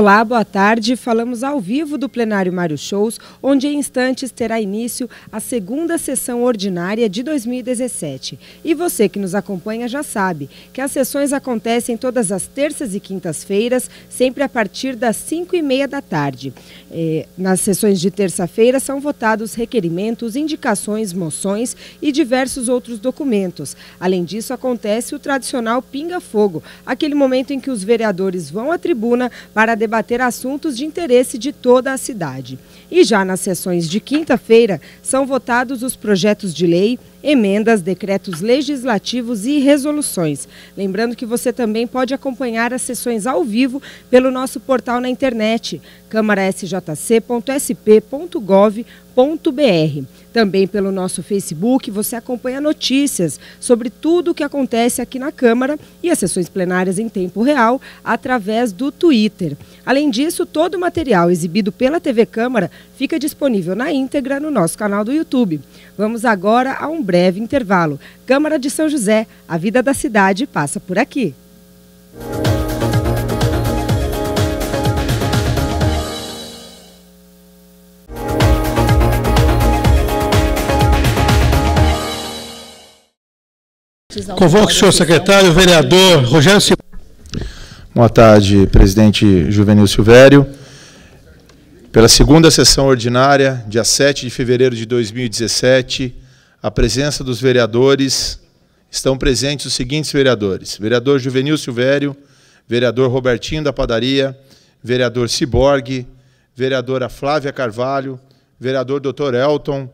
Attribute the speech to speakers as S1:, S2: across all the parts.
S1: Olá, boa tarde. Falamos ao vivo do plenário Mário Shows, onde em instantes terá início a segunda sessão ordinária de 2017. E você que nos acompanha já sabe que as sessões acontecem todas as terças e quintas-feiras, sempre a partir das 5 e meia da tarde. É, nas sessões de terça-feira são votados requerimentos, indicações, moções e diversos outros documentos. Além disso, acontece o tradicional pinga-fogo, aquele momento em que os vereadores vão à tribuna para debater debater assuntos de interesse de toda a cidade. E já nas sessões de quinta-feira são votados os projetos de lei emendas, decretos legislativos e resoluções. Lembrando que você também pode acompanhar as sessões ao vivo pelo nosso portal na internet, câmarasjc.sp.gov.br. Também pelo nosso Facebook você acompanha notícias sobre tudo o que acontece aqui na Câmara e as sessões plenárias em tempo real através do Twitter. Além disso, todo o material exibido pela TV Câmara fica disponível na íntegra no nosso canal do YouTube. Vamos agora a um breve intervalo. Câmara de São José, a vida da cidade passa por aqui.
S2: Convoque o senhor secretário, vereador Rogério Boa tarde, presidente Juvenil Silvério. Pela segunda sessão ordinária, dia 7 de fevereiro de 2017, a presença dos vereadores, estão presentes os seguintes vereadores: vereador Juvenil Silvério, vereador Robertinho da Padaria, vereador Ciborgue, vereadora Flávia Carvalho, vereador Dr. Elton,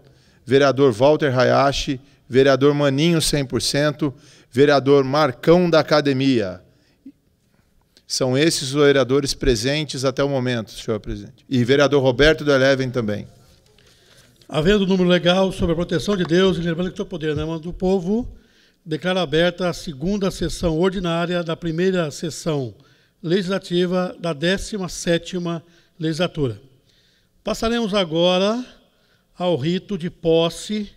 S2: vereador Walter Hayashi, vereador Maninho 100%, vereador Marcão da Academia. São esses os vereadores presentes até o momento, senhor presidente. E vereador Roberto do Eleven também.
S3: Havendo o número legal sobre a proteção de Deus e lembrando que
S2: o poder na mão do povo, declaro
S3: aberta a segunda sessão ordinária da primeira sessão legislativa da 17ª legislatura. Passaremos agora ao rito de posse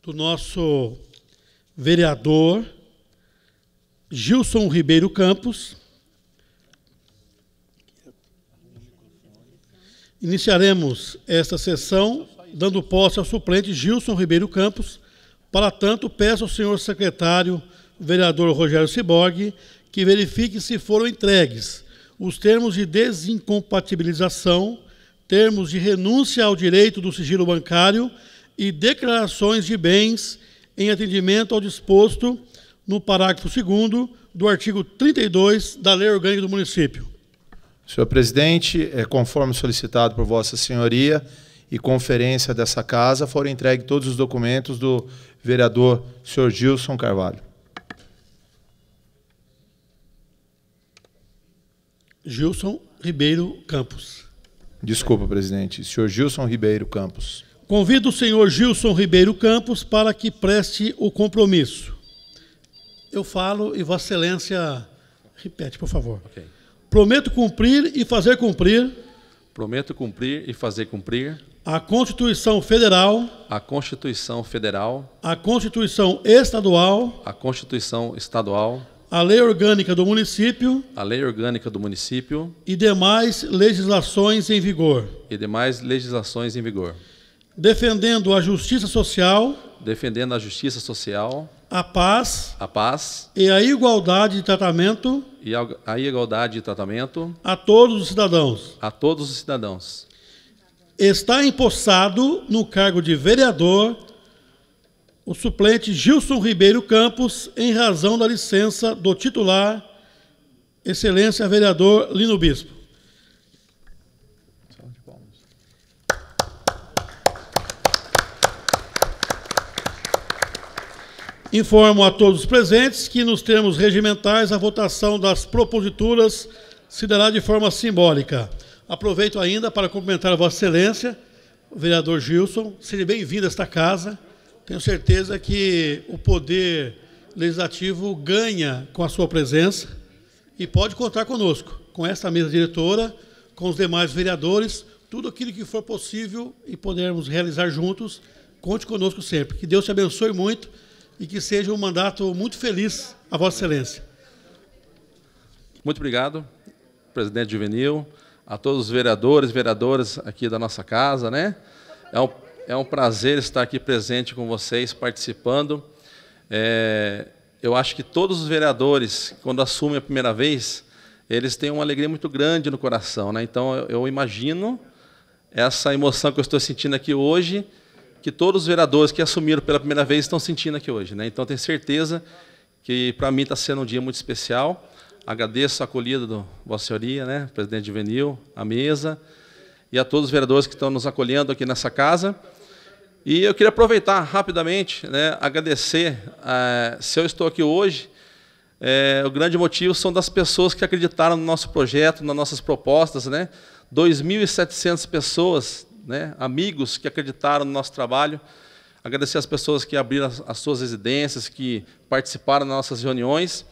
S3: do nosso vereador Gilson Ribeiro Campos, Iniciaremos esta sessão dando posse ao suplente Gilson Ribeiro Campos. Para tanto, peço ao senhor secretário, vereador Rogério Ciborgue, que verifique se foram entregues os termos de desincompatibilização, termos de renúncia ao direito do sigilo bancário e declarações de bens em atendimento ao disposto
S2: no parágrafo 2 do artigo
S3: 32 da Lei Orgânica do Município.
S2: Senhor presidente, é, conforme solicitado por Vossa Senhoria e conferência dessa casa, foram entregues todos os documentos do vereador senhor Gilson Carvalho. Gilson Ribeiro Campos. Desculpa, presidente. Senhor Gilson Ribeiro Campos.
S3: Convido o senhor Gilson Ribeiro Campos para que preste o compromisso. Eu falo e Vossa Excelência repete, por favor. Okay. Prometo cumprir e fazer cumprir.
S4: Prometo cumprir e fazer cumprir.
S3: A Constituição
S4: Federal. A Constituição Federal.
S3: A Constituição Estadual. A
S4: Constituição Estadual. A Lei Orgânica do Município. A Lei Orgânica do Município. E demais legislações em vigor. E demais legislações em vigor.
S3: Defendendo a justiça social.
S4: Defendendo a justiça social
S3: a paz,
S4: a paz
S3: e a igualdade de tratamento
S4: e a igualdade de tratamento a todos os cidadãos. A todos os cidadãos.
S3: Está empossado no cargo de vereador o suplente Gilson Ribeiro Campos em razão da licença do titular Excelência vereador Lino Bispo. Informo a todos os presentes que, nos termos regimentais, a votação das proposituras se dará de forma simbólica. Aproveito ainda para cumprimentar a Vossa Excelência, o vereador Gilson. Seja bem-vindo a esta casa. Tenho certeza que o poder legislativo ganha com a sua presença e pode contar conosco, com esta mesa diretora, com os demais vereadores, tudo aquilo que for possível e podermos realizar juntos, conte conosco sempre. Que Deus te abençoe muito e que seja um mandato muito feliz a Vossa Excelência.
S4: Muito obrigado, presidente Juvenil, a todos os vereadores e vereadoras aqui da nossa casa, né? É um, é um prazer estar aqui presente com vocês, participando. É, eu acho que todos os vereadores, quando assumem a primeira vez, eles têm uma alegria muito grande no coração, né? Então eu, eu imagino essa emoção que eu estou sentindo aqui hoje que todos os vereadores que assumiram pela primeira vez estão sentindo aqui hoje. Né? Então, tenho certeza que, para mim, está sendo um dia muito especial. Agradeço a acolhida do Vossa Senhoria, né? presidente Venil, a mesa, e a todos os vereadores que estão nos acolhendo aqui nessa casa. E eu queria aproveitar rapidamente, né, agradecer. Eh, se eu estou aqui hoje, eh, o grande motivo são das pessoas que acreditaram no nosso projeto, nas nossas propostas. Né? 2.700 pessoas né, amigos que acreditaram no nosso trabalho. Agradecer as pessoas que abriram as, as suas residências, que participaram das nossas reuniões.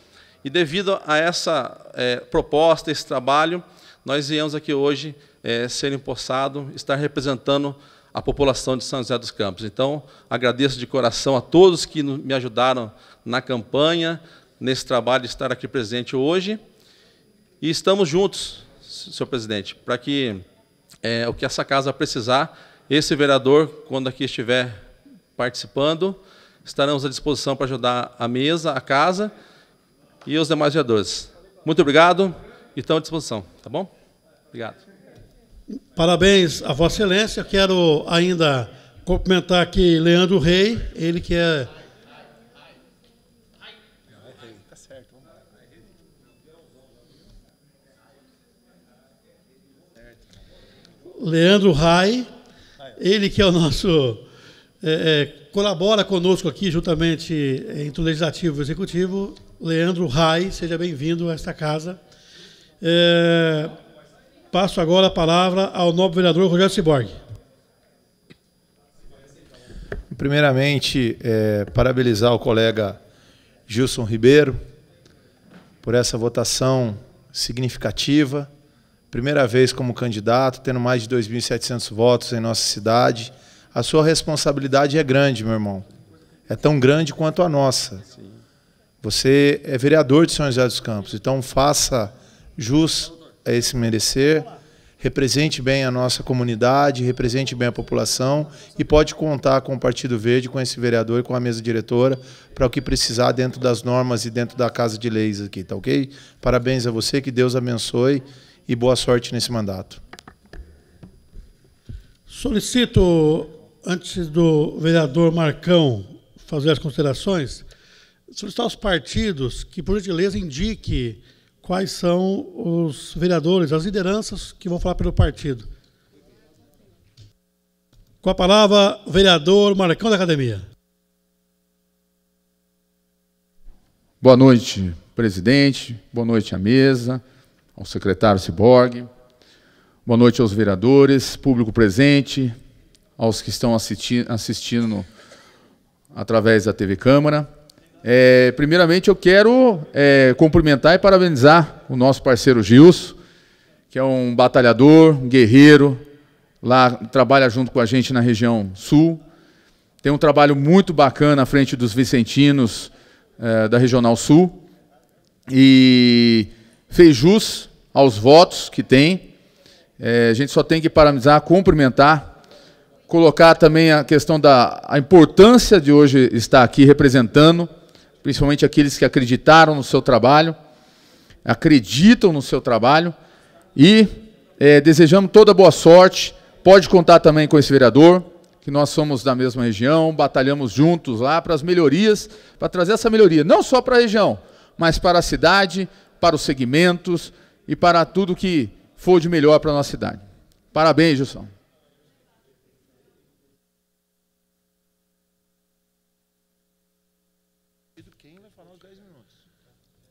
S4: E devido a essa é, proposta, esse trabalho, nós viemos aqui hoje é, ser empossado, estar representando a população de São José dos Campos. Então, agradeço de coração a todos que me ajudaram na campanha, nesse trabalho de estar aqui presente hoje. E estamos juntos, senhor presidente, para que é, o que essa casa precisar, esse vereador, quando aqui estiver participando, estaremos à disposição para ajudar a mesa, a casa e os demais vereadores. Muito obrigado e estão à disposição, tá bom? Obrigado.
S3: Parabéns a Vossa Excelência. Quero ainda cumprimentar aqui Leandro Rei, ele que é
S2: Leandro Rai, ele que é o nosso
S3: é, é, colabora conosco aqui juntamente entre o legislativo e o executivo. Leandro Rai, seja bem-vindo a esta casa. É, passo agora a palavra ao novo vereador Rogério Ciborgue.
S2: Primeiramente, é, parabenizar o colega Gilson Ribeiro por essa votação significativa primeira vez como candidato, tendo mais de 2.700 votos em nossa cidade. A sua responsabilidade é grande, meu irmão. É tão grande quanto a nossa. Você é vereador de São José dos Campos, então faça jus a esse merecer, represente bem a nossa comunidade, represente bem a população e pode contar com o Partido Verde, com esse vereador e com a mesa diretora para o que precisar dentro das normas e dentro da Casa de Leis aqui, tá ok? Parabéns a você, que Deus abençoe e boa sorte nesse mandato.
S3: Solicito, antes do vereador Marcão fazer as considerações, solicitar aos partidos que, por gentileza, indique quais são os vereadores, as lideranças que vão falar pelo partido. Com a palavra, vereador Marcão da Academia.
S5: Boa noite, presidente. Boa noite à mesa ao secretário Ciborgue, boa noite aos vereadores, público presente, aos que estão assisti assistindo através da TV Câmara. É, primeiramente, eu quero é, cumprimentar e parabenizar o nosso parceiro Gilson, que é um batalhador, um guerreiro, lá trabalha junto com a gente na região sul. Tem um trabalho muito bacana à frente dos vicentinos é, da Regional Sul. E fez jus aos votos que tem. É, a gente só tem que parabenizar, cumprimentar, colocar também a questão da a importância de hoje estar aqui representando, principalmente aqueles que acreditaram no seu trabalho, acreditam no seu trabalho e é, desejamos toda boa sorte. Pode contar também com esse vereador, que nós somos da mesma região, batalhamos juntos lá para as melhorias, para trazer essa melhoria, não só para a região, mas para a cidade, para os segmentos e para tudo que for de melhor para a nossa cidade. Parabéns, Gilson.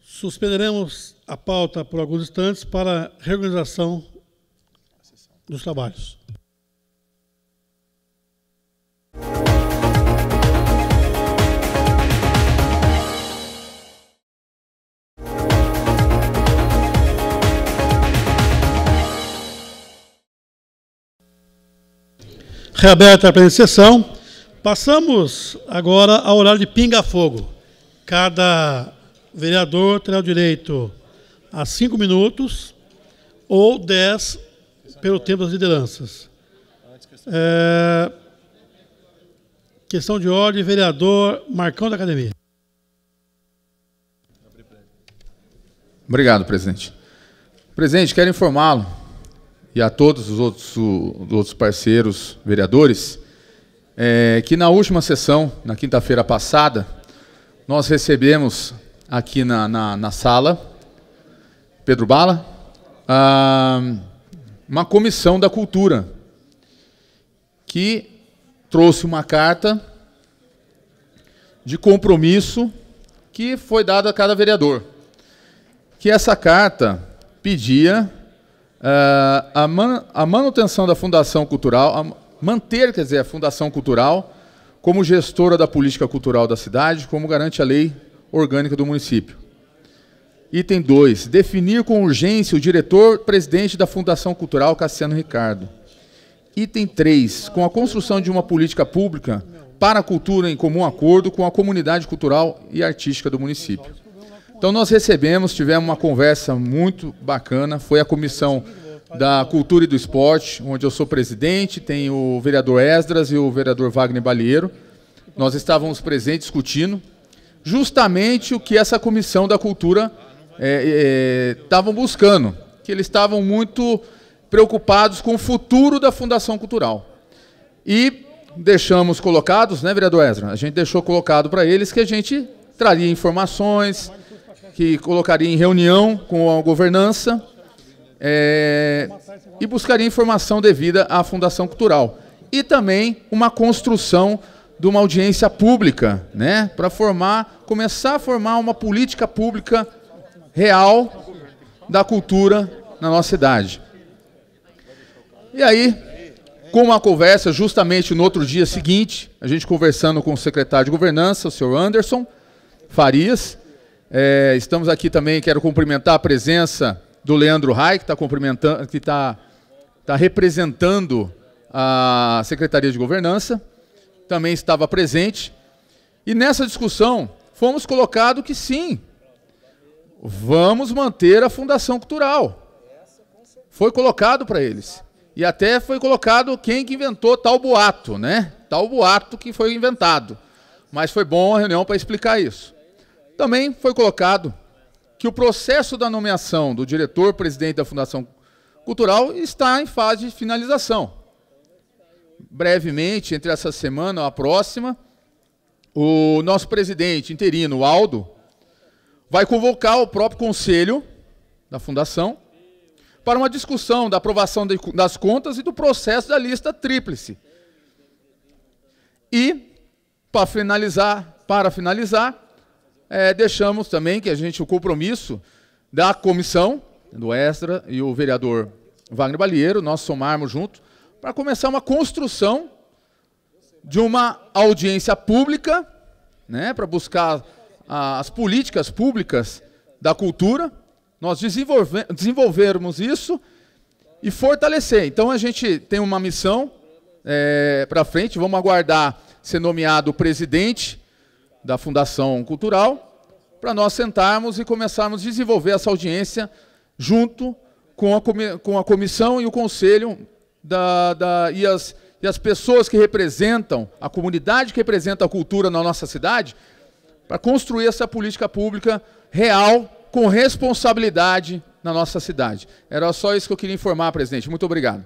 S3: Suspenderemos a pauta por alguns instantes para reorganização dos trabalhos. Reaberta a presente sessão. Passamos agora ao horário de pinga-fogo. Cada vereador terá o direito a cinco minutos ou dez pelo tempo das lideranças. É, questão de ordem, vereador Marcão da Academia.
S5: Obrigado, presidente. Presidente, quero informá-lo e a todos os outros, outros parceiros vereadores, é, que na última sessão, na quinta-feira passada, nós recebemos aqui na, na, na sala, Pedro Bala, a, ah, uma comissão da cultura, que trouxe uma carta de compromisso que foi dada a cada vereador. Que essa carta pedia Uh, a, man, a, manutenção da Fundação Cultural, manter, quer dizer, a Fundação Cultural como gestora da política cultural da cidade, como garante a lei orgânica do município. Item 2. Definir com urgência o diretor-presidente da Fundação Cultural, Cassiano Ricardo. Item 3. Com a construção de uma política pública para a cultura em comum acordo com a comunidade cultural e artística do município. Então nós recebemos, tivemos uma conversa muito bacana, foi a comissão da Cultura e do Esporte, onde eu sou presidente, tem o vereador Esdras e o vereador Wagner Balieiro. Nós estávamos presentes discutindo justamente o que essa comissão da cultura estavam é, é, buscando, que eles estavam muito preocupados com o futuro da Fundação Cultural. E deixamos colocados, né, vereador Ezra? A gente deixou colocado para eles que a gente traria informações, que colocaria em reunião com a governança é, e buscaria informação devida à Fundação Cultural. E também uma construção de uma audiência pública, né, para formar, começar a formar uma política pública real da cultura na nossa cidade. E aí, com uma conversa, justamente no outro dia seguinte, a gente conversando com o secretário de governança, o senhor Anderson Farias, é, estamos aqui também, quero cumprimentar a presença do Leandro Rai, que está cumprimentando, que está tá representando a Secretaria de Governança, também estava presente. E nessa discussão, fomos colocados que sim, vamos manter a Fundação Cultural. Foi colocado para eles. E até foi colocado quem que inventou tal boato, né? Tal boato que foi inventado. Mas foi bom a reunião para explicar isso. Também foi colocado que o processo da nomeação do diretor-presidente da Fundação Cultural está em fase de finalização. Brevemente, entre essa semana ou a próxima, o nosso presidente interino, Aldo, vai convocar o próprio conselho da Fundação para uma discussão da aprovação das contas e do processo da lista tríplice. E, para finalizar, para finalizar, é, deixamos também que a gente o compromisso da comissão, do Extra e o vereador Wagner Balieiro, nós somarmos juntos, para começar uma construção de uma audiência pública, né, para buscar as políticas públicas da cultura, nós desenvolve, desenvolvermos isso e fortalecer. Então a gente tem uma missão é, para frente, vamos aguardar ser nomeado presidente da Fundação Cultural, para nós sentarmos e começarmos a desenvolver essa audiência junto com a, com a comissão e o conselho da, da, e, as, e as pessoas que representam, a comunidade que representa a cultura na nossa cidade, para construir essa política pública real, com responsabilidade na nossa cidade. Era só isso que eu queria informar, presidente. Muito obrigado.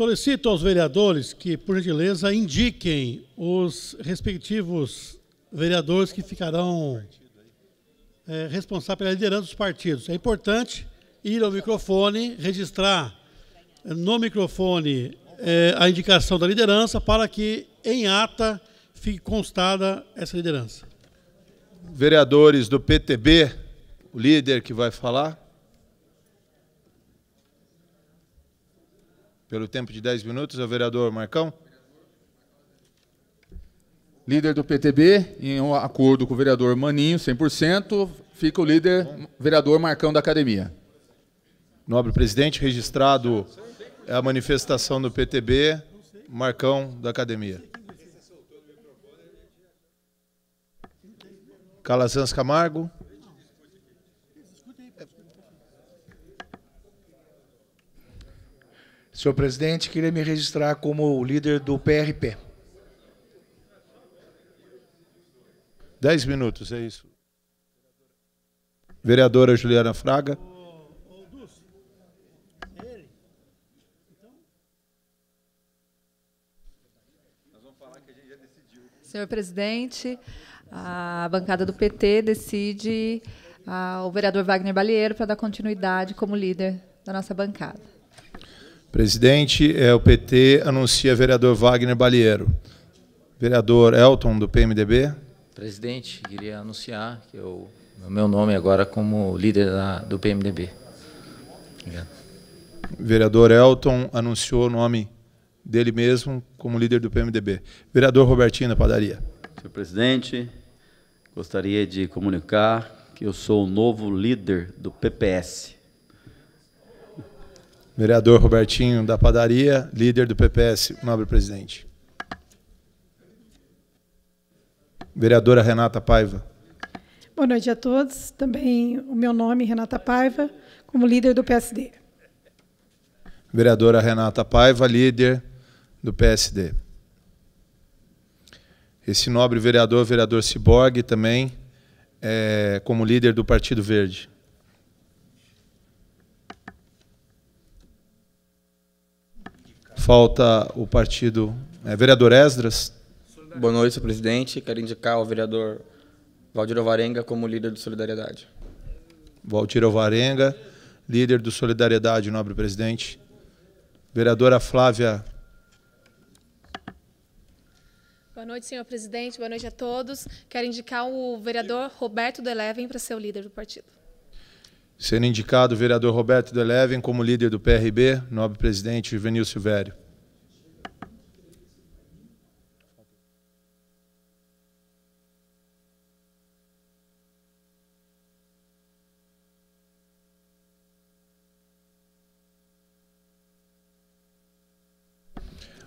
S5: Solicito
S3: aos vereadores que, por gentileza, indiquem os respectivos vereadores que ficarão é, responsáveis pela liderança dos partidos. É importante ir ao microfone, registrar no microfone é,
S2: a indicação da liderança para que,
S3: em ata, fique constada essa liderança.
S2: Vereadores do PTB, o líder que vai falar. Pelo tempo de 10
S5: minutos, é o vereador Marcão. Líder do PTB, em um acordo com o vereador Maninho, 100%, fica o líder, vereador Marcão da academia. Nobre presidente, registrado a manifestação do
S2: PTB, Marcão da academia. Calazans Camargo. Senhor presidente, queria me
S6: registrar como líder do PRP.
S2: Dez minutos, é isso. Vereadora Juliana Fraga.
S7: Senhor presidente, a bancada do PT decide ah, o vereador Wagner Balieiro para dar continuidade como líder da nossa bancada.
S2: Presidente, é, o PT anuncia vereador Wagner Balieiro. Vereador Elton, do PMDB.
S5: Presidente, queria anunciar que eu, o meu nome agora como líder da, do PMDB. Obrigado.
S2: Vereador Elton anunciou o nome dele mesmo como líder do PMDB. Vereador Robertinho da Padaria.
S8: Senhor presidente, gostaria de comunicar que eu sou o novo líder do
S2: PPS. Vereador Robertinho da Padaria, líder do PPS, nobre presidente. Vereadora Renata Paiva.
S1: Boa noite a todos. Também o meu nome, Renata Paiva, como líder do PSD.
S2: Vereadora Renata Paiva, líder do PSD. Esse nobre vereador, vereador Ciborgue, também, é, como líder do Partido Verde. Falta o partido. É, vereador Esdras.
S9: Boa noite, senhor presidente. Quero indicar o vereador Valdir Alvarenga como líder do Solidariedade.
S2: Valdir Alvarenga, líder do Solidariedade, nobre presidente. Vereadora Flávia.
S10: Boa noite, senhor presidente. Boa noite a todos. Quero indicar o vereador Roberto Deleven para ser o líder do partido.
S2: Sendo indicado o vereador Roberto Deleven como líder do PRB, nobre presidente Juvenil Silvério.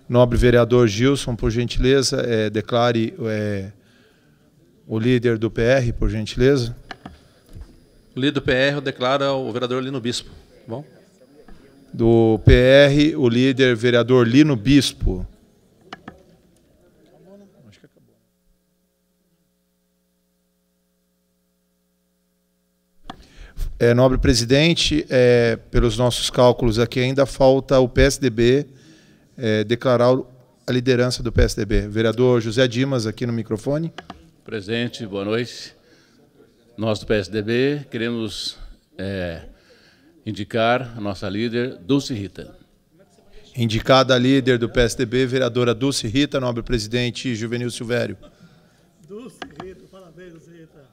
S2: Nobre vereador Gilson, por gentileza, é, declare é, o líder do PR, por gentileza.
S4: Lido PR declara o vereador Lino Bispo. Tá bom?
S2: Do PR, o líder vereador Lino Bispo. É, nobre presidente, é, pelos nossos cálculos aqui, ainda falta o PSDB é, declarar a liderança do PSDB. Vereador José Dimas, aqui no microfone.
S11: Presente, boa noite. Nós do PSDB queremos é, indicar a nossa líder, Dulce Rita. Indicada a líder
S2: do PSDB, vereadora Dulce Rita, nobre presidente Juvenil Silvério.
S3: Dulce Rita, parabéns, Dulce Rita.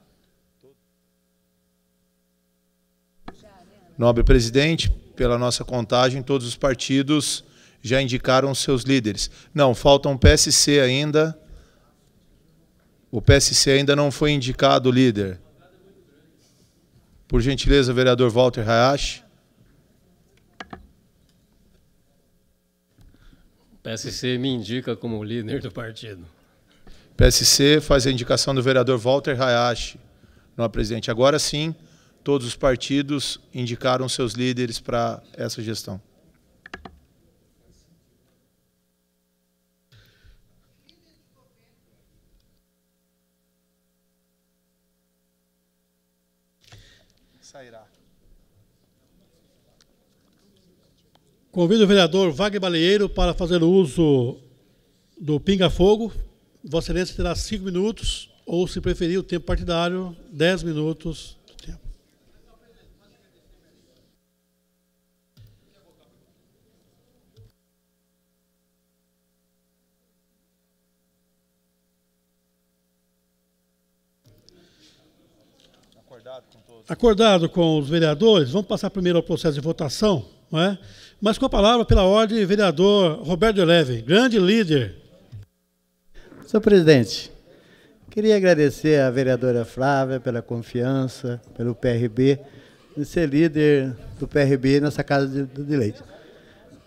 S2: Nobre presidente, pela nossa contagem, todos os partidos já indicaram seus líderes. Não, falta um PSC ainda. O PSC ainda não foi indicado líder. Por gentileza, vereador Walter Hayashi.
S11: PSC me indica como líder do partido.
S2: PSC faz a indicação do vereador Walter Hayashi. Não, presidente. Agora sim, todos os partidos indicaram seus líderes para essa gestão.
S3: Convido o vereador Wagner Baleeiro para fazer uso do pinga-fogo. Vossa Excelência terá cinco minutos, ou, se preferir, o tempo partidário, dez minutos acordado com os vereadores, vamos passar primeiro ao processo de votação, não é? mas com a palavra, pela ordem, vereador Roberto Leve,
S12: grande líder. Senhor presidente, queria agradecer à vereadora Flávia pela confiança, pelo PRB, em ser líder do PRB nessa Casa de, de Leite.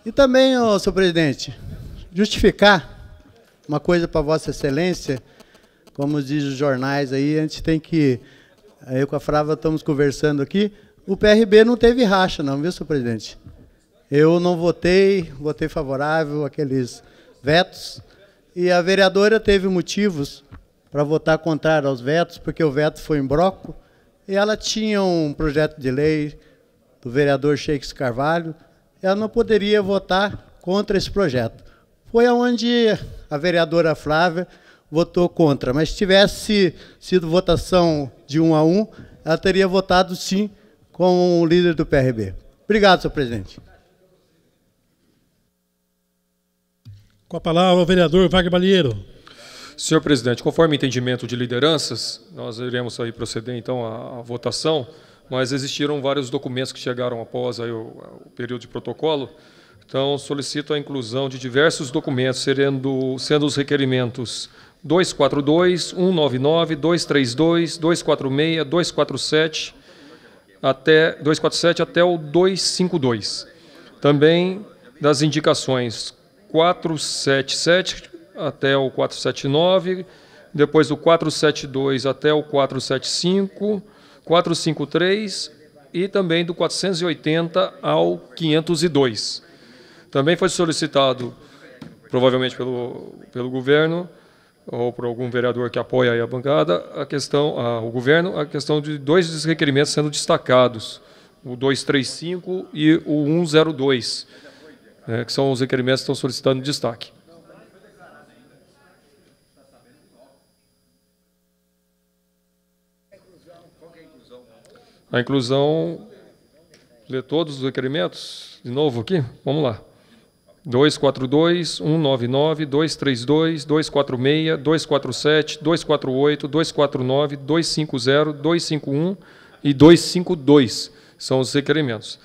S12: E também, ó, senhor presidente, justificar uma coisa para Vossa Excelência, como diz os jornais aí, a gente tem que. Eu com a Flávia estamos conversando aqui. O PRB não teve racha, não, viu, senhor presidente? Eu não votei, votei favorável àqueles vetos. E a vereadora teve motivos para votar contrário aos vetos, porque o veto foi em broco. E ela tinha um projeto de lei do vereador Sheikhs Carvalho. Ela não poderia votar contra esse projeto. Foi aonde a vereadora Flávia votou contra. Mas se tivesse sido votação de um a um, ela teria votado sim com o líder do PRB. Obrigado, senhor presidente.
S3: Com a palavra o vereador Wagner Balieiro.
S12: Senhor presidente, conforme entendimento de
S13: lideranças, nós iremos aí proceder então à, à votação, mas existiram vários documentos que chegaram após aí, o, o período de protocolo, então solicito a inclusão de diversos documentos, sendo, sendo os requerimentos 242, 199, 232, 246, 247 até 247 até o 252. Também das indicações 477 até o 479, depois do 472 até o 475, 453 e também do 480 ao 502. Também foi solicitado, provavelmente pelo, pelo governo, ou por algum vereador que apoia a bancada, a questão, a, o governo, a questão de dois requerimentos sendo destacados, o 235 e o 102 né, que são os requerimentos que estão solicitando destaque. A inclusão, ler todos os requerimentos, de novo aqui, vamos lá. 242, 199, 232, 246, 247, 248, 249, 250, 251 e 252 são os requerimentos.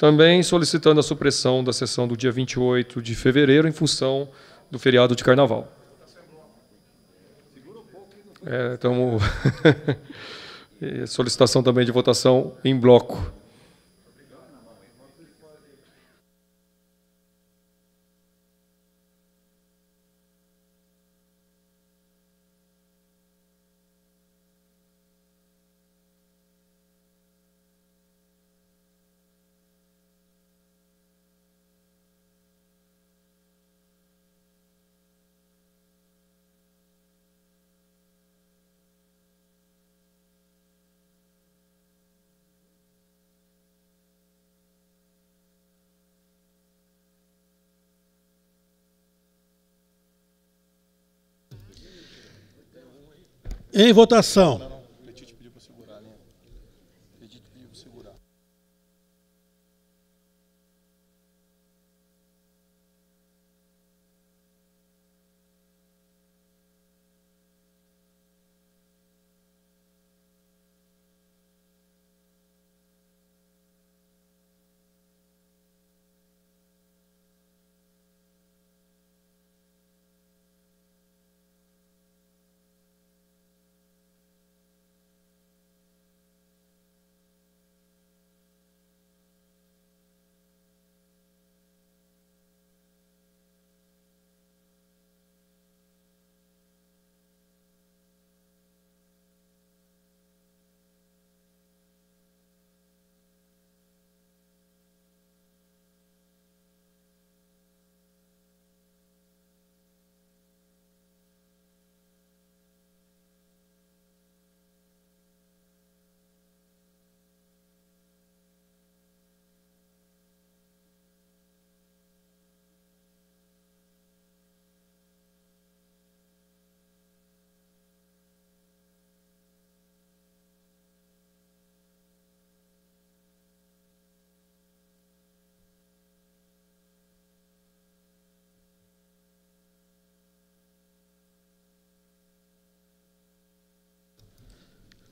S13: Também solicitando a supressão da sessão do dia 28 de fevereiro em função do feriado de carnaval. É, tamo... Então, solicitação também de votação em bloco.
S3: Em votação.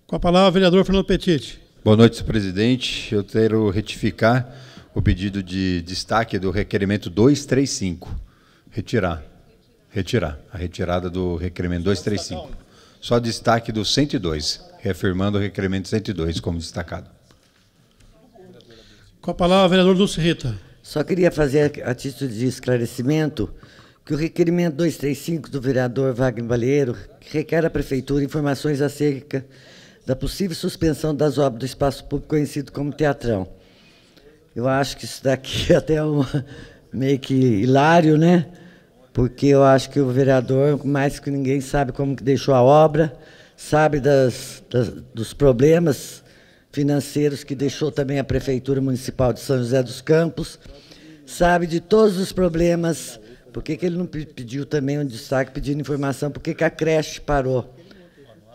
S3: Com a palavra, o vereador Fernando Petit.
S14: Boa noite, presidente. Eu quero retificar o pedido de destaque do requerimento 235. Retirar. Retirar. A retirada do requerimento 235. Só destaque do 102, reafirmando o requerimento 102 como destacado.
S15: Com a palavra, vereador Dulce Rita. Só queria fazer a título de esclarecimento que o requerimento 235 do vereador Wagner Baleiro requer à Prefeitura informações acerca da possível suspensão das obras do espaço público conhecido como teatrão. Eu acho que isso daqui é até meio que hilário, né? Porque eu acho que o vereador, mais que ninguém, sabe como que deixou a obra, sabe das, das, dos problemas financeiros que deixou também a Prefeitura Municipal de São José dos Campos, sabe de todos os problemas. Por que, que ele não pediu também um destaque pedindo informação? Por que, que a creche parou?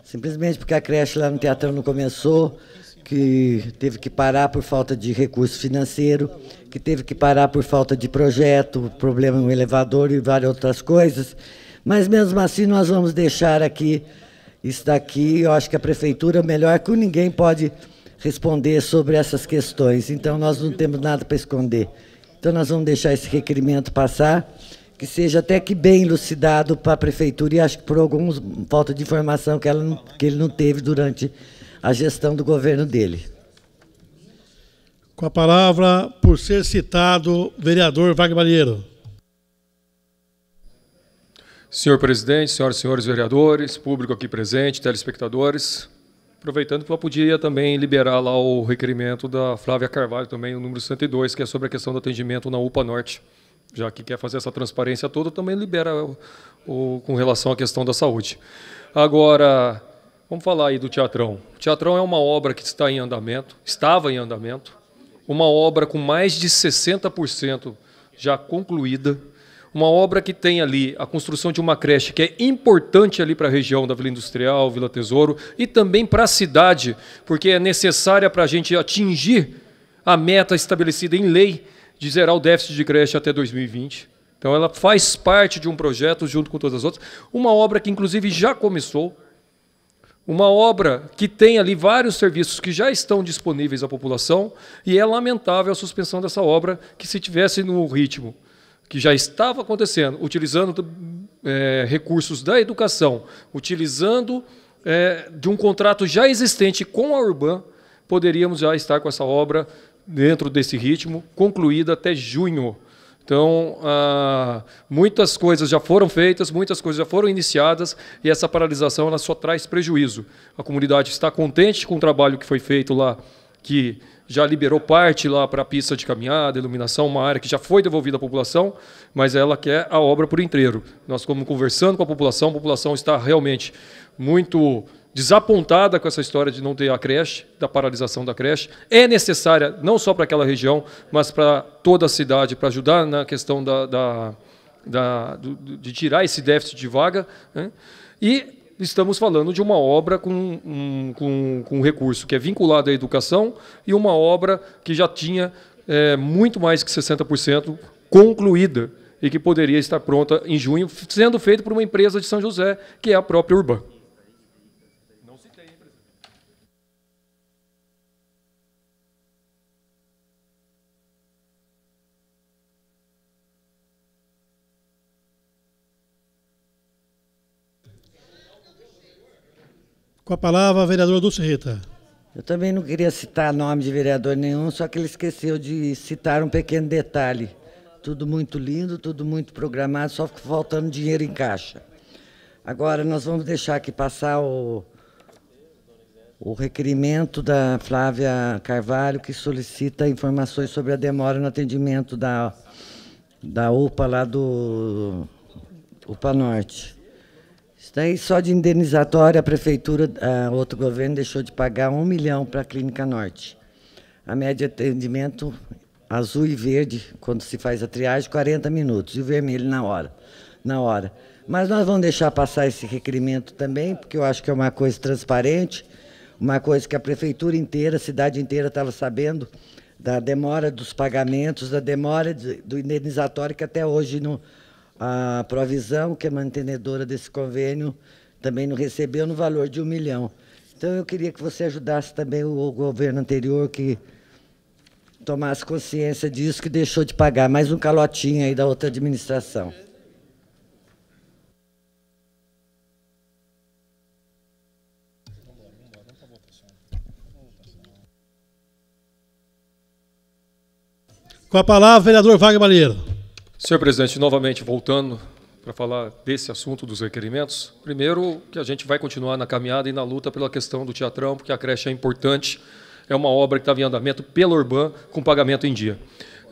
S15: Simplesmente porque a creche lá no Teatrão não começou, que teve que parar por falta de recurso financeiro, que teve que parar por falta de projeto, problema no elevador e várias outras coisas. Mas mesmo assim nós vamos deixar aqui isso daqui. Eu acho que a prefeitura melhor que ninguém pode responder sobre essas questões. Então nós não temos nada para esconder. Então nós vamos deixar esse requerimento passar que seja até que bem elucidado para a prefeitura e acho que por alguns falta de informação que, ela que ele não teve durante a gestão do governo dele.
S3: Com a palavra, por ser citado, vereador Wagner Malheiro.
S13: Senhor presidente, senhoras e senhores vereadores, público aqui presente, telespectadores, aproveitando que eu podia também liberar lá o requerimento da Flávia Carvalho, também o número 102, que é sobre a questão do atendimento na UPA Norte já que quer fazer essa transparência toda, também libera o, o, com relação à questão da saúde. Agora, vamos falar aí do Teatrão. O Teatrão é uma obra que está em andamento, estava em andamento, uma obra com mais de 60% já concluída, uma obra que tem ali a construção de uma creche que é importante ali para a região da Vila Industrial, Vila Tesouro e também para a cidade, porque é necessária para a gente atingir a meta estabelecida em lei de zerar o déficit de creche até 2020. Então ela faz parte de um projeto junto com todas as outras, uma obra que inclusive já começou, uma obra que tem ali vários serviços que já estão disponíveis à população, e é lamentável a suspensão dessa obra, que se tivesse no ritmo que já estava acontecendo, utilizando é, recursos da educação, utilizando é, de um contrato já existente com a Urban, poderíamos já estar com essa obra dentro desse ritmo, concluída até junho. Então, ah, muitas coisas já foram feitas, muitas coisas já foram iniciadas e essa paralisação ela só traz prejuízo. A comunidade está contente com o trabalho que foi feito lá, que já liberou parte lá para a pista de caminhada, iluminação, uma área que já foi devolvida à população, mas ela quer a obra por inteiro. Nós estamos conversando com a população, a população está realmente muito desapontada com essa história de não ter a creche, da paralisação da creche. É necessária, não só para aquela região, mas para toda a cidade, para ajudar na questão da, da, da do, de tirar esse déficit de vaga. Né? E estamos falando de uma obra com um, com, com um recurso que é vinculado à educação e uma obra que já tinha é, muito mais que 60% concluída e que poderia estar pronta em junho, sendo feita por uma empresa de São José, que é a própria Urbana.
S15: Com a palavra, a vereadora Dulce Rita. Eu também não queria citar nome de vereador nenhum, só que ele esqueceu de citar um pequeno detalhe. Tudo muito lindo, tudo muito programado, só faltando dinheiro em caixa. Agora, nós vamos deixar aqui passar o, o requerimento da Flávia Carvalho, que solicita informações sobre a demora no atendimento da, da UPA lá do UPA Norte. Isso daí só de indenizatória, a prefeitura, a outro governo, deixou de pagar um milhão para a Clínica Norte. A média de atendimento azul e verde, quando se faz a triagem, 40 minutos, e o vermelho na hora. Na hora. Mas nós vamos deixar passar esse requerimento também, porque eu acho que é uma coisa transparente, uma coisa que a prefeitura inteira, a cidade inteira estava sabendo da demora dos pagamentos, da demora do indenizatório, que até hoje não, a Provisão, que é mantenedora desse convênio, também não recebeu no valor de um milhão. Então, eu queria que você ajudasse também o governo anterior que tomasse consciência disso, que deixou de pagar mais um calotinho aí da outra administração.
S13: Com a palavra, vereador Wagner Malheiro. Senhor presidente, novamente voltando para falar desse assunto dos requerimentos. Primeiro, que a gente vai continuar na caminhada e na luta pela questão do teatrão, porque a creche é importante, é uma obra que estava em andamento pela Urban, com pagamento em dia.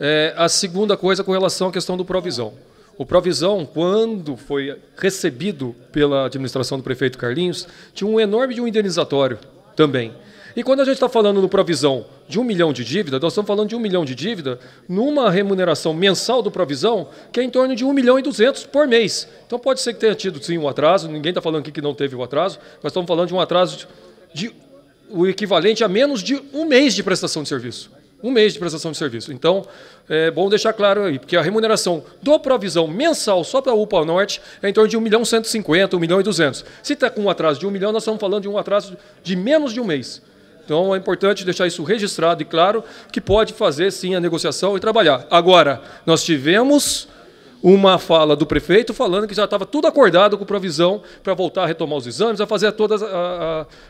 S13: É, a segunda coisa com relação à questão do provisão. O provisão, quando foi recebido pela administração do prefeito Carlinhos, tinha um enorme de um indenizatório também. E quando a gente está falando no provisão de um milhão de dívida, nós estamos falando de um milhão de dívida numa remuneração mensal do provisão que é em torno de um milhão e duzentos por mês. Então pode ser que tenha tido sim um atraso, ninguém está falando aqui que não teve o um atraso, mas estamos falando de um atraso de, de o equivalente a menos de um mês de prestação de serviço. Um mês de prestação de serviço. Então, é bom deixar claro aí, porque a remuneração do provisão mensal só para a UPA Norte é em torno de 1 milhão 150, 1 milhão e 200. Se está com um atraso de 1 milhão, nós estamos falando de um atraso de menos de um mês. Então é importante deixar isso registrado e claro que pode fazer sim a negociação e trabalhar. Agora, nós tivemos uma fala do prefeito falando que já estava tudo acordado com provisão para voltar a retomar os exames, a fazer todas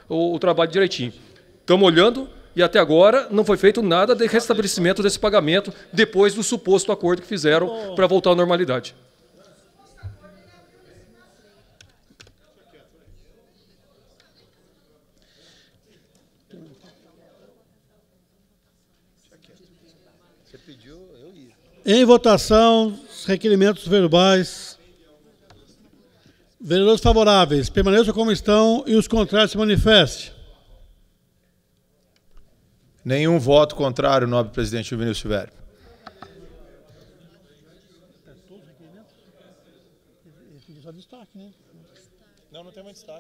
S13: o trabalho direitinho. Estamos olhando e até agora não foi feito nada de restabelecimento desse pagamento depois do suposto acordo que fizeram para voltar à normalidade.
S3: Em votação, os requerimentos verbais. Vereadores favoráveis, permaneçam como estão e os contrários se
S2: manifestem. Nenhum voto contrário, nobre presidente Juvenil Silvério. É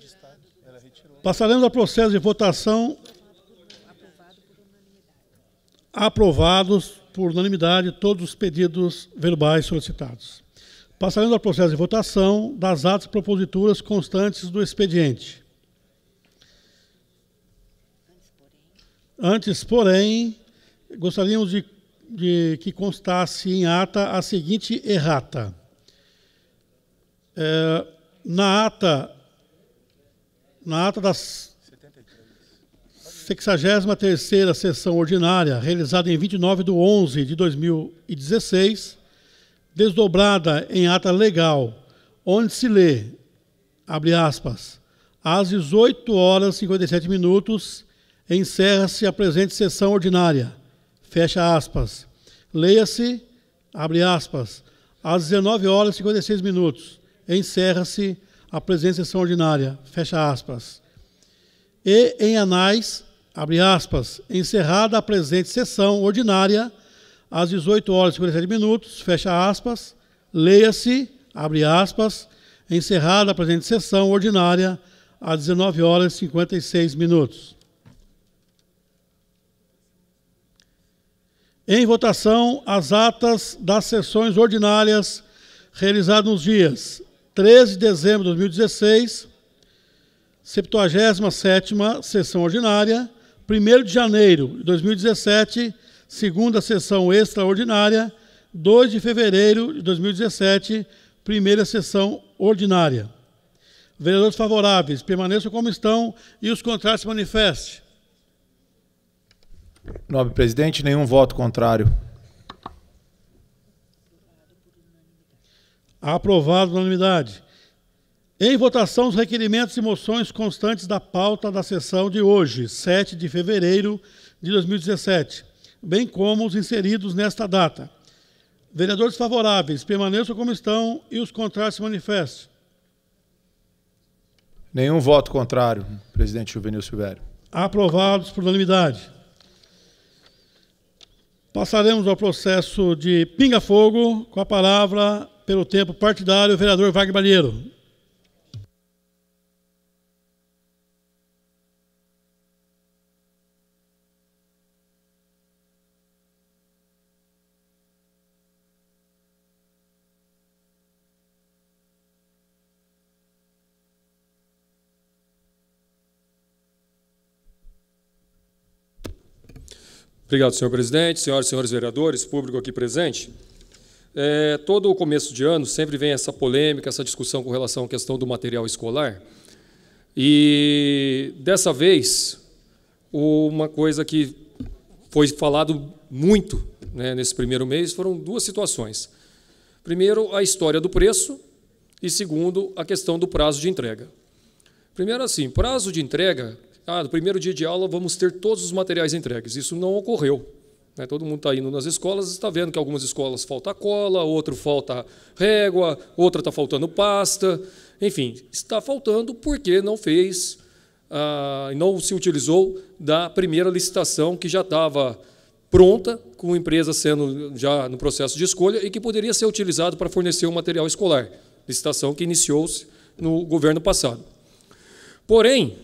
S2: o
S3: Passaremos ao processo de votação aprovados por unanimidade todos os pedidos verbais solicitados. Passaremos ao processo de votação das atas proposituras constantes do expediente. Antes, porém, gostaríamos de, de que constasse em ata a seguinte errata. É, na ata, na ata das 63ª sessão ordinária, realizada em 29 de 11 de 2016, desdobrada em ata legal, onde se lê, abre aspas, às 18 horas e 57 minutos, encerra-se a presente sessão ordinária, fecha aspas. Leia-se, abre aspas, às 19 horas e 56 minutos, encerra-se a presente sessão ordinária, fecha aspas. E em anais abre aspas, encerrada a presente sessão ordinária, às 18 horas e 47 minutos, fecha aspas, leia-se, abre aspas, encerrada a presente sessão ordinária, às 19 horas e 56 minutos. Em votação, as atas das sessões ordinárias realizadas nos dias 13 de dezembro de 2016, 77ª Sessão Ordinária, 1 de janeiro de 2017, segunda sessão extraordinária, 2 de fevereiro de 2017, primeira sessão ordinária. Vereadores favoráveis, permaneçam como estão e os contrários se manifestem.
S2: Nobre presidente, nenhum voto contrário. Aprovado por unanimidade. Em votação, os
S3: requerimentos e moções constantes da pauta da sessão de hoje, 7 de fevereiro de 2017, bem como os inseridos nesta data. Vereadores favoráveis, permaneçam como estão e os contrários se manifestem.
S2: Nenhum voto contrário, presidente Juvenil Silvério.
S3: Aprovados por unanimidade. Passaremos ao processo de pinga-fogo com a palavra, pelo tempo partidário, o vereador Wagner Balheiro.
S13: Obrigado, senhor presidente, senhoras e senhores vereadores, público aqui presente. É, todo o começo de ano sempre vem essa polêmica, essa discussão com relação à questão do material escolar. E dessa vez, uma coisa que foi falado muito né, nesse primeiro mês foram duas situações. Primeiro, a história do preço, e segundo, a questão do prazo de entrega. Primeiro, assim, prazo de entrega ah, no primeiro dia de aula vamos ter todos os materiais entregues. Isso não ocorreu. Né? Todo mundo está indo nas escolas está vendo que algumas escolas falta cola, outro falta régua, outra está faltando pasta. Enfim, está faltando porque não fez, ah, não se utilizou da primeira licitação que já estava pronta, com a empresa sendo já no processo de escolha e que poderia ser utilizado para fornecer o material escolar. Licitação que iniciou-se no governo passado. Porém,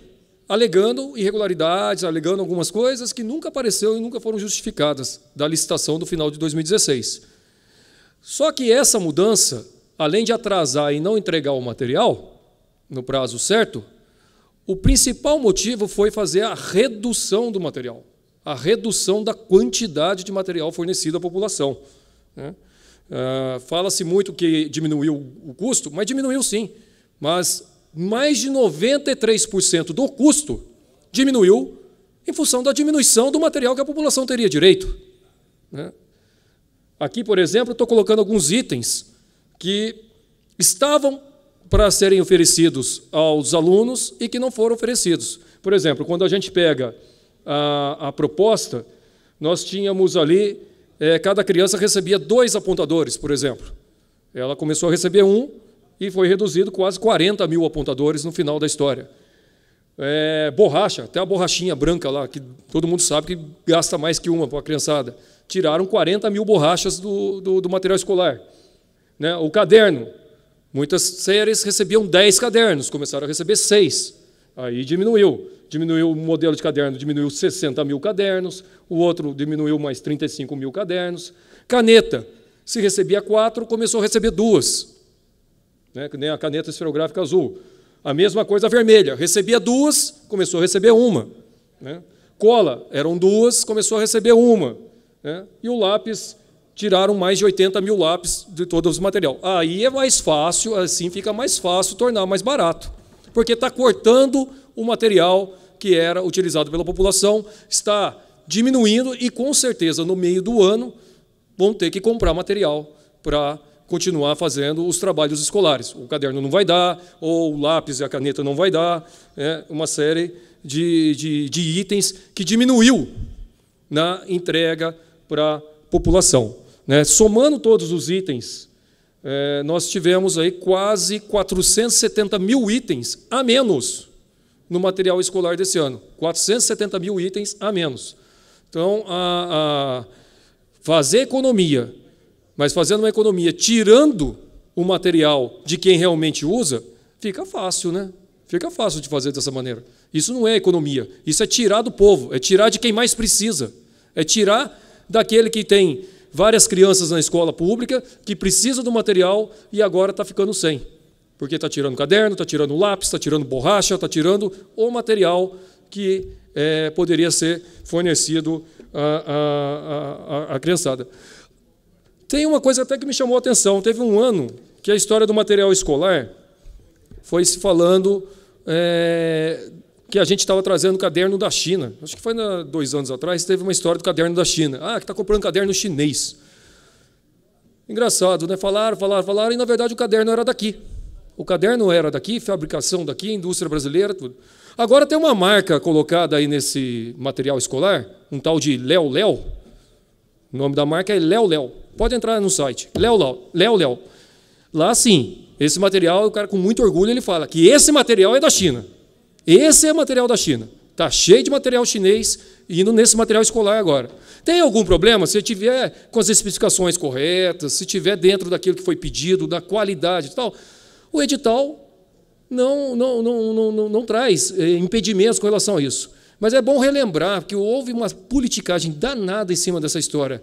S13: alegando irregularidades, alegando algumas coisas que nunca apareceram e nunca foram justificadas da licitação do final de 2016. Só que essa mudança, além de atrasar e não entregar o material no prazo certo, o principal motivo foi fazer a redução do material, a redução da quantidade de material fornecido à população. Né? Ah, fala-se muito que diminuiu o custo, mas diminuiu sim. Mas mais de 93% do custo diminuiu em função da diminuição do material que a população teria direito. Né? Aqui, por exemplo, estou colocando alguns itens que estavam para serem oferecidos aos alunos e que não foram oferecidos. Por exemplo, quando a gente pega a, a proposta, nós tínhamos ali, é, cada criança recebia dois apontadores, por exemplo. Ela começou a receber um, e foi reduzido quase 40 mil apontadores no final da história. É, borracha, até a borrachinha branca lá, que todo mundo sabe que gasta mais que uma para a criançada. Tiraram 40 mil borrachas do, do, do material escolar. Né? O caderno, muitas séries recebiam 10 cadernos, começaram a receber 6. Aí diminuiu. Diminuiu o modelo de caderno, diminuiu 60 mil cadernos, o outro diminuiu mais 35 mil cadernos. Caneta, se recebia 4, começou a receber duas né? que nem a caneta esferográfica azul. A mesma coisa vermelha, recebia duas, começou a receber uma. Né? Cola, eram duas, começou a receber uma. Né? E o lápis, tiraram mais de 80 mil lápis de todos os material. Aí é mais fácil, assim fica mais fácil tornar mais barato, porque está cortando o material que era utilizado pela população, está diminuindo e, com certeza, no meio do ano, vão ter que comprar material para continuar fazendo os trabalhos escolares. O caderno não vai dar, ou o lápis e a caneta não vai dar, é uma série de, de, de itens que diminuiu na entrega para a população. Né? Somando todos os itens, é, nós tivemos aí quase 470 mil itens a menos no material escolar desse ano. 470 mil itens a menos. Então, a, a fazer economia mas fazendo uma economia tirando o material de quem realmente usa, fica fácil, né? Fica fácil de fazer dessa maneira. Isso não é economia. Isso é tirar do povo, é tirar de quem mais precisa. É tirar daquele que tem várias crianças na escola pública, que precisa do material e agora está ficando sem. Porque está tirando caderno, está tirando lápis, está tirando borracha, está tirando o material que é, poderia ser fornecido à, à, à, à criançada. Tem uma coisa até que me chamou a atenção. Teve um ano que a história do material escolar foi se falando é, que a gente estava trazendo o caderno da China. Acho que foi na, dois anos atrás, teve uma história do caderno da China. Ah, que está comprando caderno chinês. Engraçado, né? Falaram, falaram, falaram, e na verdade o caderno era daqui. O caderno era daqui, fabricação daqui, indústria brasileira, tudo. Agora tem uma marca colocada aí nesse material escolar, um tal de Léo Léo, o nome da marca é Léo Léo. Pode entrar no site. Léo Léo. Léo Léo. Lá sim, esse material, o cara com muito orgulho, ele fala que esse material é da China. Esse é material da China. Está cheio de material chinês indo nesse material escolar agora. Tem algum problema? Se tiver com as especificações corretas, se tiver dentro daquilo que foi pedido, da qualidade e tal, o edital não, não, não, não, não, não traz eh, impedimentos com relação a isso. Mas é bom relembrar que houve uma politicagem danada em cima dessa história.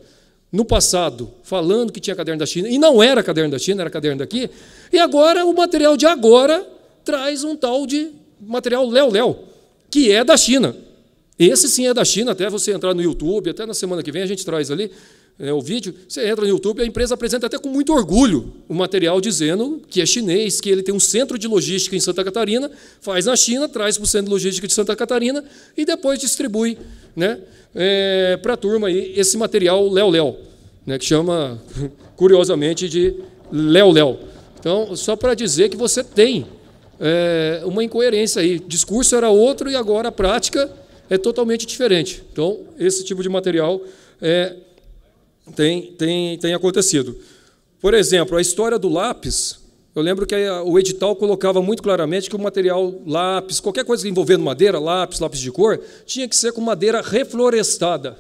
S13: No passado, falando que tinha caderno da China, e não era caderno da China, era caderno daqui, e agora o material de agora traz um tal de material léu-léu, que é da China. Esse sim é da China, até você entrar no YouTube, até na semana que vem a gente traz ali. Né, o vídeo, você entra no YouTube, a empresa apresenta até com muito orgulho o material dizendo que é chinês, que ele tem um centro de logística em Santa Catarina, faz na China, traz para o centro de logística de Santa Catarina e depois distribui né, é, para a turma aí esse material Léo Léo, né, que chama, curiosamente, de Léo Léo. Então, só para dizer que você tem é, uma incoerência aí. O discurso era outro e agora a prática é totalmente diferente. Então, esse tipo de material é tem, tem, tem acontecido. Por exemplo, a história do lápis, eu lembro que o edital colocava muito claramente que o material lápis, qualquer coisa envolvendo madeira, lápis, lápis de cor, tinha que ser com madeira reflorestada.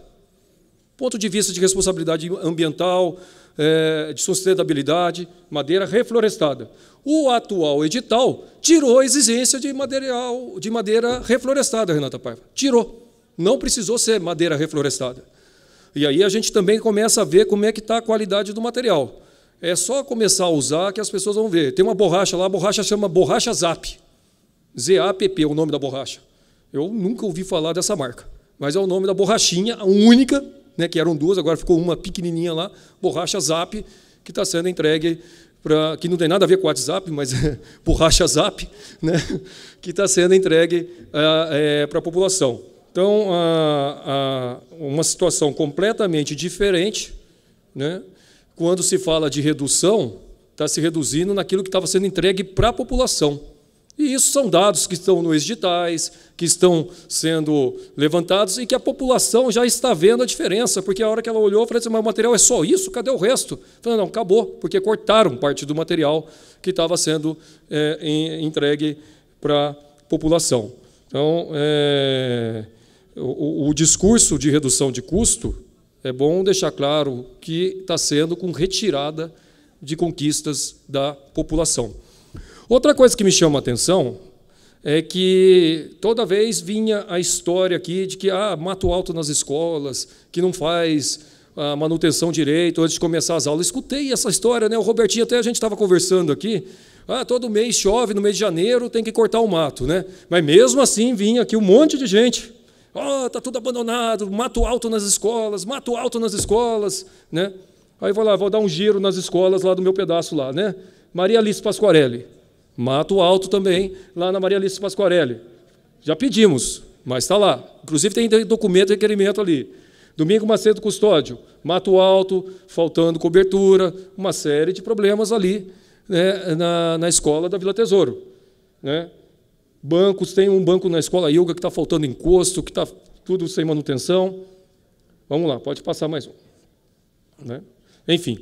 S13: Ponto de vista de responsabilidade ambiental, eh, de sustentabilidade, madeira reflorestada. O atual edital tirou a exigência de material de madeira reflorestada, Renata Paiva. Tirou. Não precisou ser madeira reflorestada. E aí a gente também começa a ver como é que está a qualidade do material. É só começar a usar que as pessoas vão ver. Tem uma borracha lá, a borracha chama borracha Zap. P é o nome da borracha. Eu nunca ouvi falar dessa marca, mas é o nome da borrachinha, a única, né, que eram duas, agora ficou uma pequenininha lá, borracha Zap, que está sendo entregue para que não tem nada a ver com o WhatsApp, mas é borracha Zap, né, que está sendo entregue ah, é, é, para a população. Então, a, a, uma situação completamente diferente, né? quando se fala de redução, está se reduzindo naquilo que estava sendo entregue para a população. E isso são dados que estão nos digitais, que estão sendo levantados e que a população já está vendo a diferença, porque a hora que ela olhou, falou assim, mas o material é só isso? Cadê o resto? Falei, não, acabou, porque cortaram parte do material que estava sendo é, entregue para a população. Então, é, o, o, discurso de redução de custo, é bom deixar claro que está sendo com retirada de conquistas da população. Outra coisa que me chama a atenção é que toda vez vinha a história aqui de que ah, mato alto nas escolas, que não faz a manutenção direito antes de começar as aulas. Escutei essa história, né? O Robertinho até a gente estava conversando aqui. Ah, todo mês chove, no mês de janeiro tem que cortar o mato, né? Mas mesmo assim vinha aqui um monte de gente Oh, tá tudo abandonado, mato alto nas escolas, mato alto nas escolas, né? Aí vou lá, vou dar um giro nas escolas lá do meu pedaço lá, né? Maria Alice Pasquarelli, mato alto também lá na Maria Alice Pasquarelli. Já pedimos, mas está lá. Inclusive tem documento requerimento ali. Domingo Macedo Custódio, mato alto, faltando cobertura, uma série de problemas ali né, na, na escola da Vila Tesouro. Né? bancos, tem um banco na escola yoga que está faltando encosto, que está tudo sem manutenção. Vamos lá, pode passar mais um. Né? Enfim,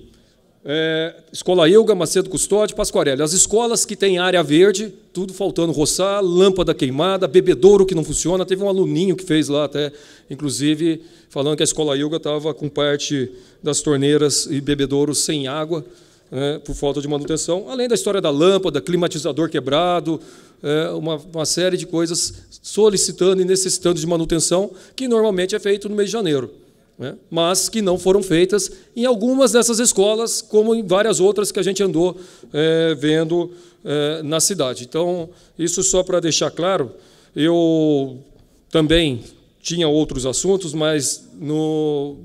S13: é, escola Euga, Macedo Custódio, Pasquarelli As escolas que têm área verde, tudo faltando roçar, lâmpada queimada, bebedouro que não funciona. Teve um aluninho que fez lá até, inclusive, falando que a escola Euga estava com parte das torneiras e bebedouros sem água, né, por falta de manutenção. Além da história da lâmpada, climatizador quebrado, é, uma, uma série de coisas solicitando e necessitando de manutenção, que normalmente é feito no mês de janeiro, né? mas que não foram feitas em algumas dessas escolas, como em várias outras que a gente andou é, vendo é, na cidade. Então, isso só para deixar claro, eu também tinha outros assuntos, mas no,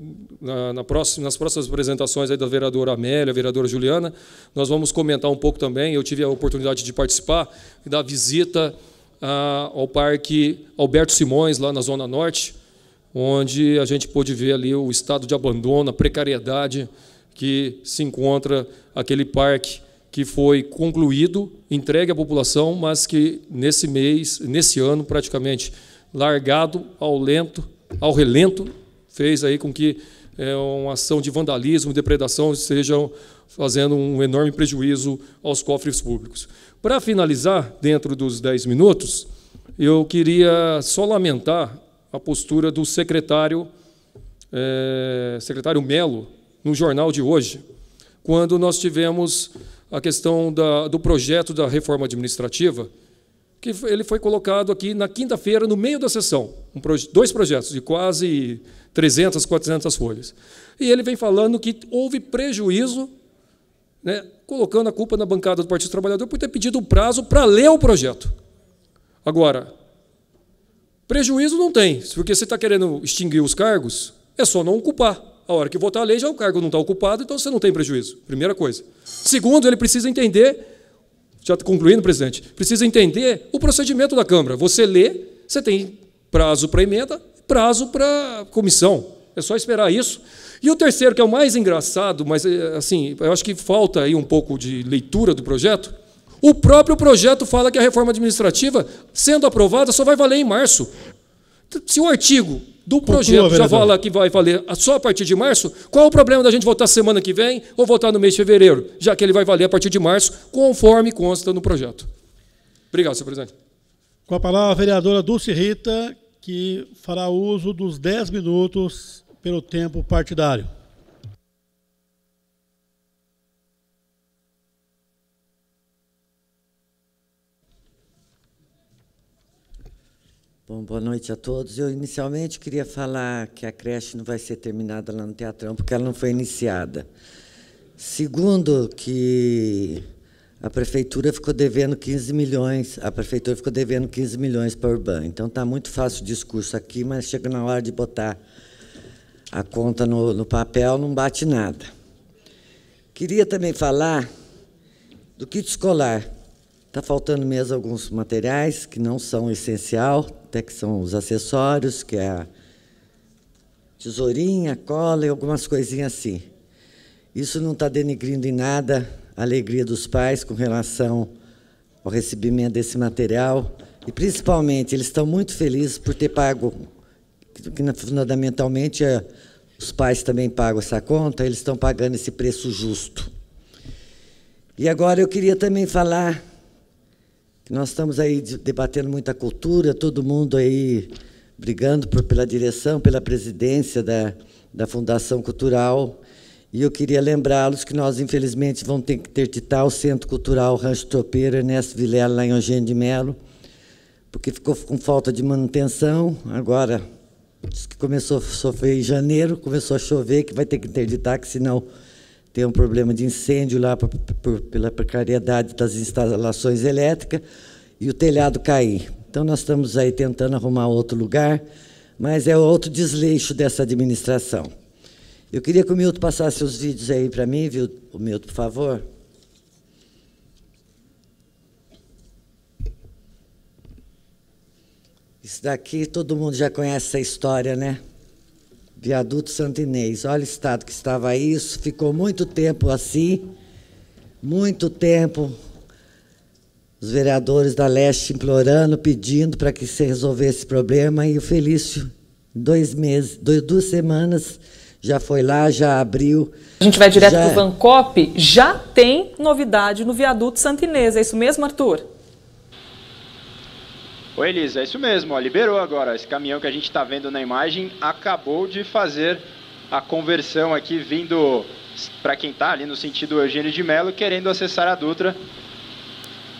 S13: na, na próxima, nas próximas apresentações da vereadora Amélia, vereadora Juliana, nós vamos comentar um pouco também, eu tive a oportunidade de participar da visita ah, ao Parque Alberto Simões, lá na Zona Norte, onde a gente pôde ver ali o estado de abandono, a precariedade que se encontra aquele parque que foi concluído, entregue à população, mas que nesse mês, nesse ano praticamente largado ao lento, ao relento, fez aí com que é, uma ação de vandalismo, depredação, estejam fazendo um enorme prejuízo aos cofres públicos. Para finalizar, dentro dos 10 minutos, eu queria só lamentar a postura do secretário, é, secretário Melo, no jornal de hoje, quando nós tivemos a questão da, do projeto da reforma administrativa, que ele foi colocado aqui na quinta-feira, no meio da sessão. Um proje dois projetos de quase 300, 400 folhas. E ele vem falando que houve prejuízo, né, colocando a culpa na bancada do Partido Trabalhador por ter pedido um prazo para ler o projeto. Agora, prejuízo não tem, porque você está querendo extinguir os cargos, é só não ocupar. A hora que votar a lei, já o cargo não está ocupado, então você não tem prejuízo. Primeira coisa. Segundo, ele precisa entender já tá concluindo, presidente, precisa entender o procedimento da Câmara. Você lê, você tem prazo para emenda, prazo para comissão. É só esperar isso. E o terceiro, que é o mais engraçado, mas eh, assim, eu acho que falta aí um pouco de leitura do projeto. O próprio projeto fala que a reforma administrativa, sendo aprovada, só vai valer em março. Se o artigo do projeto. Conclua, Já fala que vai valer só a partir de março. Qual o problema da gente votar semana que vem ou votar no mês de fevereiro? Já que ele vai valer a partir de março, conforme consta no projeto. Obrigado, senhor presidente.
S3: Com a palavra a vereadora Dulce Rita, que fará uso dos 10 minutos pelo tempo partidário.
S15: Bom, boa noite a todos. Eu inicialmente queria falar que a creche não vai ser terminada lá no Teatrão, porque ela não foi iniciada. Segundo, que a prefeitura ficou devendo 15 milhões, a prefeitura ficou devendo 15 milhões para a Urban. Então está muito fácil o discurso aqui, mas chega na hora de botar a conta no, no papel, não bate nada. Queria também falar do kit escolar. Está faltando mesmo alguns materiais que não são essencial, até que são os acessórios, que é a tesourinha, cola e algumas coisinhas assim. Isso não está denigrando em nada a alegria dos pais com relação ao recebimento desse material. E, principalmente, eles estão muito felizes por ter pago, que fundamentalmente é, os pais também pagam essa conta, eles estão pagando esse preço justo. E agora eu queria também falar nós estamos aí debatendo muita cultura, todo mundo aí brigando por, pela direção, pela presidência da, da Fundação Cultural. E eu queria lembrá-los que nós, infelizmente, vamos ter que interditar o Centro Cultural Rancho Tropeiro Ernesto Vilela, lá em Eugênio de Melo, porque ficou com falta de manutenção. Agora, diz que começou a sofrer em janeiro, começou a chover, que vai ter que interditar, que senão tem um problema de incêndio lá por, por, pela precariedade das instalações elétricas e o telhado cair. Então nós estamos aí tentando arrumar outro lugar, mas é outro desleixo dessa administração. Eu queria que o Milton passasse os vídeos aí para mim, viu? O Milton, por favor. Isso daqui todo mundo já conhece essa história, né? viaduto Inês. Olha o estado que estava isso, ficou muito tempo assim, muito tempo. Os vereadores da Leste implorando, pedindo para que se resolvesse esse problema, e o Felício, dois meses, dois, duas semanas, já foi lá, já abriu. A gente vai direto já... para o
S1: Vancop, já tem
S7: novidade no viaduto Inês, é isso mesmo, Arthur?
S14: Oi, Elisa, é isso mesmo, ó, liberou agora. Esse caminhão que a gente está vendo na imagem acabou de fazer a conversão aqui, vindo para quem está ali no sentido Eugênio de Melo, querendo acessar a Dutra.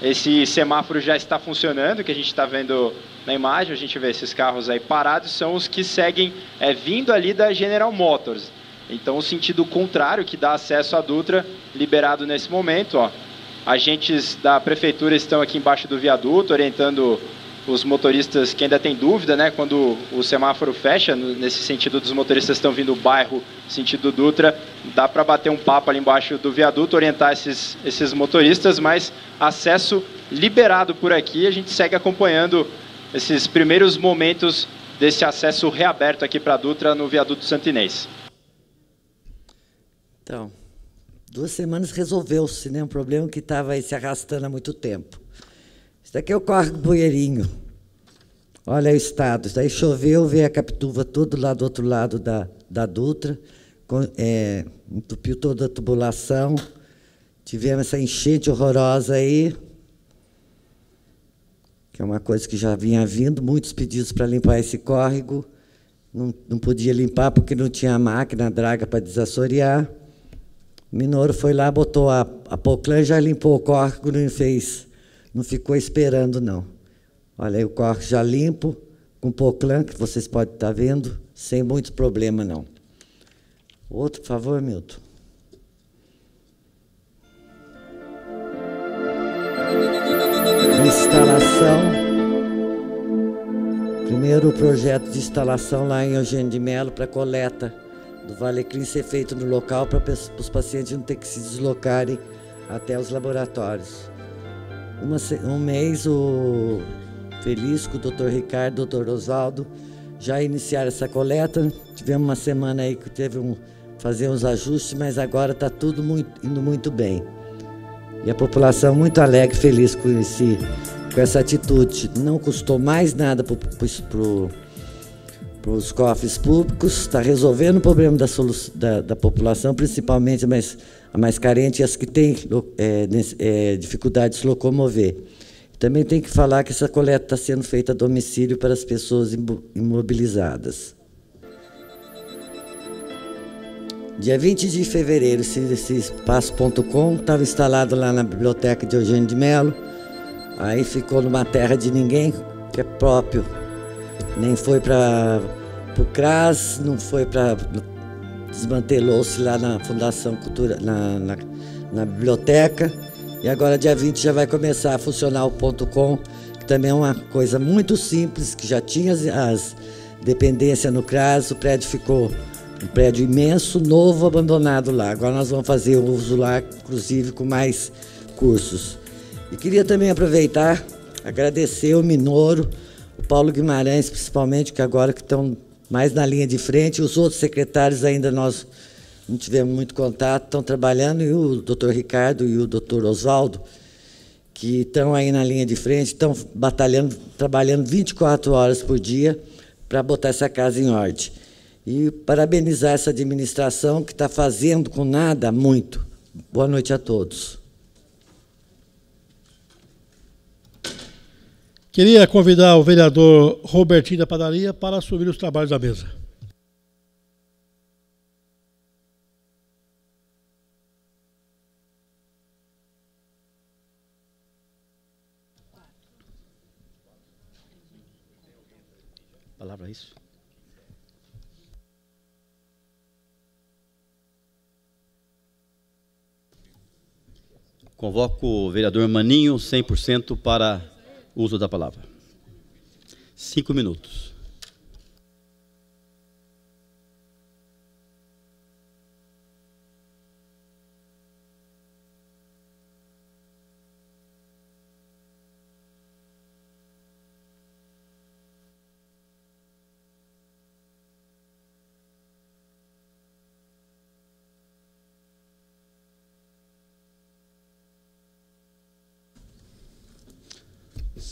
S14: Esse semáforo já está funcionando, que a gente está vendo na imagem. A gente vê esses carros aí parados, são os que seguem é, vindo ali da General Motors. Então, o sentido contrário, que dá acesso à Dutra, liberado nesse momento. Ó. Agentes da prefeitura estão aqui embaixo do viaduto, orientando os motoristas que ainda têm dúvida, né? Quando o semáforo fecha, nesse sentido dos motoristas estão vindo do bairro, sentido Dutra, dá para bater um papo ali embaixo do viaduto, orientar esses, esses motoristas, mas acesso liberado por aqui, a gente segue acompanhando esses primeiros momentos desse acesso reaberto aqui para Dutra no viaduto Santinês.
S15: Então, duas semanas resolveu-se, né? Um problema que estava se arrastando há muito tempo. Isso daqui é o Córrego Boeirinho. Olha o estado. Isso daí choveu, veio a Capituva todo lá do outro lado da, da Dutra, com, é, entupiu toda a tubulação. Tivemos essa enchente horrorosa aí, que é uma coisa que já vinha vindo, muitos pedidos para limpar esse córrego. Não, não podia limpar porque não tinha máquina draga para desassorear. O Minoro foi lá, botou a, a Poclan, já limpou o córrego, não fez não ficou esperando, não. Olha, aí o quarto já limpo, com poclã, que vocês podem estar tá vendo, sem muito problema, não. Outro, por favor, Milton. Instalação. Primeiro projeto de instalação lá em Eugênio de Melo para coleta do Valecrim ser feito no local para os pacientes não ter que se deslocarem até os laboratórios uma, um mês o Felisco, o doutor Ricardo, doutor Osaldo já iniciaram essa coleta. Tivemos uma semana aí que teve um fazer uns ajustes, mas agora está tudo muito, indo muito bem. E a população muito alegre, feliz com, esse, com essa atitude. Não custou mais nada para pro, os cofres públicos, está resolvendo o problema da, da, da população, principalmente, mas a mais carente e as que têm é, é, dificuldade de se locomover. Também tem que falar que essa coleta está sendo feita a domicílio para as pessoas imobilizadas. Dia 20 de fevereiro, esse espaço.com estava instalado lá na biblioteca de Eugênio de Mello. Aí ficou numa terra de ninguém, que é próprio. Nem foi para o CRAS, não foi para desmantelou-se lá na Fundação Cultura, na, na, na, biblioteca. E agora, dia 20, já vai começar a funcionar o ponto .com, que também é uma coisa muito simples, que já tinha as, as dependências no CRAS, o prédio ficou um prédio imenso, novo, abandonado lá. Agora nós vamos fazer uso lá, inclusive, com mais cursos. E queria também aproveitar, agradecer o Minoro, o Paulo Guimarães, principalmente, que agora que estão mas na linha de frente. Os outros secretários ainda nós não tivemos muito contato, estão trabalhando, e o doutor Ricardo e o doutor Oswaldo, que estão aí na linha de frente, estão batalhando, trabalhando 24 horas por dia para botar essa casa em ordem. E parabenizar essa administração que está fazendo com nada muito. Boa noite a todos. Queria convidar
S3: o vereador Robertinho da Padaria para assumir os trabalhos da mesa.
S8: Palavra é isso? Convoco o vereador Maninho, 100% para uso da palavra. Cinco minutos.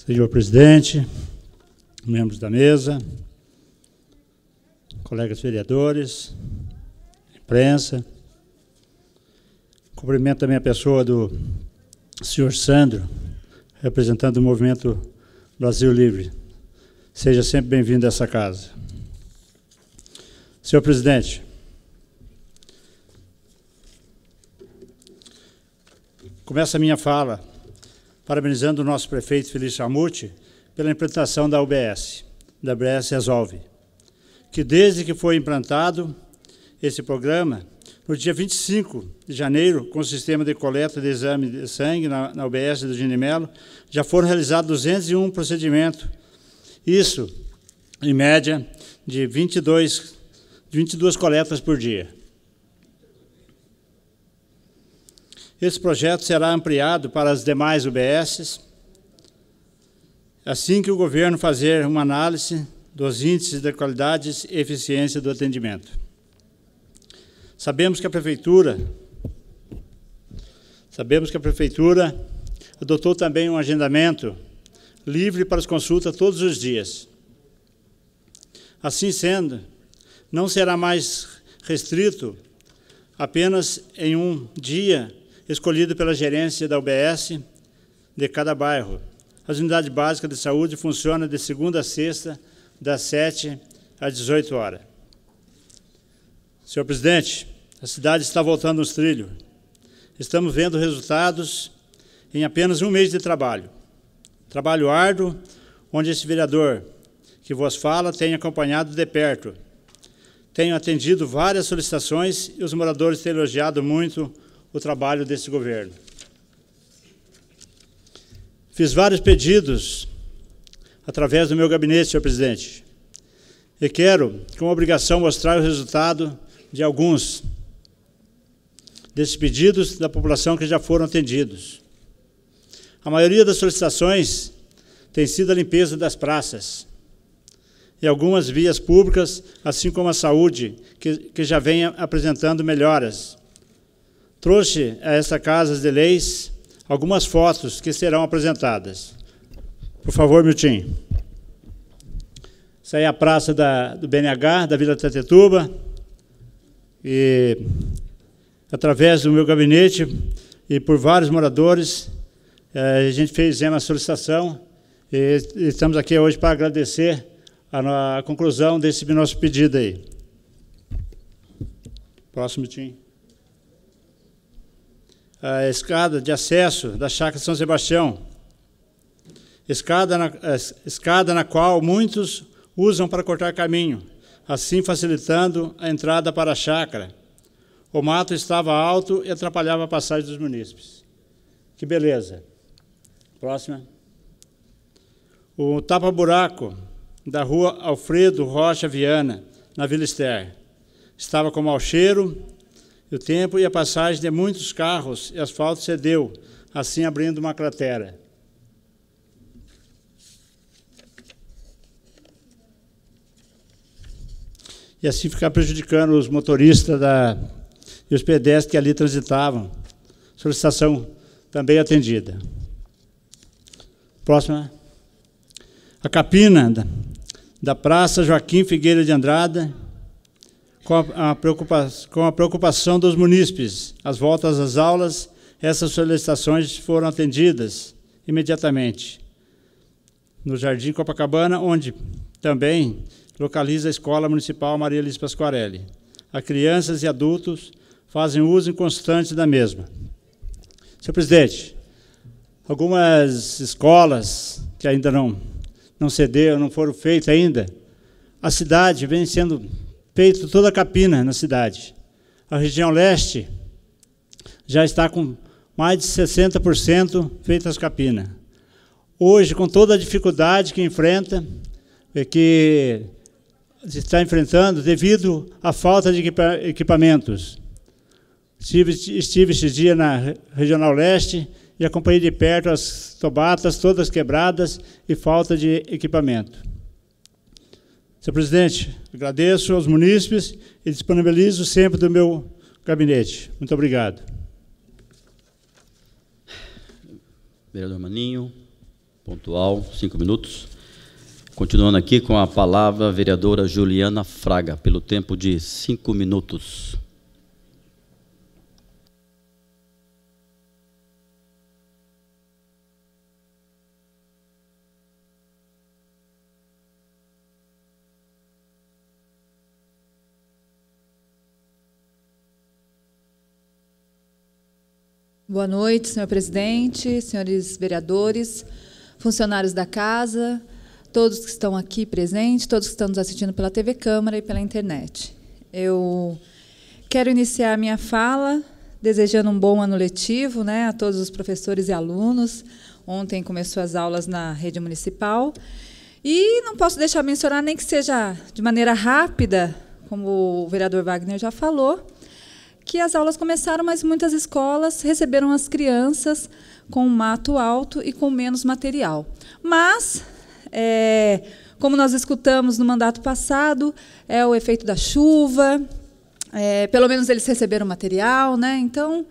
S11: Senhor presidente, membros da mesa, colegas vereadores, imprensa. Cumprimento também a pessoa do senhor Sandro, representando o movimento Brasil Livre. Seja sempre bem-vindo a essa casa. Senhor presidente, começa a minha fala parabenizando o nosso prefeito Felício Amuti pela implantação da UBS, da UBS Resolve, que desde que foi implantado esse programa, no dia 25 de janeiro, com o sistema de coleta de exame de sangue na, na UBS do Ginimelo, já foram realizados 201 procedimentos. Isso, em média, de 22, 22 coletas por dia. Esse projeto será ampliado para as demais UBSs. Assim que o governo fazer uma análise dos índices de qualidade e eficiência do atendimento. Sabemos que a prefeitura Sabemos que a prefeitura adotou também um agendamento livre para as consultas todos os dias. Assim sendo, não será mais restrito apenas em um dia escolhido pela gerência da UBS de cada bairro. As unidades básicas de saúde funcionam de segunda a sexta, das 7 às 18 horas. Senhor presidente, a cidade está voltando aos trilhos. Estamos vendo resultados em apenas um mês de trabalho. Trabalho árduo, onde esse vereador que vos fala tem acompanhado de perto. Tenho atendido várias solicitações e os moradores têm elogiado muito o trabalho desse governo. Fiz vários pedidos através do meu gabinete, senhor presidente, e quero, com obrigação, mostrar o resultado de alguns desses pedidos da população que já foram atendidos. A maioria das solicitações tem sido a limpeza das praças e algumas vias públicas, assim como a saúde, que, que já vem apresentando melhoras trouxe a essa Casa de Leis algumas fotos que serão apresentadas. Por favor, Miltim. Essa é a praça da, do BNH, da Vila Tatetuba. E, através do meu gabinete e por vários moradores, eh, a gente fez uma solicitação e, estamos aqui hoje para agradecer a, a conclusão desse nosso pedido aí. Próximo, Tim a escada de acesso da Chácara São Sebastião, escada na, eh, escada na qual muitos usam para cortar caminho, assim facilitando a entrada para a chácara. O mato estava alto e atrapalhava a passagem dos munícipes. Que beleza. Próxima. O tapa-buraco da rua Alfredo Rocha Viana, na Vila Ester. Estava com mau cheiro, o tempo e a passagem de muitos carros e asfalto cedeu, assim abrindo uma cratera. E assim ficar prejudicando os motoristas da, e os pedestres que ali transitavam. Solicitação também atendida. Próxima. A capina da, da Praça Joaquim Figueira de Andrada com a, preocupação, com a preocupação dos munícipes. As voltas às aulas, essas solicitações foram atendidas imediatamente. No Jardim Copacabana, onde também localiza a Escola Municipal Maria Elis Pasquarelli. as crianças e adultos fazem uso constante da mesma. Senhor presidente, algumas escolas que ainda não, não cederam, não foram feitas ainda, a cidade vem sendo feito toda a capina na cidade. A região leste já está com mais de 60% feitas capinas. Hoje, com toda a dificuldade que enfrenta, é que está enfrentando devido à falta de equipamentos. Estive, estive esse dia na Regional Leste e acompanhei de perto as tobatas todas quebradas e falta de equipamento. Senhor presidente, agradeço aos munícipes e disponibilizo sempre do meu gabinete. Muito obrigado.
S8: Vereador Maninho, pontual, cinco minutos. Continuando aqui com a palavra, a vereadora Juliana Fraga, pelo tempo de cinco minutos.
S7: Boa noite, senhor presidente, senhores vereadores, funcionários da casa, todos que estão aqui presentes, todos que estão nos assistindo pela TV Câmara e pela internet. Eu quero iniciar a minha fala desejando um bom ano letivo né, a todos os professores e alunos. Ontem começou as aulas na rede municipal. E não posso deixar de mencionar, nem que seja de maneira rápida, como o vereador Wagner já falou, que as aulas começaram, mas muitas escolas receberam as crianças com mato alto e com menos material. Mas, é, como nós escutamos no mandato passado, é o efeito da chuva, é, pelo menos eles receberam material, né? Então,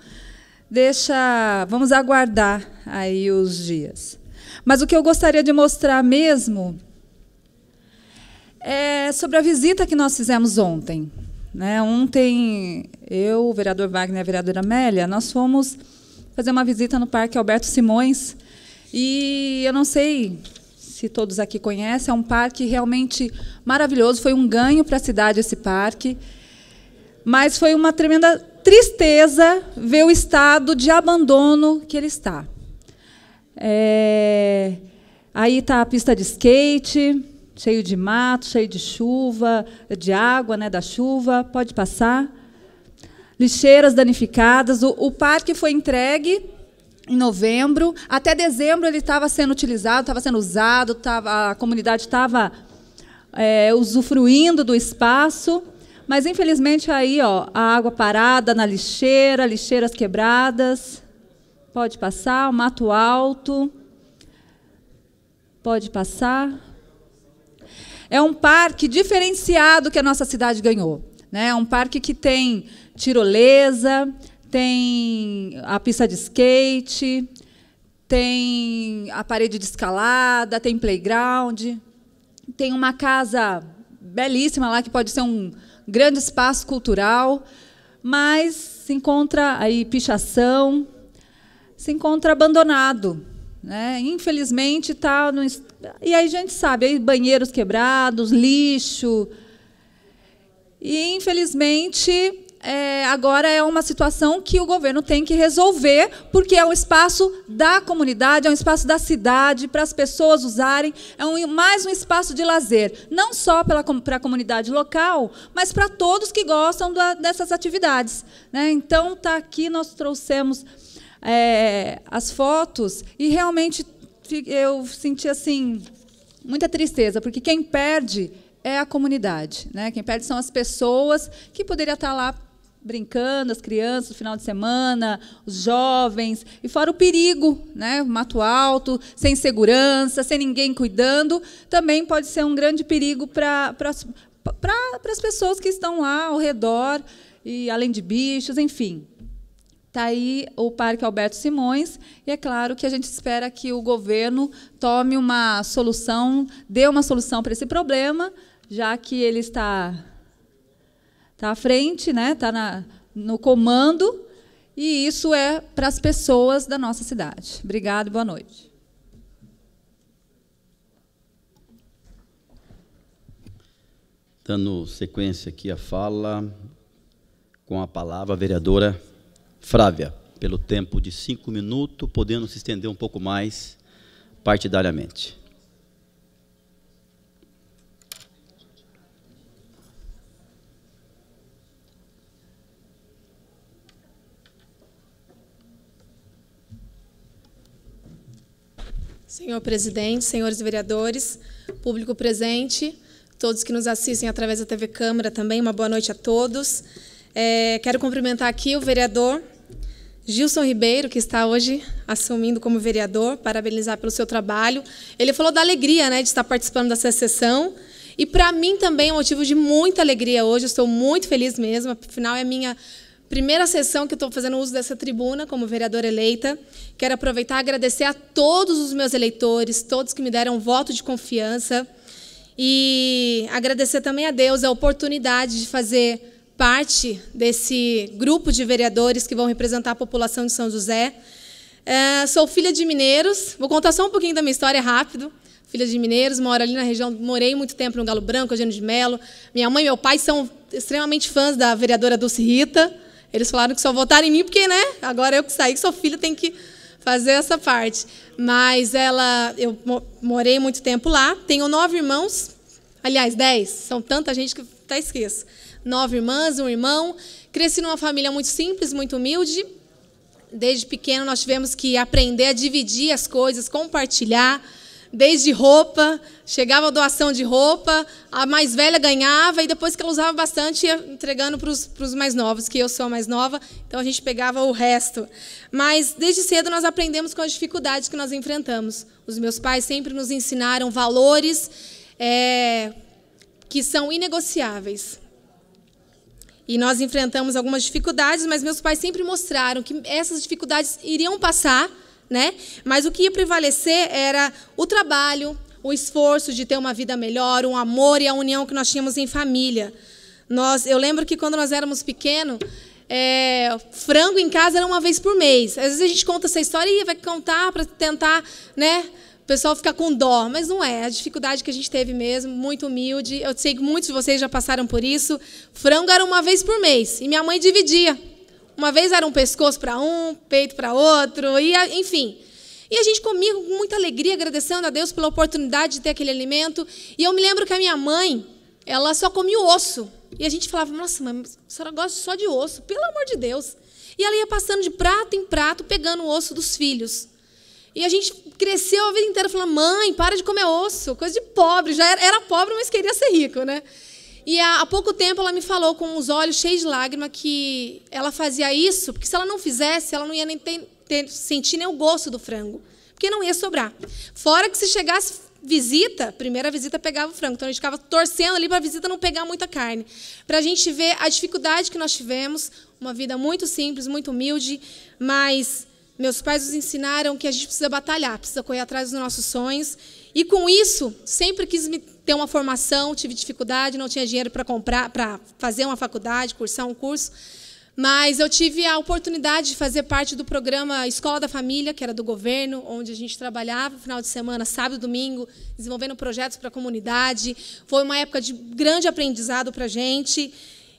S7: deixa, vamos aguardar aí os dias. Mas o que eu gostaria de mostrar mesmo é sobre a visita que nós fizemos ontem. Né? Ontem, eu, o vereador Wagner e a vereadora Amélia, nós fomos fazer uma visita no Parque Alberto Simões. E eu não sei se todos aqui conhecem, é um parque realmente maravilhoso. Foi um ganho para a cidade esse parque. Mas foi uma tremenda tristeza ver o estado de abandono que ele está. É... Aí está a pista de skate, cheio de mato, cheio de chuva, de água, né, da chuva. Pode passar. Lixeiras danificadas. O, o parque foi entregue em novembro. Até dezembro ele estava sendo utilizado, estava sendo usado, tava, a comunidade estava é, usufruindo do espaço. Mas, infelizmente, aí, ó, a água parada na lixeira, lixeiras quebradas. Pode passar, o mato alto. Pode passar. É um parque diferenciado que a nossa cidade ganhou. Né? É um parque que tem tirolesa, tem a pista de skate, tem a parede de escalada, tem playground, tem uma casa belíssima lá que pode ser um grande espaço cultural, mas se encontra aí pichação, se encontra abandonado. Né? Infelizmente está no... e aí a gente sabe, aí banheiros quebrados, lixo. E infelizmente é, agora é uma situação que o governo tem que resolver, porque é um espaço da comunidade, é um espaço da cidade para as pessoas usarem, é um, mais um espaço de lazer, não só pela, para a comunidade local, mas para todos que gostam da, dessas atividades. Né? Então está aqui nós trouxemos é, as fotos e realmente eu senti assim muita tristeza, porque quem perde é a comunidade, né? Quem perde são as pessoas que poderiam estar lá brincando, as crianças no final de semana, os jovens, e fora o perigo, né? Mato alto, sem segurança, sem ninguém cuidando, também pode ser um grande perigo para pra as pessoas que estão lá ao redor, e além de bichos, enfim. Está aí o Parque Alberto Simões, e é claro que a gente espera que o governo tome uma solução, dê uma solução para esse problema, já que ele está, está à frente, né? está na, no comando, e isso é para as pessoas da nossa cidade. Obrigado, boa noite.
S8: Dando sequência aqui à fala, com a palavra, a vereadora Frávia, pelo tempo de cinco minutos, podendo se estender um pouco mais partidariamente.
S10: Senhor presidente, senhores vereadores, público presente, todos que nos assistem através da TV Câmara também, uma boa noite a todos. É, quero cumprimentar aqui o vereador Gilson Ribeiro, que está hoje assumindo como vereador, parabenizar pelo seu trabalho. Ele falou da alegria né, de estar participando dessa sessão. E para mim também é um motivo de muita alegria hoje. Eu estou muito feliz mesmo. Afinal, é a minha primeira sessão que estou fazendo uso dessa tribuna como vereadora eleita. Quero aproveitar e agradecer a todos os meus eleitores, todos que me deram um voto de confiança. E agradecer também a Deus a oportunidade de fazer parte desse grupo de vereadores que vão representar a população de São José. É, sou filha de mineiros. Vou contar só um pouquinho da minha história rápido. Filha de mineiros, moro ali na região, morei muito tempo no Galo Branco, Eugênio de Melo. Minha mãe e meu pai são extremamente fãs da vereadora Dulce Rita. Eles falaram que só votaram em mim porque, né? Agora eu que saí, que sou filha, tem que fazer essa parte. Mas ela, eu morei muito tempo lá. Tenho nove irmãos, aliás, dez. São tanta gente que até esqueço nove irmãs, um irmão. Cresci numa família muito simples, muito humilde. Desde pequeno nós tivemos que aprender a dividir as coisas, compartilhar. Desde roupa, chegava a doação de roupa, a mais velha ganhava e depois que ela usava bastante ia entregando para os mais novos, que eu sou a mais nova, então a gente pegava o resto. Mas desde cedo nós aprendemos com as dificuldades que nós enfrentamos. Os meus pais sempre nos ensinaram valores é, que são inegociáveis. E nós enfrentamos algumas dificuldades, mas meus pais sempre mostraram que essas dificuldades iriam passar, né? Mas o que ia prevalecer era o trabalho, o esforço de ter uma vida melhor, um amor e a união que nós tínhamos em família. Nós, eu lembro que quando nós éramos pequenos, é, frango em casa era uma vez por mês. Às vezes a gente conta essa história e vai contar para tentar, né? O pessoal fica com dó, mas não é. A dificuldade que a gente teve mesmo, muito humilde. Eu sei que muitos de vocês já passaram por isso. Frango era uma vez por mês e minha mãe dividia. Uma vez era um pescoço para um, peito para outro, e enfim. E a gente comia com muita alegria, agradecendo a Deus pela oportunidade de ter aquele alimento. E eu me lembro que a minha mãe, ela só comia o osso. E a gente falava, nossa, mas a senhora gosta só de osso, pelo amor de Deus. E ela ia passando de prato em prato, pegando o osso dos filhos. E a gente cresceu a vida inteira falando: mãe, para de comer osso, coisa de pobre. Já era, era pobre, mas queria ser rico, né? E há, há pouco tempo ela me falou com os olhos cheios de lágrima que ela fazia isso, porque se ela não fizesse, ela não ia nem ter, ter, sentir nem o gosto do frango, porque não ia sobrar. Fora que se chegasse visita, primeira visita pegava o frango. Então a gente ficava torcendo ali para a visita não pegar muita carne. Para a gente ver a dificuldade que nós tivemos, uma vida muito simples, muito humilde, mas meus pais nos ensinaram que a gente precisa batalhar, precisa correr atrás dos nossos sonhos. E com isso, sempre quis ter uma formação, tive dificuldade, não tinha dinheiro para comprar, para fazer uma faculdade, cursar um curso. Mas eu tive a oportunidade de fazer parte do programa Escola da Família, que era do governo, onde a gente trabalhava final de semana, sábado, domingo, desenvolvendo projetos para a comunidade. Foi uma época de grande aprendizado para a gente.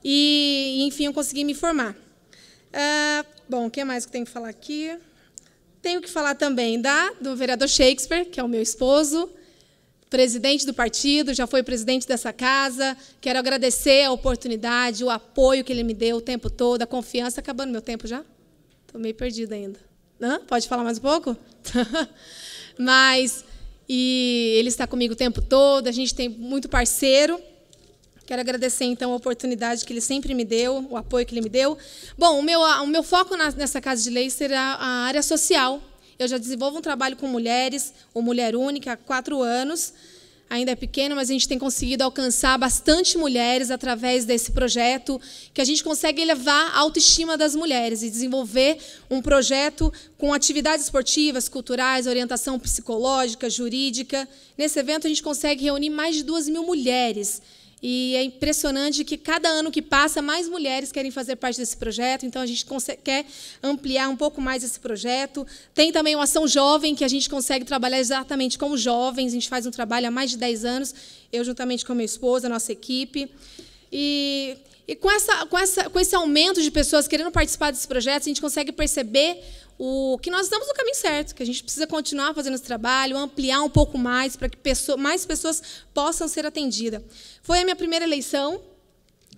S10: E, enfim, eu consegui me formar. Ah, bom, o que mais que tem que falar aqui? Tenho que falar também da do vereador Shakespeare, que é o meu esposo, presidente do partido, já foi presidente dessa casa. Quero agradecer a oportunidade, o apoio que ele me deu o tempo todo, a confiança. Acabando meu tempo já? Estou meio perdida ainda. Hã? Pode falar mais um pouco? Mas e ele está comigo o tempo todo, a gente tem muito parceiro. Quero agradecer, então, a oportunidade que ele sempre me deu, o apoio que ele me deu. Bom, o meu, o meu foco nessa Casa de Leis será a área social. Eu já desenvolvo um trabalho com mulheres, ou Mulher Única, há quatro anos. Ainda é pequeno, mas a gente tem conseguido alcançar bastante mulheres através desse projeto, que a gente consegue elevar a autoestima das mulheres e desenvolver um projeto com atividades esportivas, culturais, orientação psicológica, jurídica. Nesse evento, a gente consegue reunir mais de duas mil mulheres e é impressionante que cada ano que passa, mais mulheres querem fazer parte desse projeto, então a gente quer ampliar um pouco mais esse projeto. Tem também uma Ação Jovem, que a gente consegue trabalhar exatamente com jovens, a gente faz um trabalho há mais de 10 anos, eu juntamente com a minha esposa, a nossa equipe. E, e com, essa, com, essa, com esse aumento de pessoas querendo participar desse projeto, a gente consegue perceber o que nós estamos no caminho certo, que a gente precisa continuar fazendo esse trabalho, ampliar um pouco mais para que pessoa, mais pessoas possam ser atendidas. Foi a minha primeira eleição,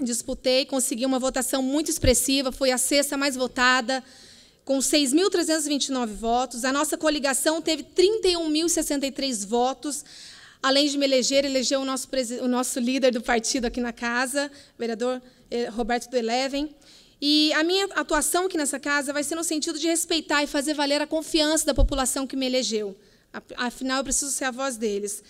S10: disputei, consegui uma votação muito expressiva, foi a sexta mais votada, com 6.329 votos. A nossa coligação teve 31.063 votos. Além de me eleger, elegeu o nosso, o nosso líder do partido aqui na casa, o vereador eh, Roberto do Eleven. E a minha atuação aqui nessa casa vai ser no sentido de respeitar e fazer valer a confiança da população que me elegeu. Afinal, eu preciso ser a voz deles.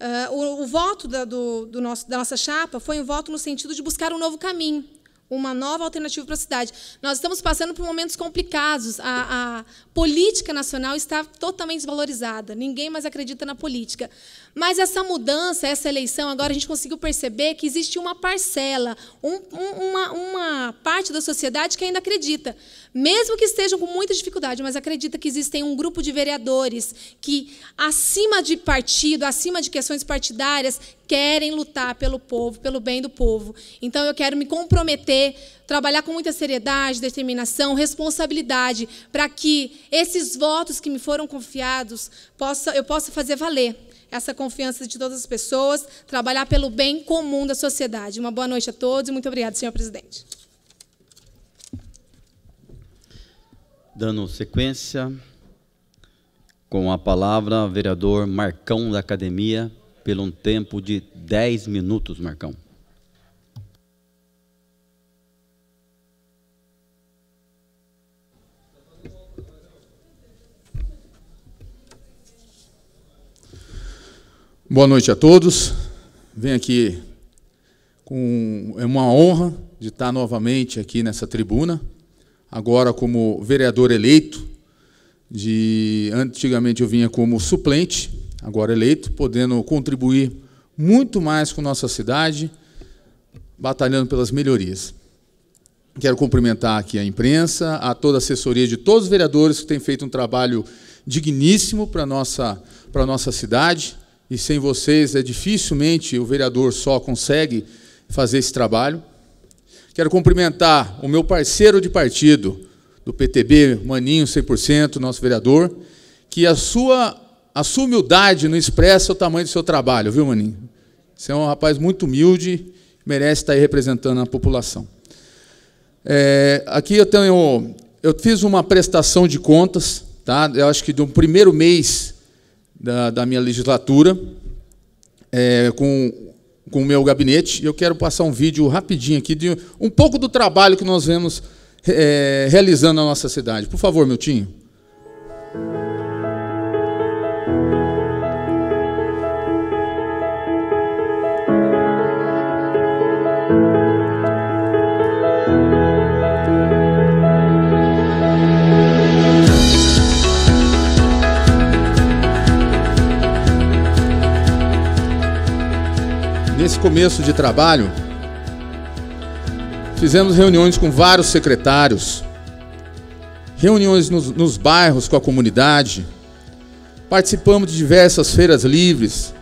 S10: Uh, o, o, voto da, do, do nosso, da nossa chapa foi um voto no sentido de buscar um novo caminho, uma nova alternativa para a cidade. Nós estamos passando por momentos complicados. A, a política nacional está totalmente desvalorizada. Ninguém mais acredita na política. Mas essa mudança, essa eleição, agora a gente conseguiu perceber que existe uma parcela, um, um, uma, uma parte da sociedade que ainda acredita, mesmo que estejam com muita dificuldade, mas acredita que existem um grupo de vereadores que, acima de partido, acima de questões partidárias, querem lutar pelo povo, pelo bem do povo. Então eu quero me comprometer, trabalhar com muita seriedade, determinação, responsabilidade, para que esses votos que me foram confiados possa, eu possa fazer valer essa confiança de todas as pessoas, trabalhar pelo bem comum da sociedade. Uma boa noite a todos e muito obrigado, senhor presidente.
S8: Dando sequência, com a palavra, vereador Marcão da Academia, pelo um tempo de 10 minutos, Marcão.
S5: Boa noite a todos. Venho aqui com é uma honra de estar novamente aqui nessa tribuna, agora como vereador eleito. De antigamente eu vinha como suplente, agora eleito, podendo contribuir muito mais com nossa cidade, batalhando pelas melhorias. Quero cumprimentar aqui a imprensa, a toda a assessoria de todos os vereadores que têm feito um trabalho digníssimo para nossa para nossa cidade e sem vocês é dificilmente o vereador só consegue fazer esse trabalho. Quero cumprimentar o meu parceiro de partido, do PTB, Maninho 100%, nosso vereador, que a sua, a sua humildade não expressa o tamanho do seu trabalho, viu, Maninho? Você é um rapaz muito humilde, merece estar aí representando a população. É, aqui eu tenho, eu fiz uma prestação de contas, tá? Eu acho que de um primeiro mês da, da minha legislatura é, com, com o meu gabinete. E eu quero passar um vídeo rapidinho aqui de um pouco do trabalho que nós vemos é, realizando na nossa cidade. Por favor, meu Tinho. nesse começo de trabalho, fizemos reuniões com vários secretários, reuniões nos, nos bairros com a comunidade, participamos de diversas feiras livres,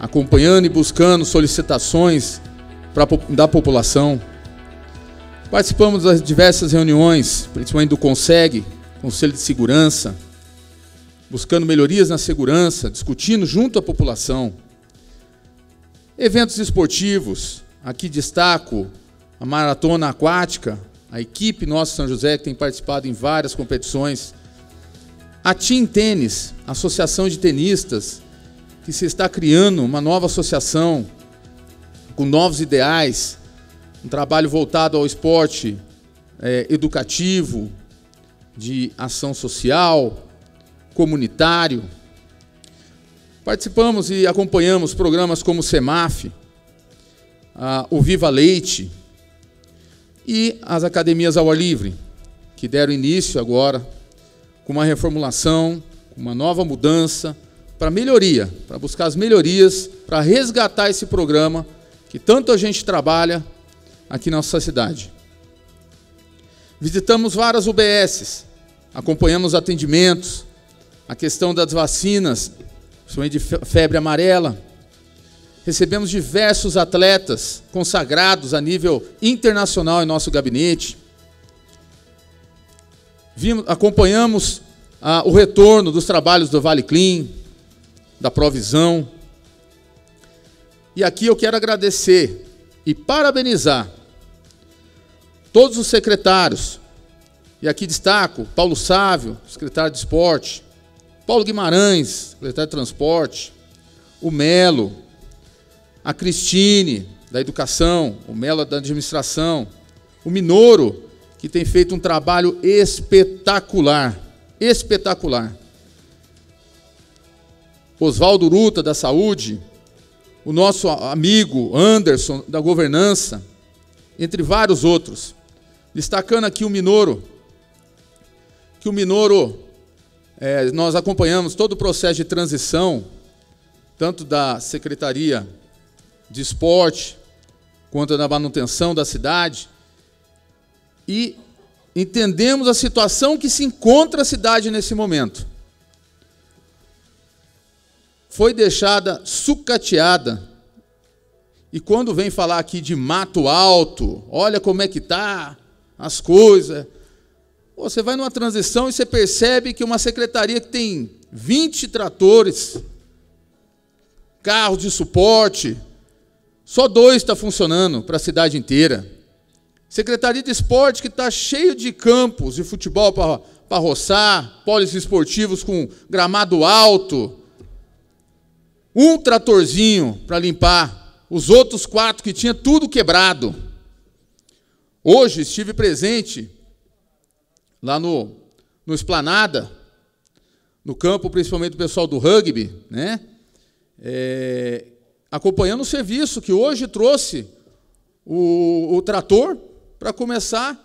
S5: acompanhando e buscando solicitações pra, da população. Participamos das diversas reuniões, principalmente do CONSEG, Conselho de Segurança, buscando melhorias na segurança, discutindo junto à população Eventos esportivos, aqui destaco a maratona aquática, a equipe nossa São José que tem participado em várias competições. A Team Tênis, Associação de Tenistas, que se está criando uma nova associação com novos ideais, um trabalho voltado ao esporte é, educativo, de ação social, comunitário. Participamos e acompanhamos programas como o SEMAF, o Viva Leite e as academias ao ar livre, que deram início agora com uma reformulação, uma nova mudança para melhoria, para buscar as melhorias, para resgatar esse programa que tanto a gente trabalha aqui na nossa cidade. Visitamos várias UBSs, acompanhamos atendimentos, a questão das vacinas principalmente de febre amarela. Recebemos diversos atletas consagrados a nível internacional em nosso gabinete. Vimos, acompanhamos ah, o retorno dos trabalhos do Vale Clean, da Provisão. E aqui eu quero agradecer e parabenizar todos os secretários. E aqui destaco Paulo Sávio, secretário de Esporte, Paulo Guimarães, secretário de Transporte, o Melo, a Cristine, da Educação, o Melo, da Administração, o Minoro, que tem feito um trabalho espetacular, espetacular. Oswaldo Ruta, da Saúde, o nosso amigo Anderson, da Governança, entre vários outros. Destacando aqui o Minoro, que o Minoro é, nós acompanhamos todo o processo de transição, tanto da Secretaria de Esporte, quanto da manutenção da cidade, e entendemos a situação que se encontra a cidade nesse momento. Foi deixada sucateada. E quando vem falar aqui de mato alto, olha como é que tá as coisas, você vai numa transição e você percebe que uma secretaria que tem 20 tratores, carros de suporte, só dois está funcionando para a cidade inteira. Secretaria de Esporte que está cheio de campos de futebol para roçar, polis esportivos com gramado alto, um tratorzinho para limpar, os outros quatro que tinha tudo quebrado. Hoje estive presente lá no, no Esplanada, no campo, principalmente o pessoal do rugby, né? É, acompanhando o serviço que hoje trouxe o, o trator para começar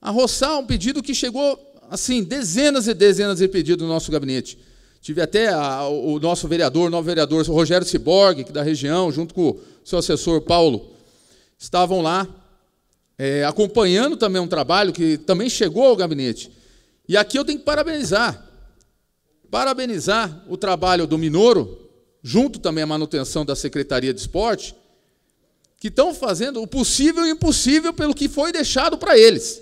S5: a roçar um pedido que chegou, assim, dezenas e dezenas de pedidos no nosso gabinete. Tive até a, o nosso vereador, o novo vereador, o Rogério Ciborgue, que é da região, junto com o seu assessor Paulo, estavam lá é, acompanhando também um trabalho que também chegou ao gabinete. E aqui eu tenho que parabenizar. Parabenizar o trabalho do Minoro, junto também à manutenção da Secretaria de Esporte, que estão fazendo o possível e o impossível pelo que foi deixado para eles.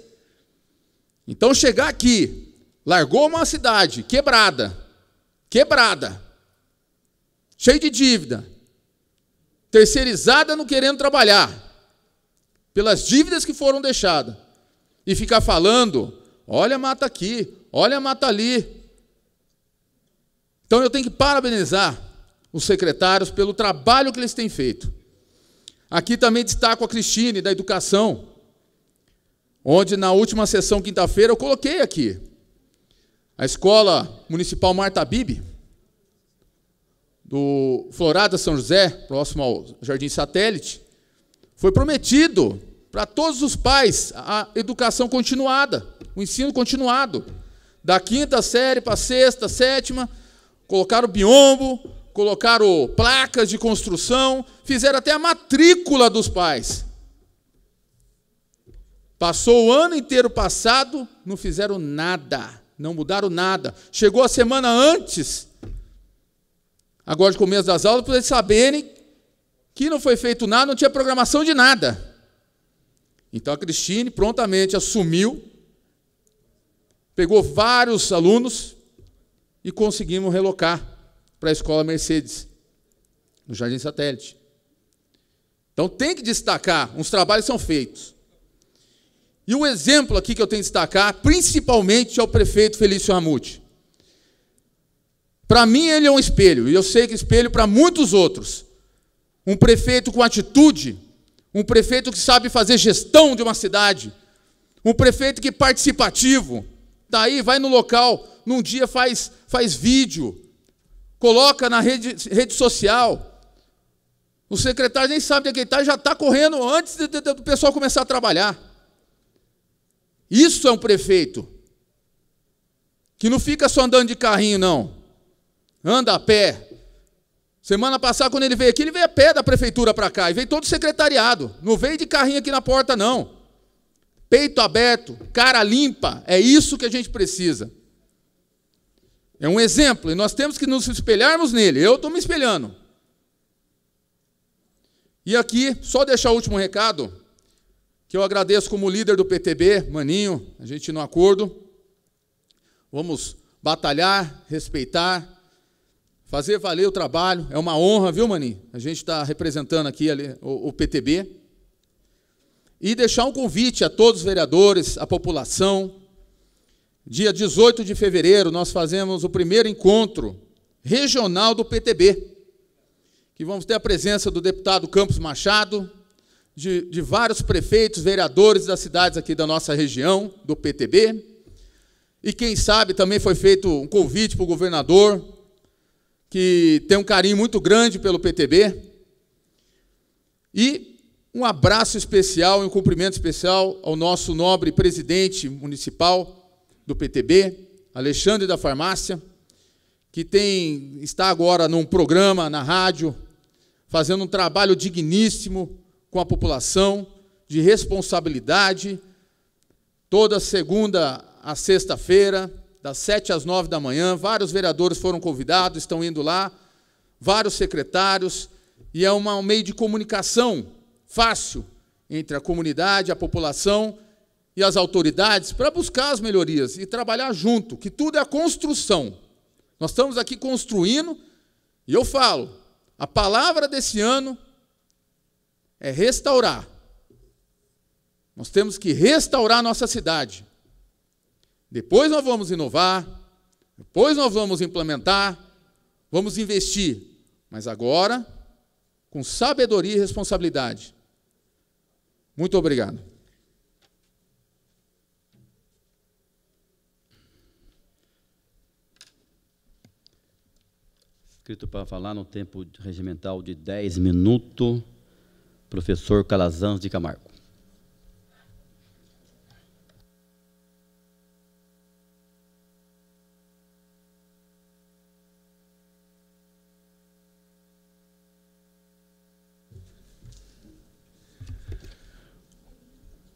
S5: Então, chegar aqui, largou uma cidade quebrada, quebrada, cheia de dívida, terceirizada não querendo trabalhar, pelas dívidas que foram deixadas, e ficar falando: olha a mata aqui, olha a mata ali. Então eu tenho que parabenizar os secretários pelo trabalho que eles têm feito. Aqui também destaco a Cristine, da Educação, onde na última sessão, quinta-feira, eu coloquei aqui a Escola Municipal Marta Bibi, do Florada São José, próximo ao Jardim Satélite, foi prometido para todos os pais a educação continuada, o ensino continuado. Da quinta série para sexta, sétima, colocaram biombo, colocaram placas de construção, fizeram até a matrícula dos pais. Passou o ano inteiro passado, não fizeram nada, não mudaram nada. Chegou a semana antes, agora de começo das aulas, para eles saberem que não foi feito nada, não tinha programação de nada. Então a Cristine prontamente assumiu, pegou vários alunos e conseguimos relocar para a escola Mercedes, no Jardim Satélite. Então tem que destacar, uns trabalhos são feitos. E o exemplo aqui que eu tenho que destacar, principalmente, é o prefeito Felício Ramute. Para mim, ele é um espelho, e eu sei que espelho para muitos outros. Um prefeito com atitude, um prefeito que sabe fazer gestão de uma cidade, um prefeito que é participativo, daí vai no local, num dia faz, faz vídeo, coloca na rede, rede social. O secretário nem sabe de é quem está, já está correndo antes de, de, do pessoal começar a trabalhar. Isso é um prefeito que não fica só andando de carrinho, não. Anda a pé, Semana passada, quando ele veio aqui, ele veio a pé da prefeitura para cá, e veio todo secretariado. Não veio de carrinho aqui na porta, não. Peito aberto, cara limpa, é isso que a gente precisa. É um exemplo, e nós temos que nos espelharmos nele. Eu estou me espelhando. E aqui, só deixar o último recado, que eu agradeço como líder do PTB, Maninho, a gente no acordo. Vamos batalhar, respeitar, Fazer valer o trabalho, é uma honra, viu, Maninho? A gente está representando aqui ali, o, o PTB. E deixar um convite a todos os vereadores, à população. Dia 18 de fevereiro, nós fazemos o primeiro encontro regional do PTB, que vamos ter a presença do deputado Campos Machado, de, de vários prefeitos, vereadores das cidades aqui da nossa região, do PTB. E quem sabe também foi feito um convite para o governador que tem um carinho muito grande pelo PTB. E um abraço especial e um cumprimento especial ao nosso nobre presidente municipal do PTB, Alexandre da Farmácia, que tem está agora num programa na rádio, fazendo um trabalho digníssimo com a população, de responsabilidade, toda segunda a sexta-feira, das 7 às 9 da manhã. Vários vereadores foram convidados, estão indo lá, vários secretários, e é uma, um meio de comunicação fácil entre a comunidade, a população e as autoridades para buscar as melhorias e trabalhar junto, que tudo é a construção. Nós estamos aqui construindo, e eu falo, a palavra desse ano é restaurar. Nós temos que restaurar a nossa cidade. Depois nós vamos inovar, depois nós vamos implementar, vamos investir, mas agora com sabedoria e responsabilidade. Muito obrigado.
S8: Escrito para falar no tempo regimental de 10 minutos, professor Calazans de Camargo.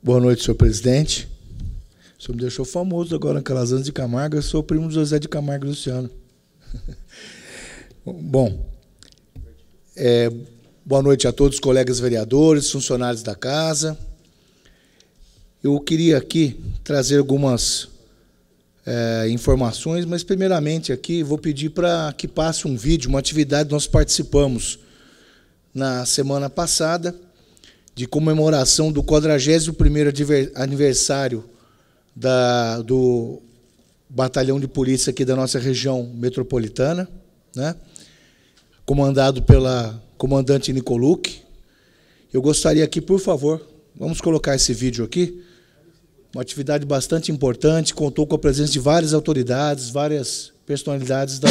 S6: Boa noite, senhor presidente. O senhor me deixou famoso agora em anos de Camargo. Eu sou primo do José de Camargo Luciano.
S5: Bom,
S6: é, boa noite a todos os colegas vereadores, funcionários da casa. Eu queria aqui trazer algumas é, informações, mas primeiramente aqui vou pedir para que passe um vídeo, uma atividade que nós participamos na semana passada de comemoração do 41º aniversário da, do batalhão de polícia aqui da nossa região metropolitana, né? comandado pela comandante Nicoluc. Eu gostaria aqui, por favor, vamos colocar esse vídeo aqui, uma atividade bastante importante, contou com a presença de várias autoridades, várias personalidades da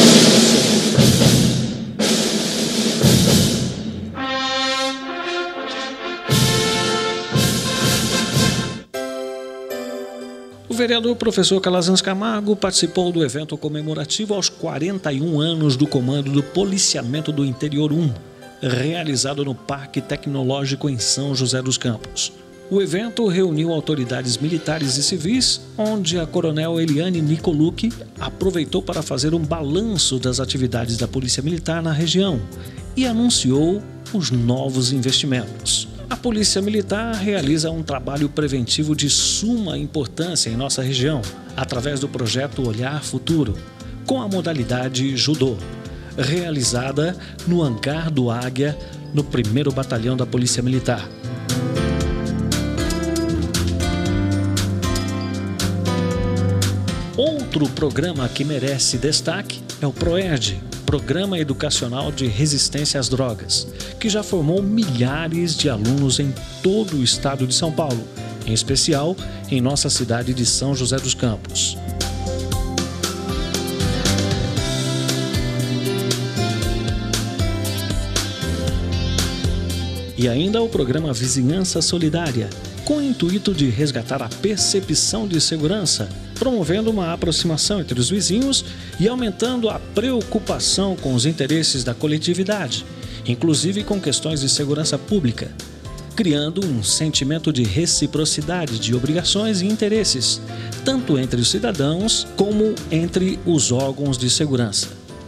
S16: vereador professor Calazans Camargo participou do evento comemorativo aos 41 anos do Comando do Policiamento do Interior 1, realizado no Parque Tecnológico em São José dos Campos. O evento reuniu autoridades militares e civis, onde a coronel Eliane Nicolucci aproveitou para fazer um balanço das atividades da Polícia Militar na região e anunciou os novos investimentos. A Polícia Militar realiza um trabalho preventivo de suma importância em nossa região, através do projeto Olhar Futuro, com a modalidade Judô, realizada no Hangar do Águia, no 1 Batalhão da Polícia Militar. Outro programa que merece destaque é o PROERD, Programa Educacional de Resistência às Drogas, que já formou milhares de alunos em todo o estado de São Paulo, em especial em nossa cidade de São José dos Campos. E ainda o programa Vizinhança Solidária, com o intuito de resgatar a percepção de segurança promovendo uma aproximação entre os vizinhos e aumentando a preocupação com os interesses da coletividade, inclusive com questões de segurança pública, criando um sentimento de reciprocidade de obrigações e interesses, tanto entre os cidadãos como entre os órgãos de segurança.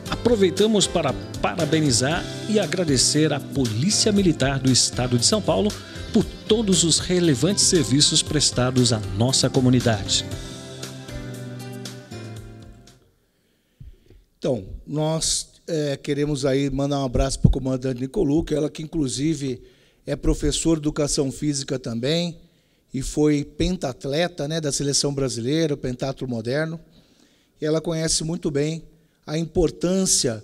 S16: Aproveitamos para parabenizar e agradecer à Polícia Militar do Estado de São Paulo por todos os relevantes serviços prestados à
S6: nossa comunidade. Então, nós é, queremos aí mandar um abraço para a comandante Nicoluca, é ela que inclusive é professora de educação física também e foi pentatleta né, da seleção brasileira, o pentatlo moderno. E ela conhece muito bem a importância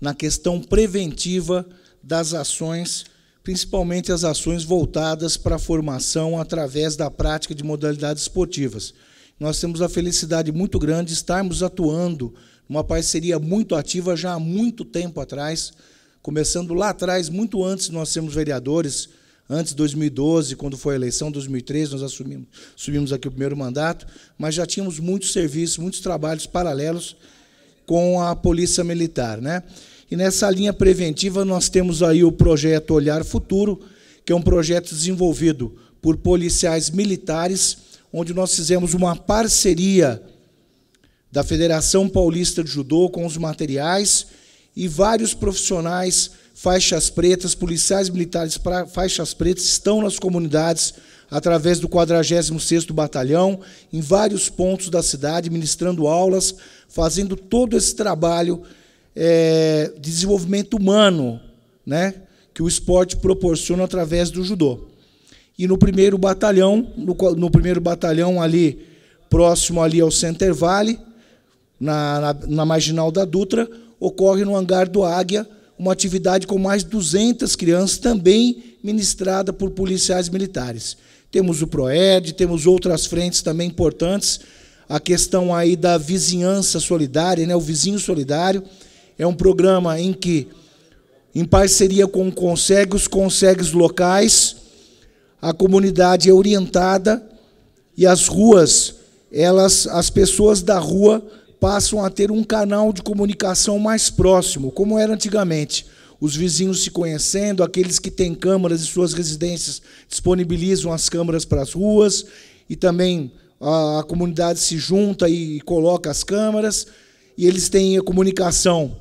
S6: na questão preventiva das ações, principalmente as ações voltadas para a formação através da prática de modalidades esportivas. Nós temos a felicidade muito grande de estarmos atuando uma parceria muito ativa já há muito tempo atrás, começando lá atrás, muito antes de nós sermos vereadores, antes de 2012, quando foi a eleição, 2013, nós assumimos, assumimos aqui o primeiro mandato, mas já tínhamos muitos serviços, muitos trabalhos paralelos com a Polícia Militar. Né? E nessa linha preventiva nós temos aí o projeto Olhar Futuro, que é um projeto desenvolvido por policiais militares, onde nós fizemos uma parceria da Federação Paulista de Judô com os materiais e vários profissionais, faixas pretas, policiais militares para faixas pretas estão nas comunidades através do 46º Batalhão, em vários pontos da cidade, ministrando aulas, fazendo todo esse trabalho é, de desenvolvimento humano né, que o esporte proporciona através do judô. E no primeiro batalhão, no, no primeiro batalhão ali, próximo ali ao Center Valley, na, na, na Marginal da Dutra, ocorre no Hangar do Águia, uma atividade com mais de 200 crianças, também ministrada por policiais militares. Temos o PROED, temos outras frentes também importantes, a questão aí da vizinhança solidária, né, o vizinho solidário, é um programa em que, em parceria com o Consegue, os Consegues locais, a comunidade é orientada e as ruas, elas, as pessoas da rua passam a ter um canal de comunicação mais próximo, como era antigamente. Os vizinhos se conhecendo, aqueles que têm câmaras em suas residências disponibilizam as câmaras para as ruas e também a, a comunidade se junta e, e coloca as câmaras e eles têm a comunicação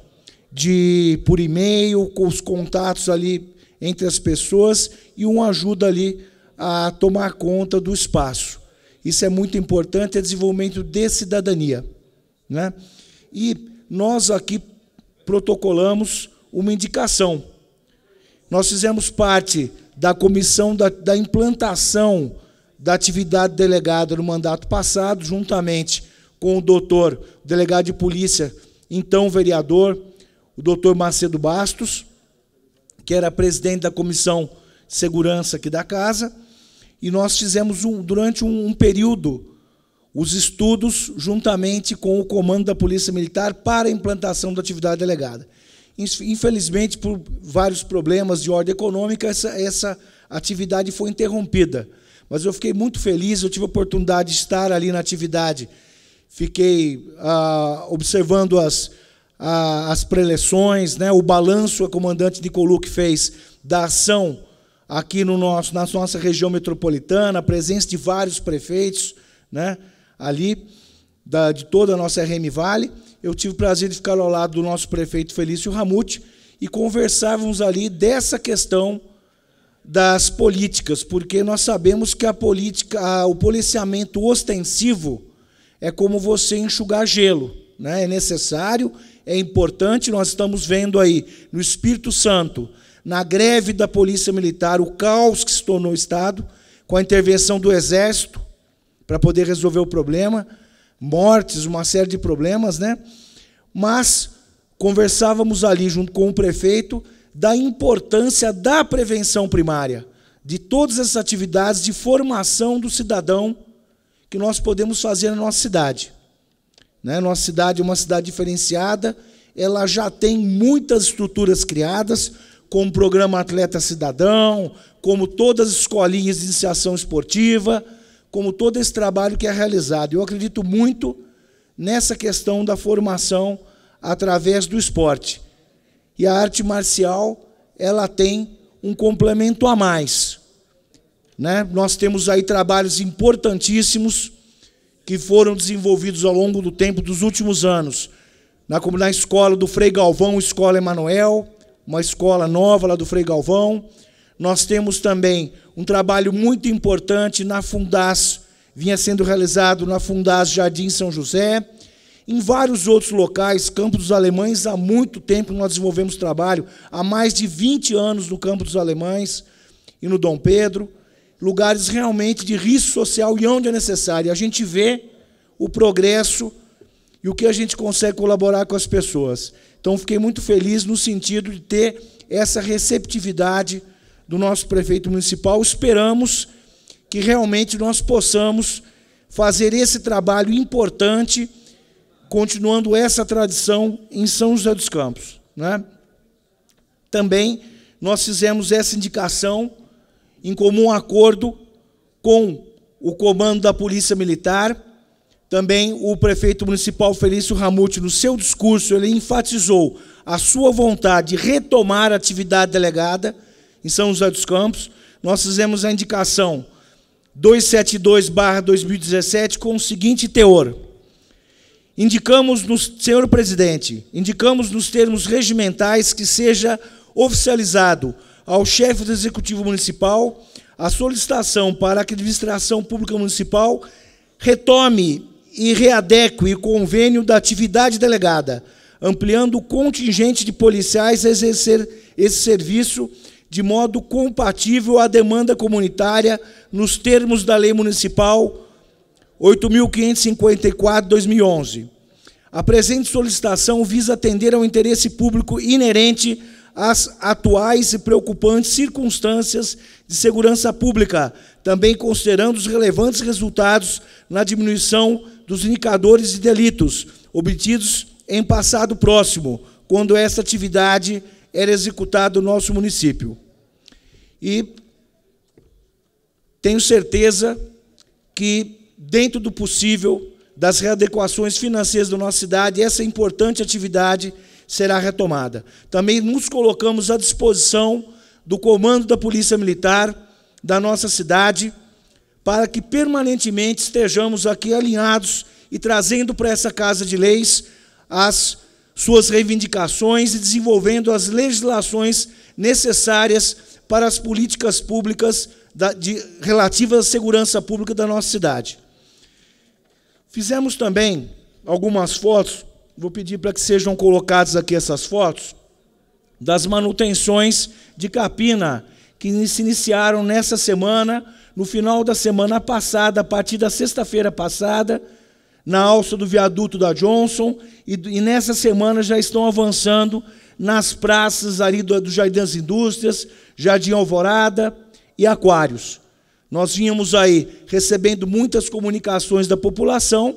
S6: de por e-mail, com os contatos ali entre as pessoas e um ajuda ali a tomar conta do espaço. Isso é muito importante, é desenvolvimento de cidadania. Né? E nós aqui protocolamos uma indicação. Nós fizemos parte da comissão da, da implantação da atividade delegada no mandato passado, juntamente com o doutor, o delegado de polícia, então vereador, o doutor Macedo Bastos, que era presidente da comissão de segurança aqui da casa, e nós fizemos um, durante um, um período os estudos juntamente com o comando da Polícia Militar para a implantação da atividade delegada. Infelizmente, por vários problemas de ordem econômica, essa, essa atividade foi interrompida. Mas eu fiquei muito feliz, eu tive a oportunidade de estar ali na atividade. Fiquei ah, observando as, ah, as preleções, né, o balanço a comandante de Nicoluc fez da ação aqui no nosso, na nossa região metropolitana, a presença de vários prefeitos. Né? ali da, de toda a nossa RM Vale. Eu tive o prazer de ficar ao lado do nosso prefeito Felício Ramute e conversávamos ali dessa questão das políticas, porque nós sabemos que a política, a, o policiamento ostensivo é como você enxugar gelo, né? É necessário, é importante. Nós estamos vendo aí no Espírito Santo, na greve da Polícia Militar, o caos que se tornou o Estado, com a intervenção do Exército, para poder resolver o problema, mortes, uma série de problemas, né? Mas conversávamos ali junto com o prefeito da importância da prevenção primária, de todas essas atividades de formação do cidadão que nós podemos fazer na nossa cidade. Né? Nossa cidade é uma cidade diferenciada, ela já tem muitas estruturas criadas, como o programa Atleta Cidadão, como todas as escolinhas de iniciação esportiva, como todo esse trabalho que é realizado. Eu acredito muito nessa questão da formação através do esporte. E a arte marcial, ela tem um complemento a mais. Né? Nós temos aí trabalhos importantíssimos que foram desenvolvidos ao longo do tempo dos últimos anos. Na, na escola do Frei Galvão, Escola Emanuel, uma escola nova lá do Frei Galvão nós temos também um trabalho muito importante na Fundas, vinha sendo realizado na Fundas Jardim São José, em vários outros locais, Campo dos Alemães, há muito tempo nós desenvolvemos trabalho, há mais de 20 anos no Campo dos Alemães e no Dom Pedro, lugares realmente de risco social e onde é necessário. A gente vê o progresso e o que a gente consegue colaborar com as pessoas. Então, fiquei muito feliz no sentido de ter essa receptividade do nosso prefeito municipal. Esperamos que realmente nós possamos fazer esse trabalho importante, continuando essa tradição em São José dos Campos. Né? Também nós fizemos essa indicação em comum acordo com o comando da Polícia Militar. Também o prefeito municipal Felício Ramute, no seu discurso, ele enfatizou a sua vontade de retomar a atividade delegada em São José dos Campos, nós fizemos a indicação 272-2017 com o seguinte teor. Indicamos nos, senhor presidente, indicamos nos termos regimentais que seja oficializado ao chefe do Executivo Municipal a solicitação para que a administração pública municipal retome e readeque o convênio da atividade delegada, ampliando o contingente de policiais a exercer esse serviço de modo compatível à demanda comunitária nos termos da Lei Municipal 8.554/2011. A presente solicitação visa atender ao interesse público inerente às atuais e preocupantes circunstâncias de segurança pública, também considerando os relevantes resultados na diminuição dos indicadores de delitos obtidos em passado próximo, quando essa atividade era executada no nosso município. E tenho certeza que, dentro do possível, das readequações financeiras da nossa cidade, essa importante atividade será retomada. Também nos colocamos à disposição do comando da Polícia Militar da nossa cidade, para que permanentemente estejamos aqui alinhados e trazendo para essa Casa de Leis as suas reivindicações e desenvolvendo as legislações necessárias para as políticas públicas da, de, relativas à segurança pública da nossa cidade. Fizemos também algumas fotos, vou pedir para que sejam colocadas aqui essas fotos, das manutenções de Capina, que se iniciaram nessa semana, no final da semana passada, a partir da sexta-feira passada, na alça do viaduto da Johnson, e, e, nessa semana já estão avançando nas praças ali do, do Jardim das Indústrias, Jardim Alvorada e Aquários. Nós vínhamos aí recebendo muitas comunicações da população.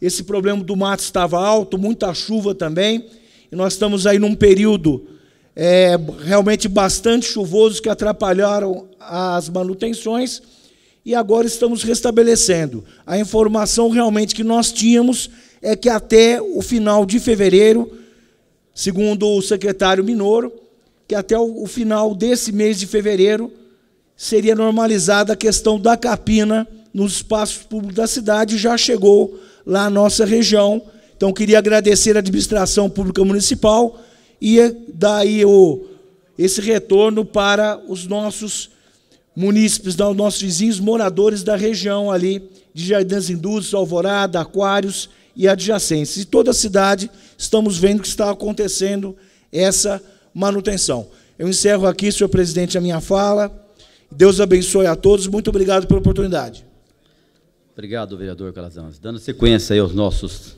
S6: Esse problema do mato estava alto, muita chuva também. E nós estamos aí num período é, realmente bastante chuvoso que atrapalharam as manutenções. E agora estamos restabelecendo. A informação realmente que nós tínhamos é que até o final de fevereiro, segundo o secretário Minoro, que até o final desse mês de fevereiro seria normalizada a questão da capina nos espaços públicos da cidade, já chegou lá à nossa região. Então, queria agradecer a administração pública municipal e dar o, esse retorno para os nossos munícipes, os nossos vizinhos, moradores da região ali, de Jardins Indústrias, Alvorada, Aquários e adjacentes. E toda a cidade, estamos vendo que está acontecendo essa manutenção. Eu encerro aqui, senhor presidente, a minha fala. Deus abençoe a todos. Muito obrigado pela oportunidade.
S8: Obrigado, vereador Calazans. Dando sequência aí aos nossos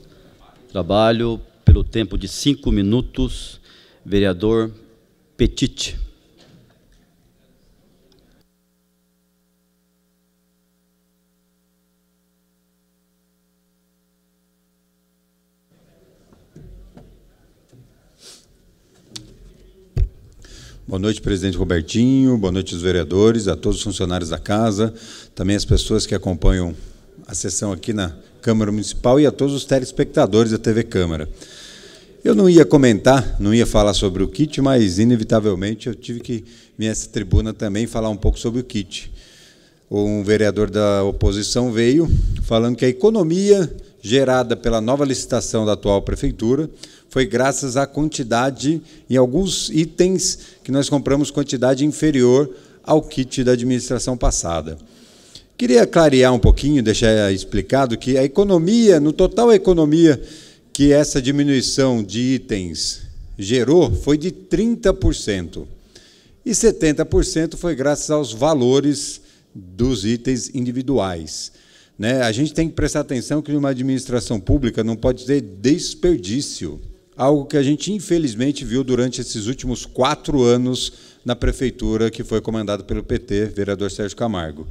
S8: trabalho, pelo tempo de cinco minutos, vereador Petit.
S14: Boa noite, presidente Robertinho, boa noite os vereadores, a todos os funcionários da casa, também as pessoas que acompanham a sessão aqui na Câmara Municipal e a todos os telespectadores da TV Câmara. Eu não ia comentar, não ia falar sobre o kit, mas inevitavelmente eu tive que vir a essa tribuna também falar um pouco sobre o kit. Um vereador da oposição veio falando que a economia gerada pela nova licitação da atual prefeitura foi graças à quantidade em alguns itens que nós compramos quantidade inferior ao kit da administração passada. Queria clarear um pouquinho, deixar explicado que a economia, no total a economia que essa diminuição de itens gerou foi de 30%. E 70% foi graças aos valores dos itens individuais. Né? A gente tem que prestar atenção que numa administração pública não pode ter desperdício. Algo que a gente, infelizmente, viu durante esses últimos quatro anos na prefeitura que foi comandada pelo PT, vereador Sérgio Camargo.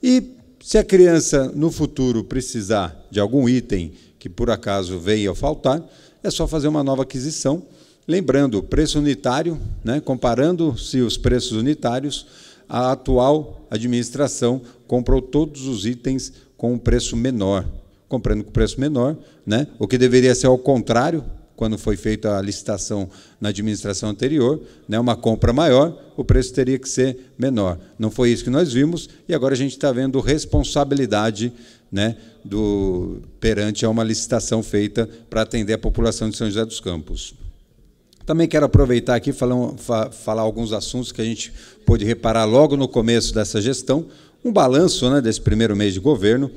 S14: E se a criança no futuro precisar de algum item que por acaso venha a faltar, é só fazer uma nova aquisição. Lembrando, preço unitário, né, comparando-se os preços unitários, a atual administração comprou todos os itens com um preço menor. Comprando com preço menor, né? o que deveria ser ao contrário, quando foi feita a licitação na administração anterior, né, uma compra maior, o preço teria que ser menor. Não foi isso que nós vimos, e agora a gente está vendo responsabilidade né, do, perante a uma licitação feita para atender a população de São José dos Campos. Também quero aproveitar aqui e falar, falar alguns assuntos que a gente pôde reparar logo no começo dessa gestão, um balanço né, desse primeiro mês de governo.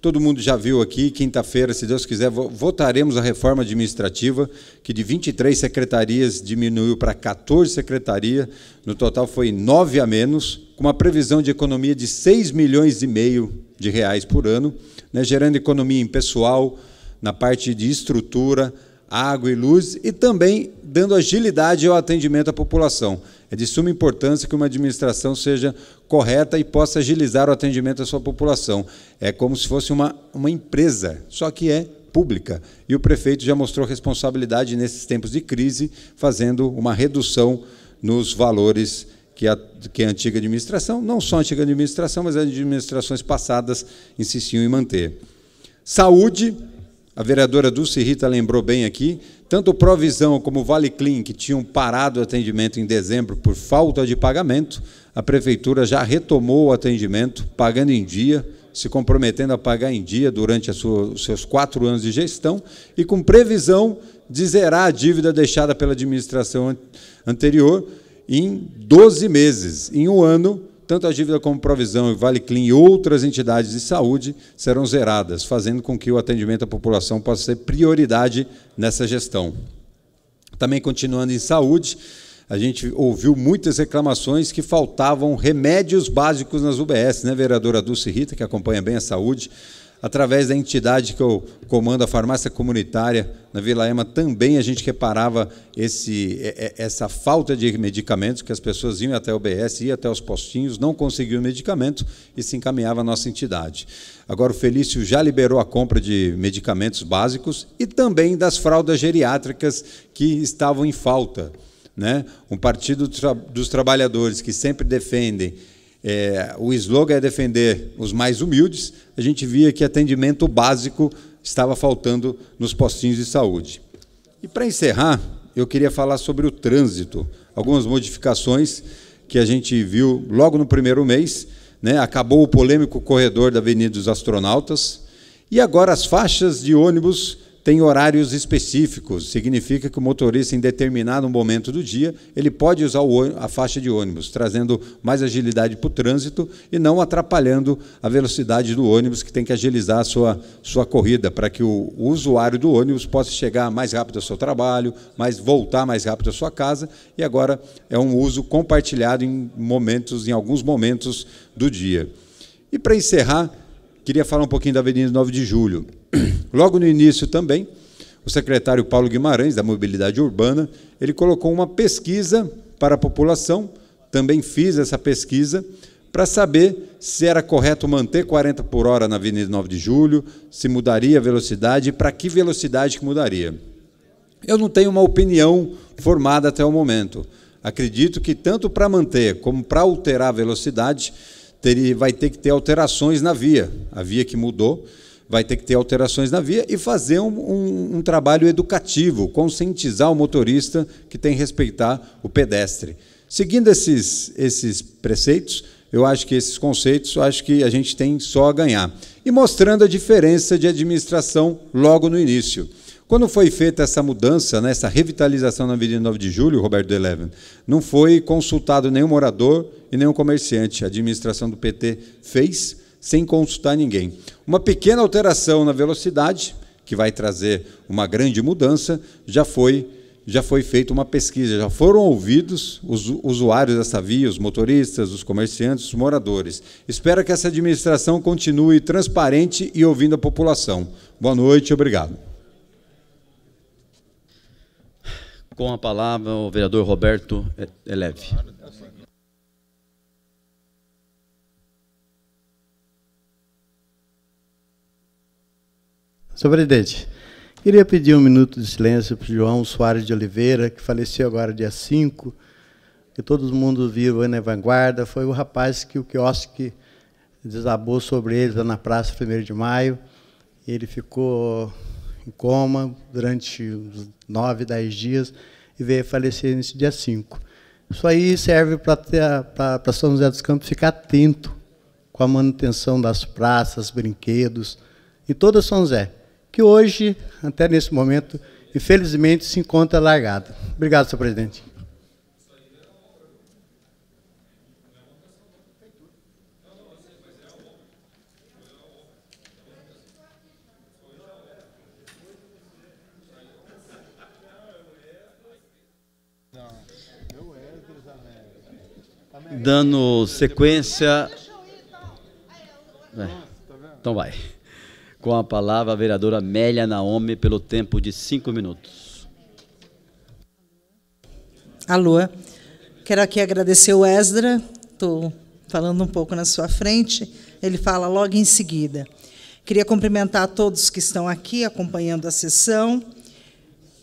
S14: Todo mundo já viu aqui, quinta-feira, se Deus quiser, votaremos a reforma administrativa, que de 23 secretarias diminuiu para 14 secretarias, no total foi 9 a menos, com uma previsão de economia de 6 milhões e meio de reais por ano, né, gerando economia em pessoal, na parte de estrutura, água e luz e também dando agilidade ao atendimento à população. É de suma importância que uma administração seja correta e possa agilizar o atendimento à sua população. É como se fosse uma, uma empresa, só que é pública. E o prefeito já mostrou responsabilidade nesses tempos de crise, fazendo uma redução nos valores que a, que a antiga administração, não só a antiga administração, mas as administrações passadas insistiam em manter. Saúde a vereadora Dulce Rita lembrou bem aqui, tanto Provisão como Vale Clean, que tinham parado o atendimento em dezembro por falta de pagamento, a prefeitura já retomou o atendimento, pagando em dia, se comprometendo a pagar em dia durante sua, os seus quatro anos de gestão e com previsão de zerar a dívida deixada pela administração anterior em 12 meses. Em um ano, tanto a dívida como provisão e Vale Clean e outras entidades de saúde serão zeradas, fazendo com que o atendimento à população possa ser prioridade nessa gestão. Também continuando em saúde, a gente ouviu muitas reclamações que faltavam remédios básicos nas UBS, né, vereadora Dulce Rita, que acompanha bem a saúde, através da entidade que eu comando, a farmácia comunitária na Vila Ema, também a gente reparava esse, essa falta de medicamentos, que as pessoas iam até o BS, iam até os postinhos, não conseguiam medicamento e se encaminhava à nossa entidade. Agora o Felício já liberou a compra de medicamentos básicos e também das fraldas geriátricas que estavam em falta. Né? Um partido dos trabalhadores que sempre defendem é, o slogan é defender os mais humildes, a gente via que atendimento básico estava faltando nos postinhos de saúde. E para encerrar, eu queria falar sobre o trânsito, algumas modificações que a gente viu logo no primeiro mês. Né? Acabou o polêmico corredor da Avenida dos Astronautas. E agora as faixas de ônibus tem horários específicos, significa que o motorista, em determinado momento do dia, ele pode usar a faixa de ônibus, trazendo mais agilidade para o trânsito e não atrapalhando a velocidade do ônibus, que tem que agilizar a sua, sua corrida, para que o, o usuário do ônibus possa chegar mais rápido ao seu trabalho, mais voltar mais rápido à sua casa. E agora é um uso compartilhado em momentos, em alguns momentos do dia. E para encerrar, queria falar um pouquinho da Avenida 9 de Julho. Logo no início também, o secretário Paulo Guimarães, da Mobilidade Urbana, ele colocou uma pesquisa para a população, também fiz essa pesquisa, para saber se era correto manter 40 por hora na Avenida 9 de Julho, se mudaria a velocidade e para que velocidade que mudaria. Eu não tenho uma opinião formada até o momento. Acredito que tanto para manter como para alterar a velocidade, vai ter que ter alterações na via. A via que mudou, vai ter que ter alterações na via e fazer um, um, um, trabalho educativo, conscientizar o motorista que tem que respeitar o pedestre. Seguindo esses, esses preceitos, eu acho que esses conceitos, acho que a gente tem só a ganhar. E mostrando a diferença de administração logo no início. Quando foi feita essa mudança, né, essa revitalização na Avenida 9 de Julho, Roberto de Eleven, não foi consultado nenhum morador e nenhum comerciante. A administração do PT fez, sem consultar ninguém. Uma pequena alteração na velocidade, que vai trazer uma grande mudança, já foi já foi feita uma pesquisa, já foram ouvidos os usuários dessa via, os motoristas, os comerciantes, os moradores. Espero que essa administração continue transparente e ouvindo a população. Boa noite, obrigado. Com a palavra, o
S8: vereador Roberto Eleve. É,
S1: é
S12: Senhor presidente, queria pedir um minuto de silêncio para o João Soares de Oliveira, que faleceu agora dia 5, que todo mundo viu na vanguarda. Foi o rapaz que o quiosque desabou sobre ele lá na praça 1 de maio. Ele ficou em coma durante uns 9, 10 dias e veio falecer nesse dia 5. Isso aí serve para São José dos Campos ficar atento com a manutenção das praças, brinquedos, e toda São José que hoje, até nesse momento, infelizmente se encontra largada. Obrigado, senhor presidente.
S8: Dando sequência. É, então vai. Com a palavra, a vereadora Amélia Naomi, pelo tempo de cinco minutos.
S17: Alô, quero aqui agradecer o Esdra, estou falando um pouco na sua frente, ele fala logo em seguida. Queria cumprimentar todos que estão aqui acompanhando a sessão,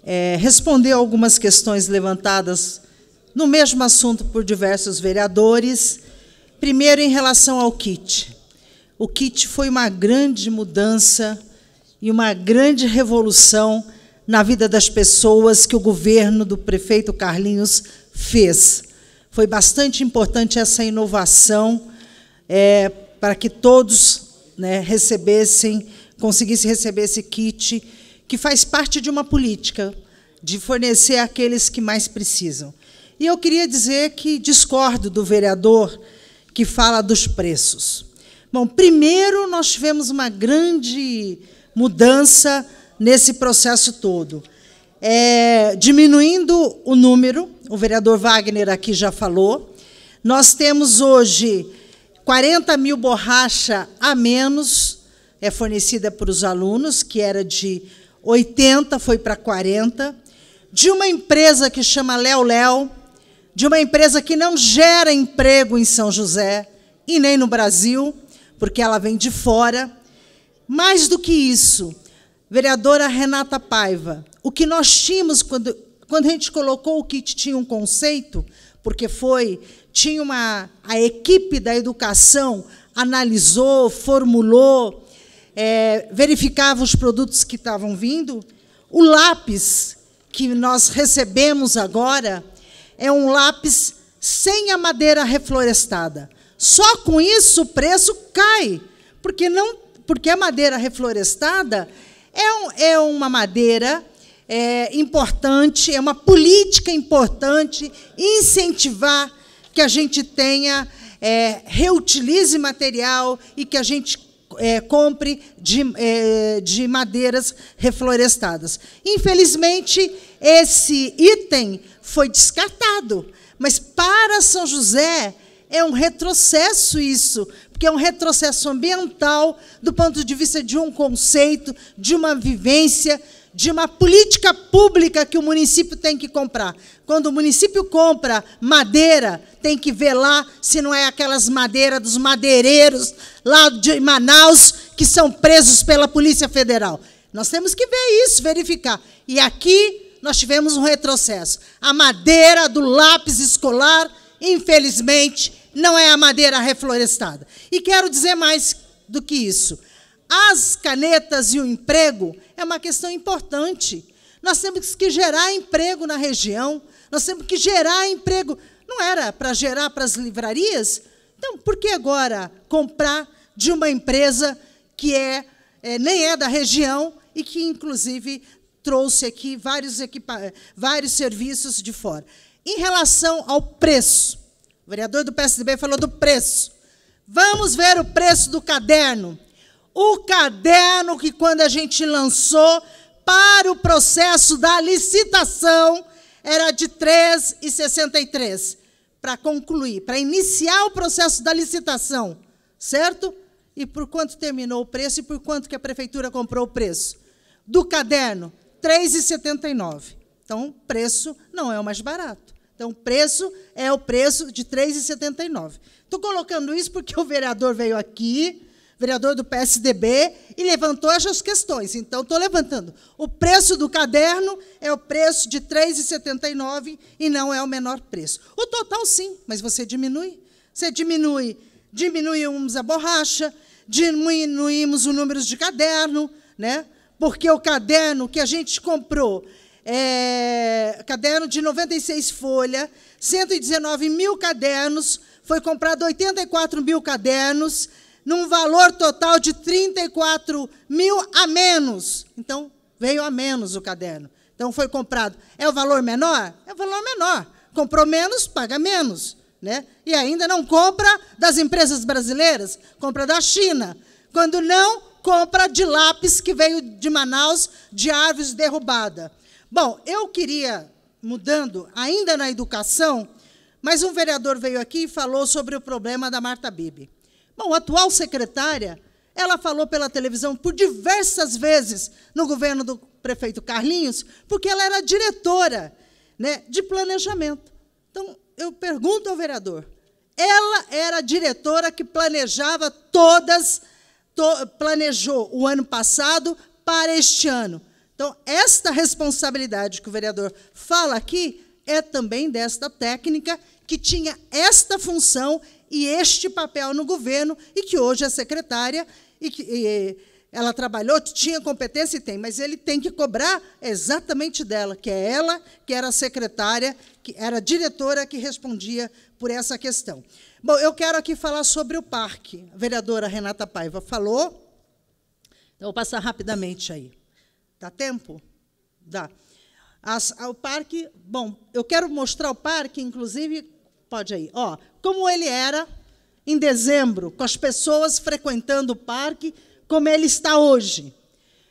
S17: é, responder algumas questões levantadas no mesmo assunto por diversos vereadores. Primeiro, em relação ao kit. O kit foi uma grande mudança e uma grande revolução na vida das pessoas que o governo do prefeito Carlinhos fez. Foi bastante importante essa inovação é, para que todos né, recebessem, conseguissem receber esse kit, que faz parte de uma política de fornecer àqueles que mais precisam. E eu queria dizer que discordo do vereador que fala dos preços. Bom, primeiro nós tivemos uma grande mudança nesse processo todo. É, diminuindo o número, o vereador Wagner aqui já falou, nós temos hoje 40 mil borracha a menos é fornecida para os alunos, que era de 80, foi para 40, de uma empresa que chama Léo Léo, de uma empresa que não gera emprego em São José e nem no Brasil, porque ela vem de fora. Mais do que isso, vereadora Renata Paiva, o que nós tínhamos quando, quando a gente colocou o kit tinha um conceito, porque foi tinha uma a equipe da educação analisou, formulou, é, verificava os produtos que estavam vindo. O lápis que nós recebemos agora é um lápis sem a madeira reflorestada. Só com isso o preço cai, porque não, porque a madeira reflorestada é, um, é uma madeira é, importante, é uma política importante incentivar que a gente tenha é, reutilize material e que a gente é, compre de, é, de madeiras reflorestadas. Infelizmente, esse item foi descartado, mas para São José é um retrocesso isso, porque é um retrocesso ambiental do ponto de vista de um conceito, de uma vivência, de uma política pública que o município tem que comprar. Quando o município compra madeira, tem que ver lá se não é aquelas madeiras dos madeireiros lá de Manaus que são presos pela Polícia Federal. Nós temos que ver isso, verificar. E aqui nós tivemos um retrocesso. A madeira do lápis escolar, infelizmente, não é a madeira reflorestada. E quero dizer mais do que isso. As canetas e o emprego é uma questão importante. Nós temos que gerar emprego na região, nós temos que gerar emprego. Não era para gerar para as livrarias? Então, por que agora comprar de uma empresa que é, é nem é da região e que, inclusive, trouxe aqui vários, vários serviços de fora? Em relação ao preço, o vereador do PSDB falou do preço. Vamos ver o preço do caderno. O caderno que, quando a gente lançou para o processo da licitação, era de R$ 3,63. Para concluir, para iniciar o processo da licitação, certo? E por quanto terminou o preço e por quanto que a prefeitura comprou o preço? Do caderno, R$ 3,79. Então, o preço não é o mais barato. Então, o preço é o preço de R$ 3,79. Estou colocando isso porque o vereador veio aqui, vereador do PSDB, e levantou essas questões. Então, estou levantando. O preço do caderno é o preço de R$ 3,79 e não é o menor preço. O total, sim, mas você diminui. Você diminui. Diminuímos a borracha, diminuímos o número de caderno, né? porque o caderno que a gente comprou é, caderno de 96 folhas, 119 mil cadernos, foi comprado 84 mil cadernos, num valor total de 34 mil a menos. Então, veio a menos o caderno. Então, foi comprado. É o valor menor? É o valor menor. Comprou menos, paga menos. Né? E ainda não compra das empresas brasileiras, compra da China. Quando não, compra de lápis que veio de Manaus, de árvores derrubadas. Bom, eu queria, mudando, ainda na educação, mas um vereador veio aqui e falou sobre o problema da Marta Bibi. Bom, a atual secretária, ela falou pela televisão por diversas vezes no governo do prefeito Carlinhos, porque ela era diretora né, de planejamento. Então, eu pergunto ao vereador, ela era a diretora que planejava todas, to, planejou o ano passado para este ano. Então, esta responsabilidade que o vereador fala aqui é também desta técnica que tinha esta função e este papel no governo e que hoje é secretária e que e, ela trabalhou, tinha competência e tem, mas ele tem que cobrar exatamente dela, que é ela que era secretária, que era diretora que respondia por essa questão. Bom, eu quero aqui falar sobre o parque. A vereadora Renata Paiva falou. Então, eu vou passar rapidamente aí. Dá tempo? Dá. As, o parque, bom, eu quero mostrar o parque, inclusive, pode aí, ó, como ele era em dezembro, com as pessoas frequentando o parque, como ele está hoje.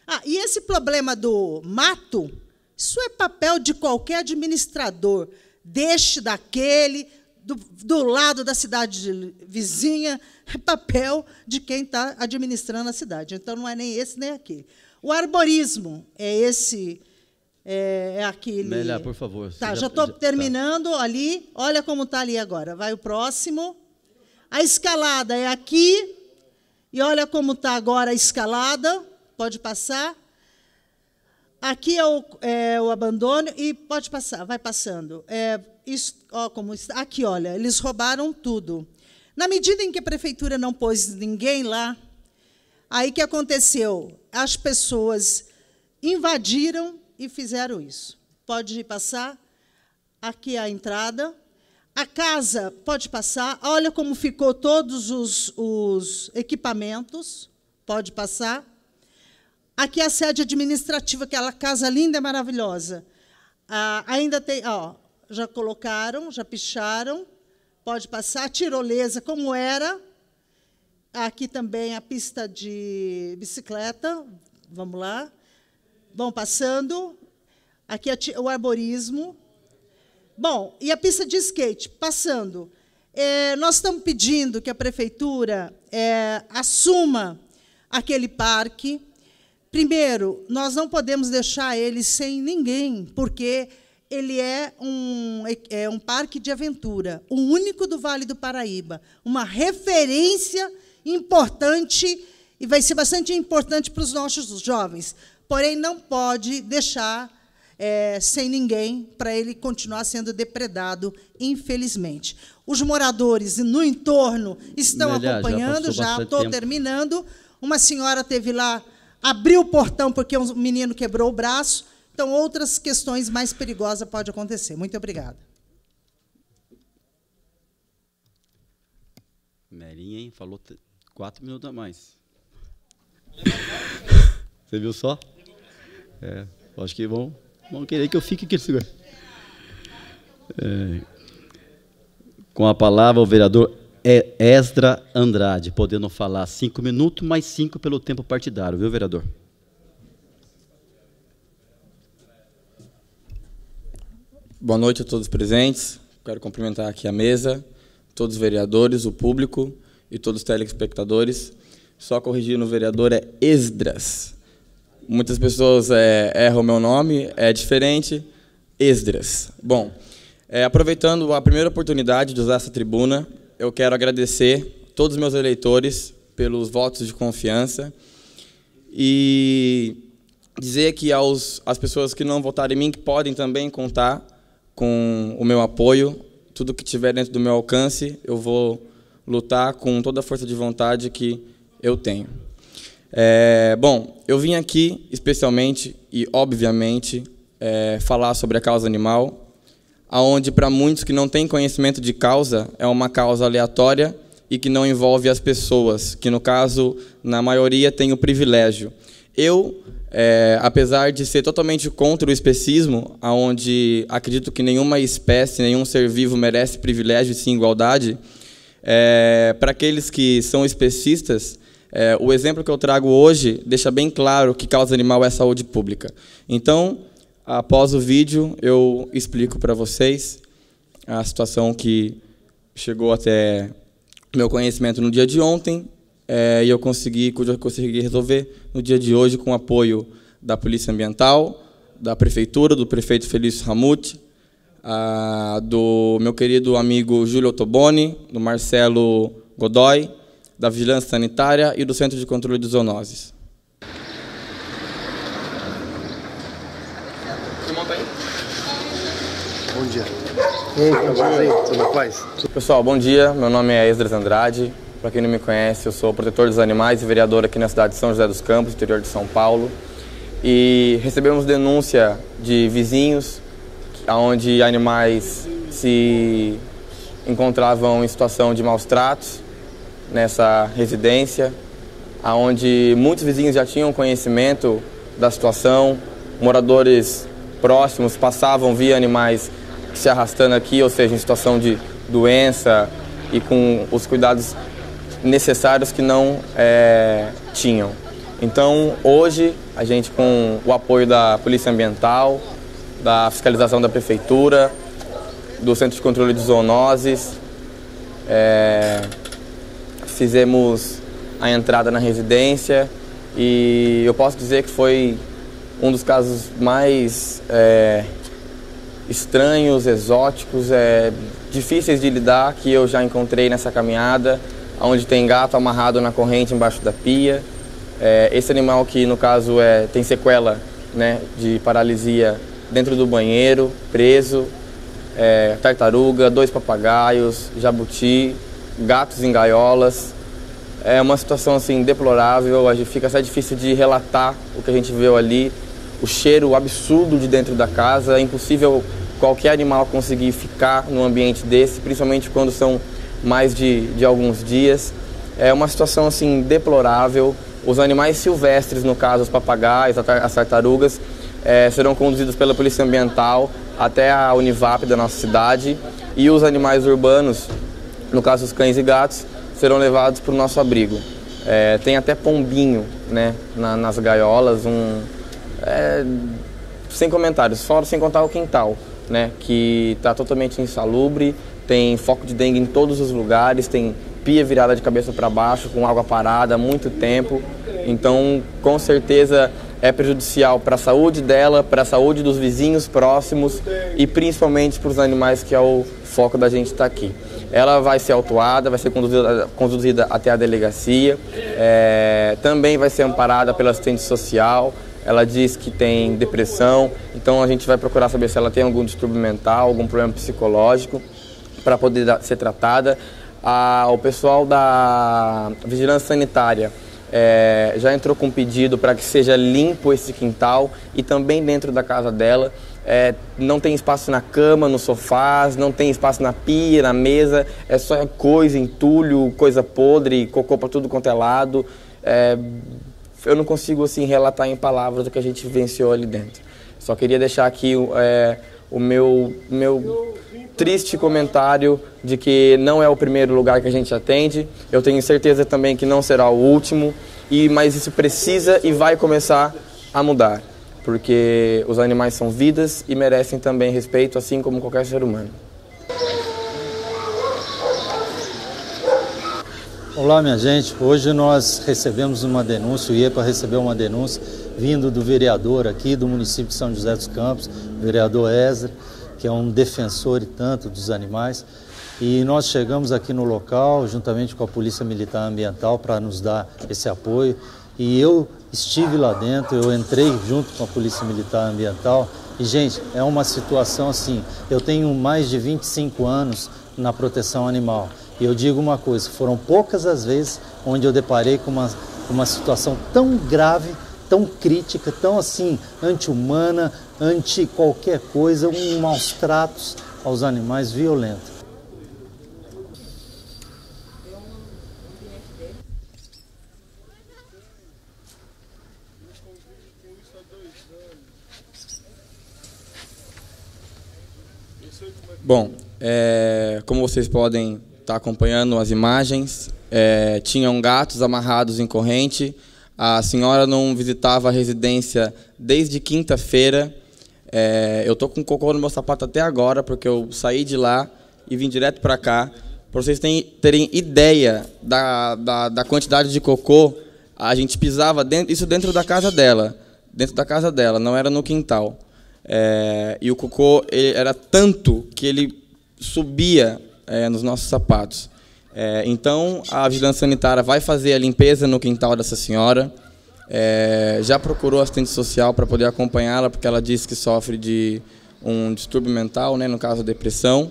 S17: Ah, e esse problema do mato, isso é papel de qualquer administrador, deste, daquele, do, do lado da cidade de, vizinha, é papel de quem está administrando a cidade. Então não é nem esse nem aquele. O arborismo é esse. É, é aquele. Melhor, por
S8: favor. Tá, já estou tá.
S17: terminando tá. ali. Olha como está ali agora. Vai o próximo. A escalada é aqui. E olha como está agora a escalada. Pode passar. Aqui é o, é o, abandono e pode passar, vai passando. É, isso, ó, como está, aqui, olha, eles roubaram tudo. Na medida em que a prefeitura não pôs ninguém lá, aí que aconteceu? as pessoas invadiram e fizeram isso. Pode passar. Aqui é a entrada. A casa pode passar. Olha como ficou todos os, os equipamentos. Pode passar. Aqui é a sede administrativa, aquela casa linda e maravilhosa. Ah, ainda tem, ó, já colocaram, já picharam. Pode passar. A tirolesa, como era Aqui também a pista de bicicleta. Vamos lá. Vão passando. Aqui é o arborismo. Bom, e a pista de skate, passando. É, nós estamos pedindo que a prefeitura é, assuma aquele parque. Primeiro, nós não podemos deixar ele sem ninguém, porque ele é um, é um parque de aventura, o único do Vale do Paraíba, uma referência importante e vai ser bastante importante para os nossos jovens. Porém, não pode deixar é, sem ninguém para ele continuar sendo depredado, infelizmente. Os moradores no entorno estão Melhor, acompanhando, já estou terminando. Uma senhora teve lá, abriu o portão porque um menino quebrou o braço. Então, outras questões mais perigosas podem acontecer. Muito obrigada.
S8: Merinha, hein? Falou Quatro minutos a mais. Você viu só? É, acho que vão, vão querer que eu fique aqui. É, com a palavra, o vereador Esdra Andrade, podendo falar cinco minutos, mais cinco pelo tempo partidário, viu, vereador?
S9: Boa noite a todos presentes. Quero cumprimentar aqui a mesa, todos os vereadores, o público e todos os telespectadores. Só corrigindo o vereador, é Esdras. Muitas pessoas é, erram o meu nome, é diferente. Esdras. Bom, é, aproveitando a primeira oportunidade de usar essa tribuna, eu quero agradecer todos os meus eleitores pelos votos de confiança e dizer que aos, as pessoas que não votaram em mim que podem também contar com o meu apoio, tudo que tiver dentro do meu alcance, eu vou lutar com toda a força de vontade que eu tenho. É, bom, eu vim aqui especialmente e obviamente é, falar sobre a causa animal, aonde para muitos que não têm conhecimento de causa é uma causa aleatória e que não envolve as pessoas, que no caso na maioria tem o privilégio. Eu, é, apesar de ser totalmente contra o especismo, aonde acredito que nenhuma espécie, nenhum ser vivo merece privilégio e sim igualdade, é, Para aqueles que são especistas, é, o exemplo que eu trago hoje deixa bem claro que causa animal é saúde pública. Então, após o vídeo, eu explico para vocês a situação que chegou até meu conhecimento no dia de ontem é, e eu consegui, cujo eu consegui resolver no dia de hoje com o apoio da Polícia Ambiental, da Prefeitura, do prefeito Felício Ramute, ah, do meu querido amigo Júlio Toboni, do Marcelo Godoy, da Vigilância Sanitária e do Centro de Controle de Zoonoses. Bom dia. Pessoal, bom dia. Meu nome é Esdras Andrade. Para quem não me conhece, eu sou protetor dos animais e vereador aqui na cidade de São José dos Campos, interior de São Paulo. E recebemos denúncia de vizinhos onde animais se encontravam em situação de maus tratos nessa residência, aonde muitos vizinhos já tinham conhecimento da situação, moradores próximos passavam via animais se arrastando aqui, ou seja, em situação de doença e com os cuidados necessários que não é, tinham. Então, hoje, a gente com o apoio da Polícia Ambiental, da fiscalização da prefeitura, do Centro de Controle de Zoonoses. É, fizemos a entrada na residência e eu posso dizer que foi um dos casos mais é, estranhos, exóticos, é, difíceis de lidar que eu já encontrei nessa caminhada, onde tem gato amarrado na corrente embaixo da pia. É, esse animal que no caso é, tem sequela né, de paralisia dentro do banheiro, preso, é, tartaruga, dois papagaios, jabuti, gatos em gaiolas. É uma situação assim deplorável, a gente fica até difícil de relatar o que a gente viu ali, o cheiro absurdo de dentro da casa, é impossível qualquer animal conseguir ficar num ambiente desse, principalmente quando são mais de, de alguns dias. É uma situação assim deplorável. Os animais silvestres, no caso, os papagaios, as tartarugas, é, serão conduzidas pela Polícia Ambiental até a Univap da nossa cidade e os animais urbanos, no caso os cães e gatos, serão levados para o nosso abrigo. É, tem até pombinho né, na, nas gaiolas, um, é, sem comentários, fora sem contar o quintal, né, que está totalmente insalubre, tem foco de dengue em todos os lugares, tem pia virada de cabeça para baixo, com água parada há muito tempo. Então, com certeza, é prejudicial para a saúde dela, para a saúde dos vizinhos próximos e principalmente para os animais, que é o foco da gente estar tá aqui. Ela vai ser autuada, vai ser conduzida, conduzida até a delegacia, é, também vai ser amparada pela assistente social. Ela diz que tem depressão, então a gente vai procurar saber se ela tem algum distúrbio mental, algum problema psicológico para poder ser tratada. Ah, o pessoal da vigilância sanitária é, já entrou com um pedido para que seja limpo esse quintal e também dentro da casa dela. É, não tem espaço na cama, no sofás, não tem espaço na pia, na mesa, é só coisa, entulho, coisa podre, cocô para tudo quanto é lado. É, eu não consigo assim relatar em palavras o que a gente vivenciou ali dentro. Só queria deixar aqui é, o meu, meu triste comentário de que não é o primeiro lugar que a gente atende. Eu tenho certeza também que não será o último. E mas isso precisa e vai começar a mudar, porque os animais são vidas e merecem também respeito, assim como qualquer ser humano.
S11: Olá, minha gente. Hoje nós recebemos uma denúncia, o IEPA recebeu uma denúncia vindo do vereador aqui do município de São José dos Campos, vereador Ezra que é um defensor e tanto dos animais. E nós chegamos aqui no local, juntamente com a Polícia Militar Ambiental, para nos dar esse apoio. E eu estive lá dentro, eu entrei junto com a Polícia Militar Ambiental. E, gente, é uma situação assim. Eu tenho mais de 25 anos na proteção animal. E eu digo uma coisa: foram poucas as vezes onde eu deparei com uma, uma situação tão grave tão crítica, tão assim anti-humana, anti qualquer coisa, um maus tratos aos animais violento.
S9: Bom, é, como vocês podem estar acompanhando as imagens, é, tinham gatos amarrados em corrente, a senhora não visitava a residência desde quinta-feira. É, eu tô com cocô no meu sapato até agora, porque eu saí de lá e vim direto para cá. Para vocês terem ideia da, da, da, quantidade de cocô, a gente pisava dentro, isso dentro da casa dela. Dentro da casa dela, não era no quintal. É, e o cocô era tanto que ele subia é, nos nossos sapatos. É, então, a vigilância sanitária vai fazer a limpeza no quintal dessa senhora. É, já procurou assistente social para poder acompanhá-la, porque ela disse que sofre de um distúrbio mental, né, no caso, depressão.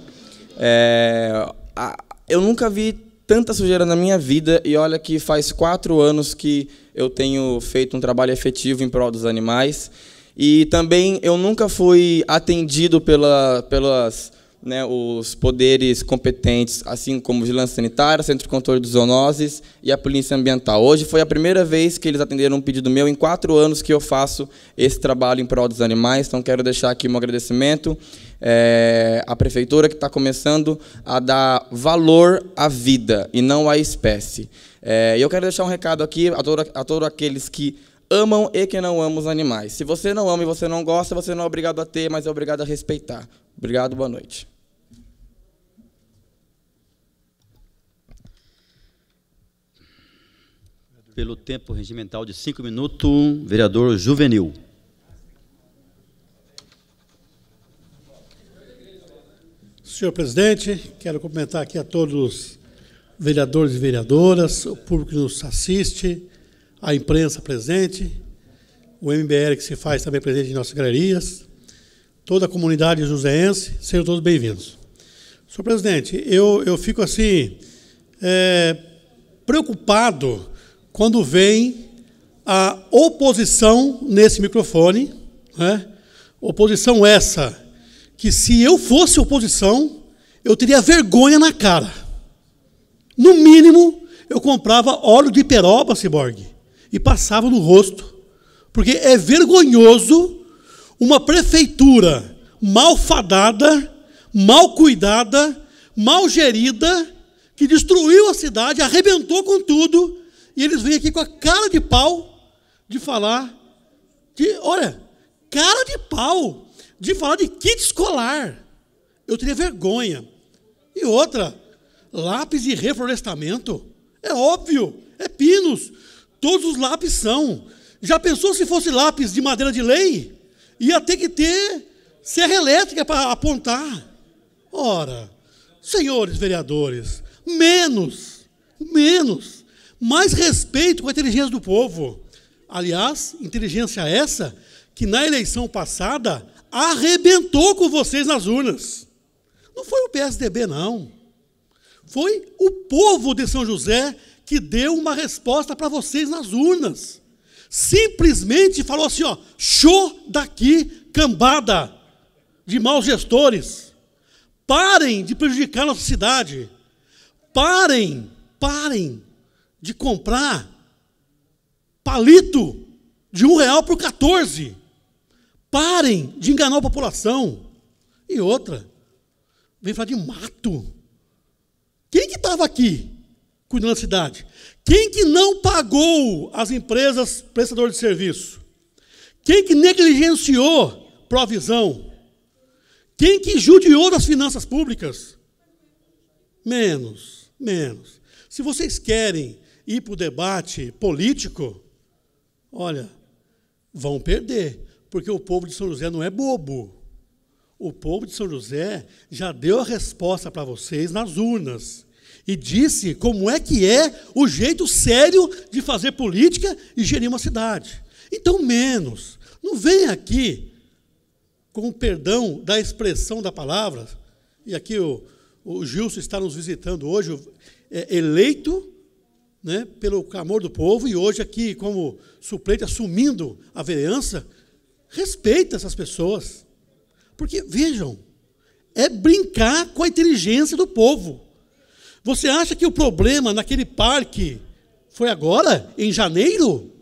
S9: É, a, eu nunca vi tanta sujeira na minha vida e olha que faz quatro anos que eu tenho feito um trabalho efetivo em prol dos animais. E também eu nunca fui atendido pela, pelas né, os poderes competentes, assim como vigilância sanitária, centro de controle de zoonoses e a polícia ambiental. Hoje foi a primeira vez que eles atenderam um pedido meu em quatro anos que eu faço esse trabalho em prol dos animais, então quero deixar aqui um agradecimento é, à prefeitura que está começando a dar valor à vida e não à espécie. É, eu quero deixar um recado aqui a, todo, a todos aqueles que amam e que não amam os animais. Se você não ama e você não gosta, você não é obrigado a ter, mas é obrigado a respeitar. Obrigado, boa noite.
S8: Pelo tempo regimental de cinco minutos, vereador Juvenil.
S3: Senhor presidente, quero cumprimentar aqui a todos os vereadores e vereadoras, o público que nos assiste, a imprensa presente, o MBL que se faz também presente em nossas galerias toda a comunidade joseense, sejam todos bem-vindos. Senhor presidente, eu, eu fico assim, é, preocupado quando vem a oposição nesse microfone, né? oposição essa, que se eu fosse oposição, eu teria vergonha na cara. No mínimo, eu comprava óleo de peroba, ciborgue, e passava no rosto. Porque é vergonhoso uma prefeitura malfadada, mal cuidada, mal gerida, que destruiu a cidade, arrebentou com tudo, e eles vêm aqui com a cara de pau de falar de, olha, cara de pau de falar de kit escolar. Eu teria vergonha. E outra, lápis de reflorestamento. É óbvio, é pinos. Todos os lápis são. Já pensou se fosse lápis de madeira de lei? ia ter que ter serra elétrica para apontar. Ora, senhores vereadores, menos, menos, mais respeito com a inteligência do povo. Aliás, inteligência essa que na eleição passada arrebentou com vocês nas urnas. Não foi o PSDB, não. Foi o povo de São José que deu uma resposta para vocês nas urnas simplesmente falou assim: ó, show daqui, cambada de maus gestores. Parem de prejudicar nossa cidade. Parem, parem de comprar palito de um real por 14. Parem de enganar a população. E outra, vem falar de mato. Quem que estava aqui cuidando da cidade. Quem que não pagou as empresas prestadoras de serviço? Quem que negligenciou provisão? Quem que judiou das finanças públicas? Menos, menos. Se vocês querem ir para o debate político, olha, vão perder, porque o povo de São José não é bobo. O povo de São José já deu a resposta para vocês nas urnas e disse como é que é o jeito sério de fazer política e gerir uma cidade. Então, menos. Não vem aqui com o perdão da expressão da palavra, e aqui o, o Gilson está nos visitando hoje, é, eleito né, pelo amor do povo, e hoje aqui, como suplente, assumindo a vereança, respeita essas pessoas. Porque, vejam, é brincar com a inteligência do povo. Você acha que o problema naquele parque foi agora, em janeiro?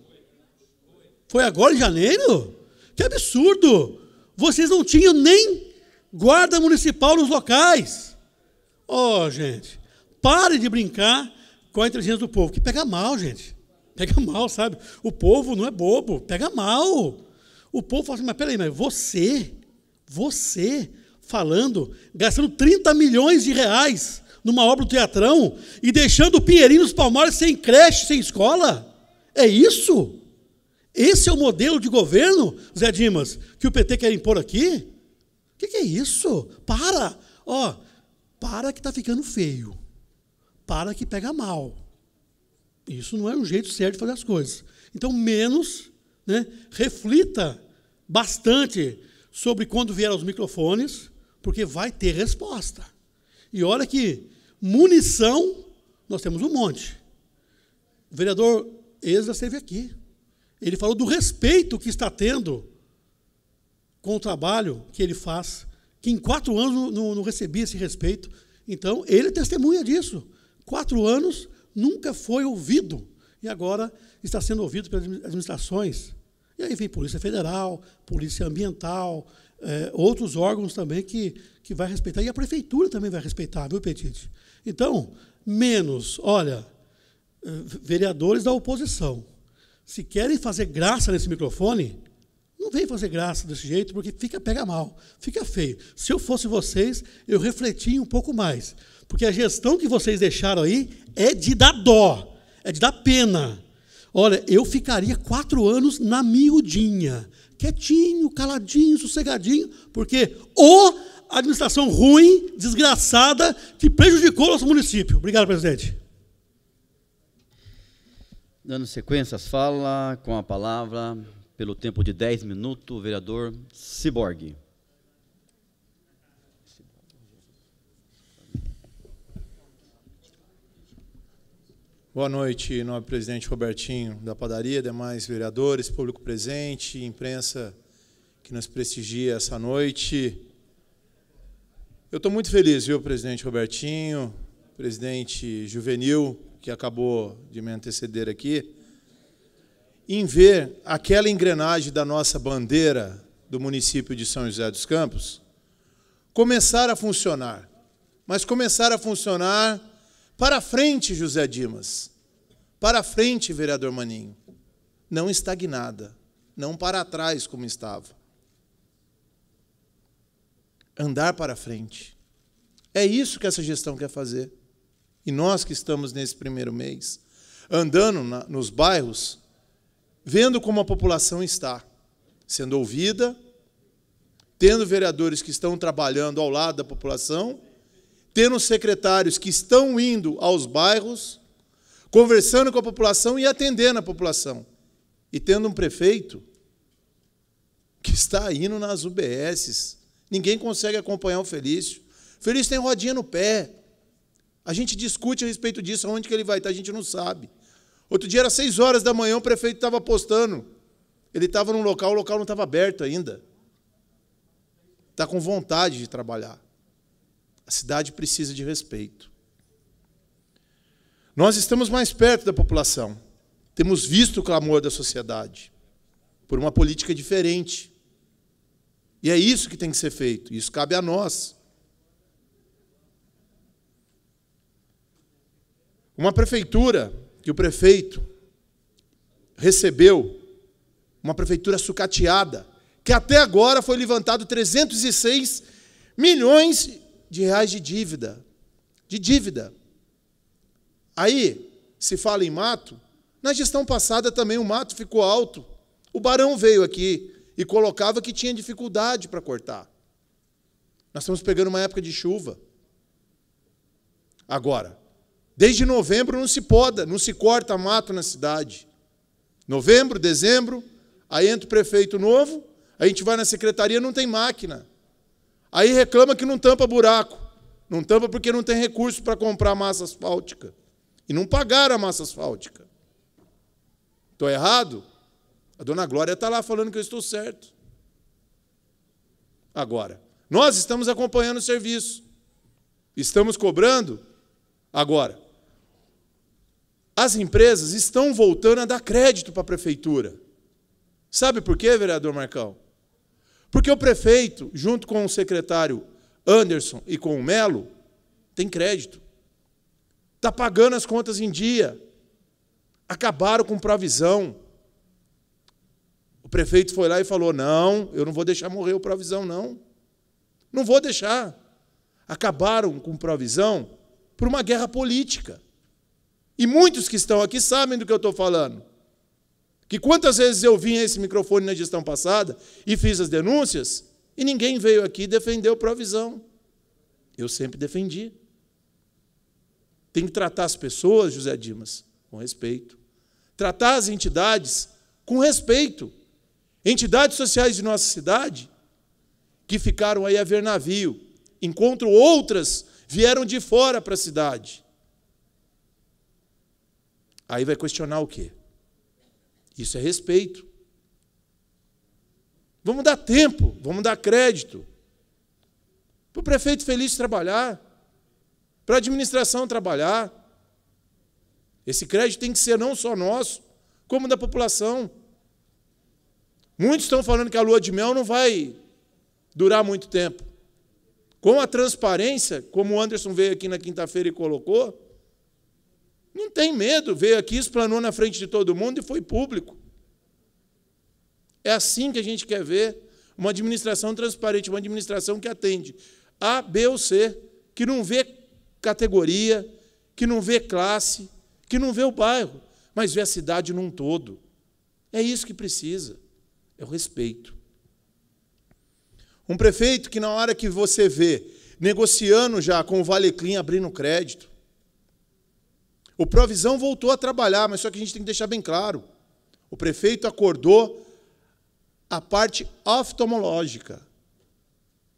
S3: Foi agora em janeiro? Que absurdo! Vocês não tinham nem guarda municipal nos locais. Oh, gente, pare de brincar com a inteligência do povo, que pega mal, gente. Pega mal, sabe? O povo não é bobo, pega mal. O povo fala assim, mas peraí, mas você, você falando, gastando 30 milhões de reais numa obra do teatrão e deixando o Pinheirinho nos Palmares sem creche, sem escola? É isso? Esse é o modelo de governo, Zé Dimas, que o PT quer impor aqui? O que, que, é isso? Para! Ó, para que está ficando feio. Para que pega mal. Isso não é um jeito certo de fazer as coisas. Então, menos, né, reflita bastante sobre quando vier aos microfones, porque vai ter resposta. E olha que Munição, nós temos um monte. O vereador Ezra esteve aqui. Ele falou do respeito que está tendo com o trabalho que ele faz, que em quatro anos não, não recebia esse respeito. Então, ele é testemunha disso. Quatro anos nunca foi ouvido e agora está sendo ouvido pelas administrações. E aí vem Polícia Federal, Polícia Ambiental, é, outros órgãos também que, que vai respeitar. E a Prefeitura também vai respeitar, viu, Petite? Então, menos, olha, eh, vereadores da oposição. Se querem fazer graça nesse microfone, não vem fazer graça desse jeito, porque fica pega mal, fica feio. Se eu fosse vocês, eu refletia um pouco mais. Porque a gestão que vocês deixaram aí é de dar dó, é de dar pena. Olha, eu ficaria quatro anos na miudinha, quietinho, caladinho, sossegadinho, porque o administração ruim, desgraçada, que prejudicou nosso município. Obrigado, presidente.
S8: Dando sequência às com a palavra, pelo tempo de 10 minutos, o vereador Ciborgue.
S2: Boa noite, nobre presidente Robertinho da padaria, demais vereadores, público presente, imprensa que nos prestigia essa noite. Eu estou muito feliz, viu, presidente Robertinho, presidente Juvenil, que acabou de me anteceder aqui, em ver aquela engrenagem da nossa bandeira do município de São José dos Campos começar a funcionar. Mas começar a funcionar para frente, José Dimas. Para frente, vereador Maninho. Não estagnada, não para trás como estava andar para frente. É isso que essa gestão quer fazer. E nós que estamos nesse primeiro mês, andando na, nos bairros, vendo como a população está, sendo ouvida, tendo vereadores que estão trabalhando ao lado da população, tendo secretários que estão indo aos bairros, conversando com a população e atendendo a população. E tendo um prefeito que está indo nas UBSs, Ninguém consegue acompanhar o Felício. O Felício tem rodinha no pé. A gente discute a respeito disso, onde que ele vai estar, tá, a gente não sabe. Outro dia era seis horas da manhã, o prefeito estava postando. Ele estava num local, o local não estava aberto ainda. Está com vontade de trabalhar. A cidade precisa de respeito. Nós estamos mais perto da população. Temos visto o clamor da sociedade por uma política diferente. E é isso que tem que ser feito, isso cabe a nós. Uma prefeitura que o prefeito recebeu, uma prefeitura sucateada, que até agora foi levantado 306 milhões de reais de dívida. De dívida. Aí, se fala em mato, na gestão passada também o mato ficou alto. O Barão veio aqui e colocava que tinha dificuldade para cortar. Nós estamos pegando uma época de chuva. Agora, desde novembro não se poda, não se corta mato na cidade. Novembro, dezembro, aí entra o prefeito novo, a gente vai na secretaria, não tem máquina. Aí reclama que não tampa buraco. Não tampa porque não tem recurso para comprar massa asfáltica. E não pagar a massa asfáltica. Estou errado? A dona Glória está lá falando que eu estou certo. Agora, nós estamos acompanhando o serviço. Estamos cobrando. Agora, as empresas estão voltando a dar crédito para a prefeitura. Sabe por quê, vereador Marcão? Porque o prefeito, junto com o secretário Anderson e com o Melo, tem crédito. Está pagando as contas em dia. Acabaram com provisão. O prefeito foi lá e falou: Não, eu não vou deixar morrer o provisão, não. Não vou deixar. Acabaram com provisão por uma guerra política. E muitos que estão aqui sabem do que eu estou falando. Que quantas vezes eu vim a esse microfone na gestão passada e fiz as denúncias e ninguém veio aqui defender defendeu provisão. Eu sempre defendi. Tem que tratar as pessoas, José Dimas, com respeito. Tratar as entidades com respeito. Entidades sociais de nossa cidade que ficaram aí a ver navio, enquanto outras vieram de fora para a cidade. Aí vai questionar o quê? Isso é respeito. Vamos dar tempo, vamos dar crédito. Para o prefeito feliz trabalhar, para a administração trabalhar. Esse crédito tem que ser não só nosso, como da população. Muitos estão falando que a lua de mel não vai durar muito tempo. Com a transparência, como o Anderson veio aqui na quinta-feira e colocou, não tem medo, veio aqui, explanou na frente de todo mundo e foi público. É assim que a gente quer ver uma administração transparente, uma administração que atende A, B ou C, que não vê categoria, que não vê classe, que não vê o bairro, mas vê a cidade num todo. É isso que precisa é o respeito. Um prefeito que, na hora que você vê, negociando já com o Valeclin abrindo crédito, o Provisão voltou a trabalhar, mas só que a gente tem que deixar bem claro: o prefeito acordou a parte oftalmológica,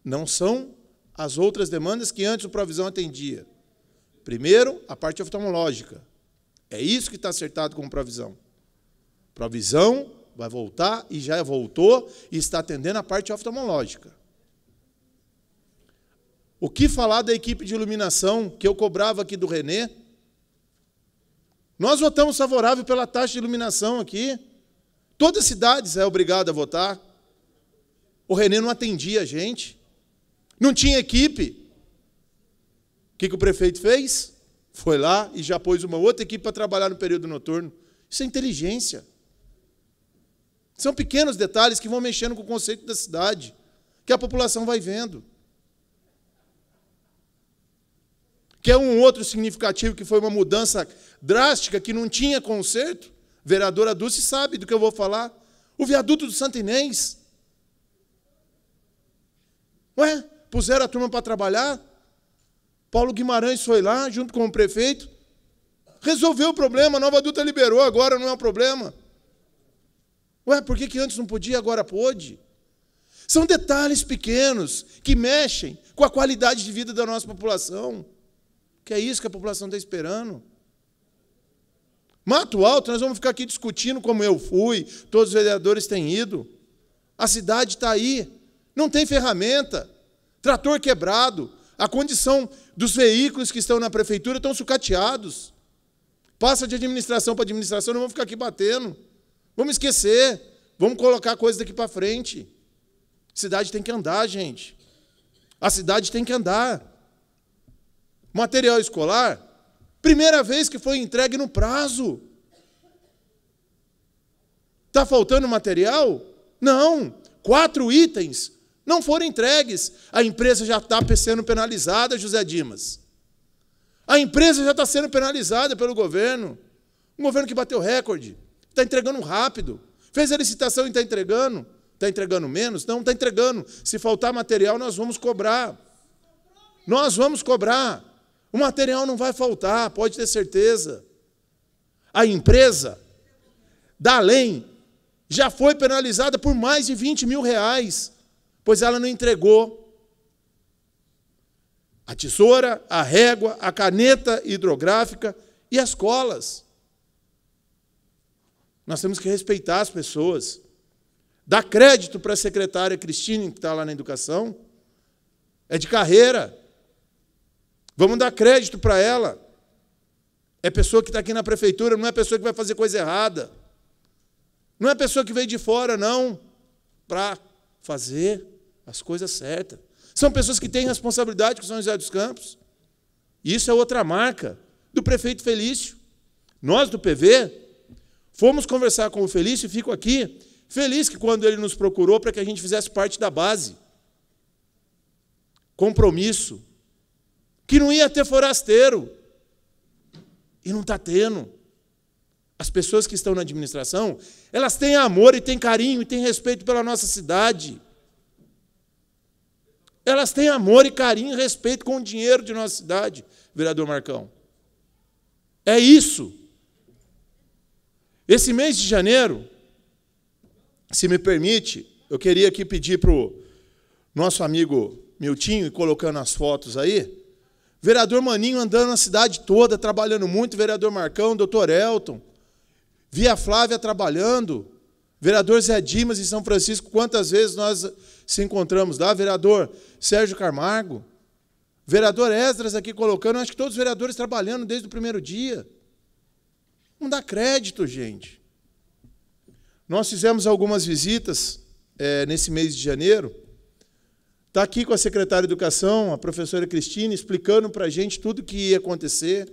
S2: não são as outras demandas que antes o Provisão atendia. Primeiro, a parte oftalmológica. É isso que está acertado com o Provisão. Provisão Vai voltar e já voltou e está atendendo a parte oftalmológica. O que falar da equipe de iluminação que eu cobrava aqui do Renê? Nós votamos favorável pela taxa de iluminação aqui. Todas as cidades é obrigada a votar. O Renê não atendia a gente. Não tinha equipe. O que, que o prefeito fez? Foi lá e já pôs uma outra equipe para trabalhar no período noturno. Isso é inteligência. São pequenos detalhes que vão mexendo com o conceito da cidade, que a população vai vendo. Que é um outro significativo que foi uma mudança drástica que não tinha conserto. Vereadora Dulce sabe do que eu vou falar. O viaduto do Santo Inês. Ué, puseram a turma para trabalhar. Paulo Guimarães foi lá, junto com o prefeito, resolveu o problema. A nova adulta liberou, agora não é um problema. Ué, por que, que antes não podia agora pôde? São detalhes pequenos que mexem com a qualidade de vida da nossa população. Que é isso que a população está esperando. Mato Alto, nós vamos ficar aqui discutindo como eu fui, todos os vereadores têm ido. A cidade está aí, não tem ferramenta, trator quebrado, a condição dos veículos que estão na prefeitura estão sucateados. Passa de administração para administração, não vamos ficar aqui batendo. Vamos esquecer. Vamos colocar coisas daqui para frente. Cidade tem que andar, gente. A cidade tem que andar. Material escolar, primeira vez que foi entregue no prazo. Está faltando material? Não. Quatro itens não foram entregues. A empresa já está sendo penalizada, José Dimas. A empresa já está sendo penalizada pelo governo. Um governo que bateu recorde. Está entregando rápido. Fez a licitação e está entregando. Está entregando menos? Não, está entregando. Se faltar material, nós vamos cobrar. Nós vamos cobrar. O material não vai faltar, pode ter certeza. A empresa da além já foi penalizada por mais de 20 mil reais, pois ela não entregou a tesoura, a régua, a caneta hidrográfica e as colas. Nós temos que respeitar as pessoas. Dar crédito para a secretária Cristine, que está lá na educação. É de carreira. Vamos dar crédito para ela. É pessoa que está aqui na prefeitura, não é pessoa que vai fazer coisa errada. Não é pessoa que veio de fora, não, para fazer as coisas certas. São pessoas que têm responsabilidade com São José dos Campos. Isso é outra marca do prefeito Felício. Nós do PV Fomos conversar com o Felício e fico aqui feliz que quando ele nos procurou para que a gente fizesse parte da base. Compromisso. Que não ia ter forasteiro. E não está tendo. As pessoas que estão na administração, elas têm amor e têm carinho e têm respeito pela nossa cidade. Elas têm amor e carinho e respeito com o dinheiro de nossa cidade, vereador Marcão. É isso. Esse mês de janeiro, se me permite, eu queria aqui pedir para o nosso amigo Miltinho, e colocando as fotos aí, vereador Maninho andando na cidade toda, trabalhando muito, vereador Marcão, doutor Elton, Via Flávia trabalhando, vereador Zé Dimas em São Francisco, quantas vezes nós se encontramos lá, vereador Sérgio Carmargo, vereador Esdras aqui colocando, acho que todos os vereadores trabalhando desde o primeiro dia. Não dá crédito, gente. Nós fizemos algumas visitas é, nesse mês de janeiro. Está aqui com a secretária de Educação, a professora Cristina, explicando para a gente tudo o que ia acontecer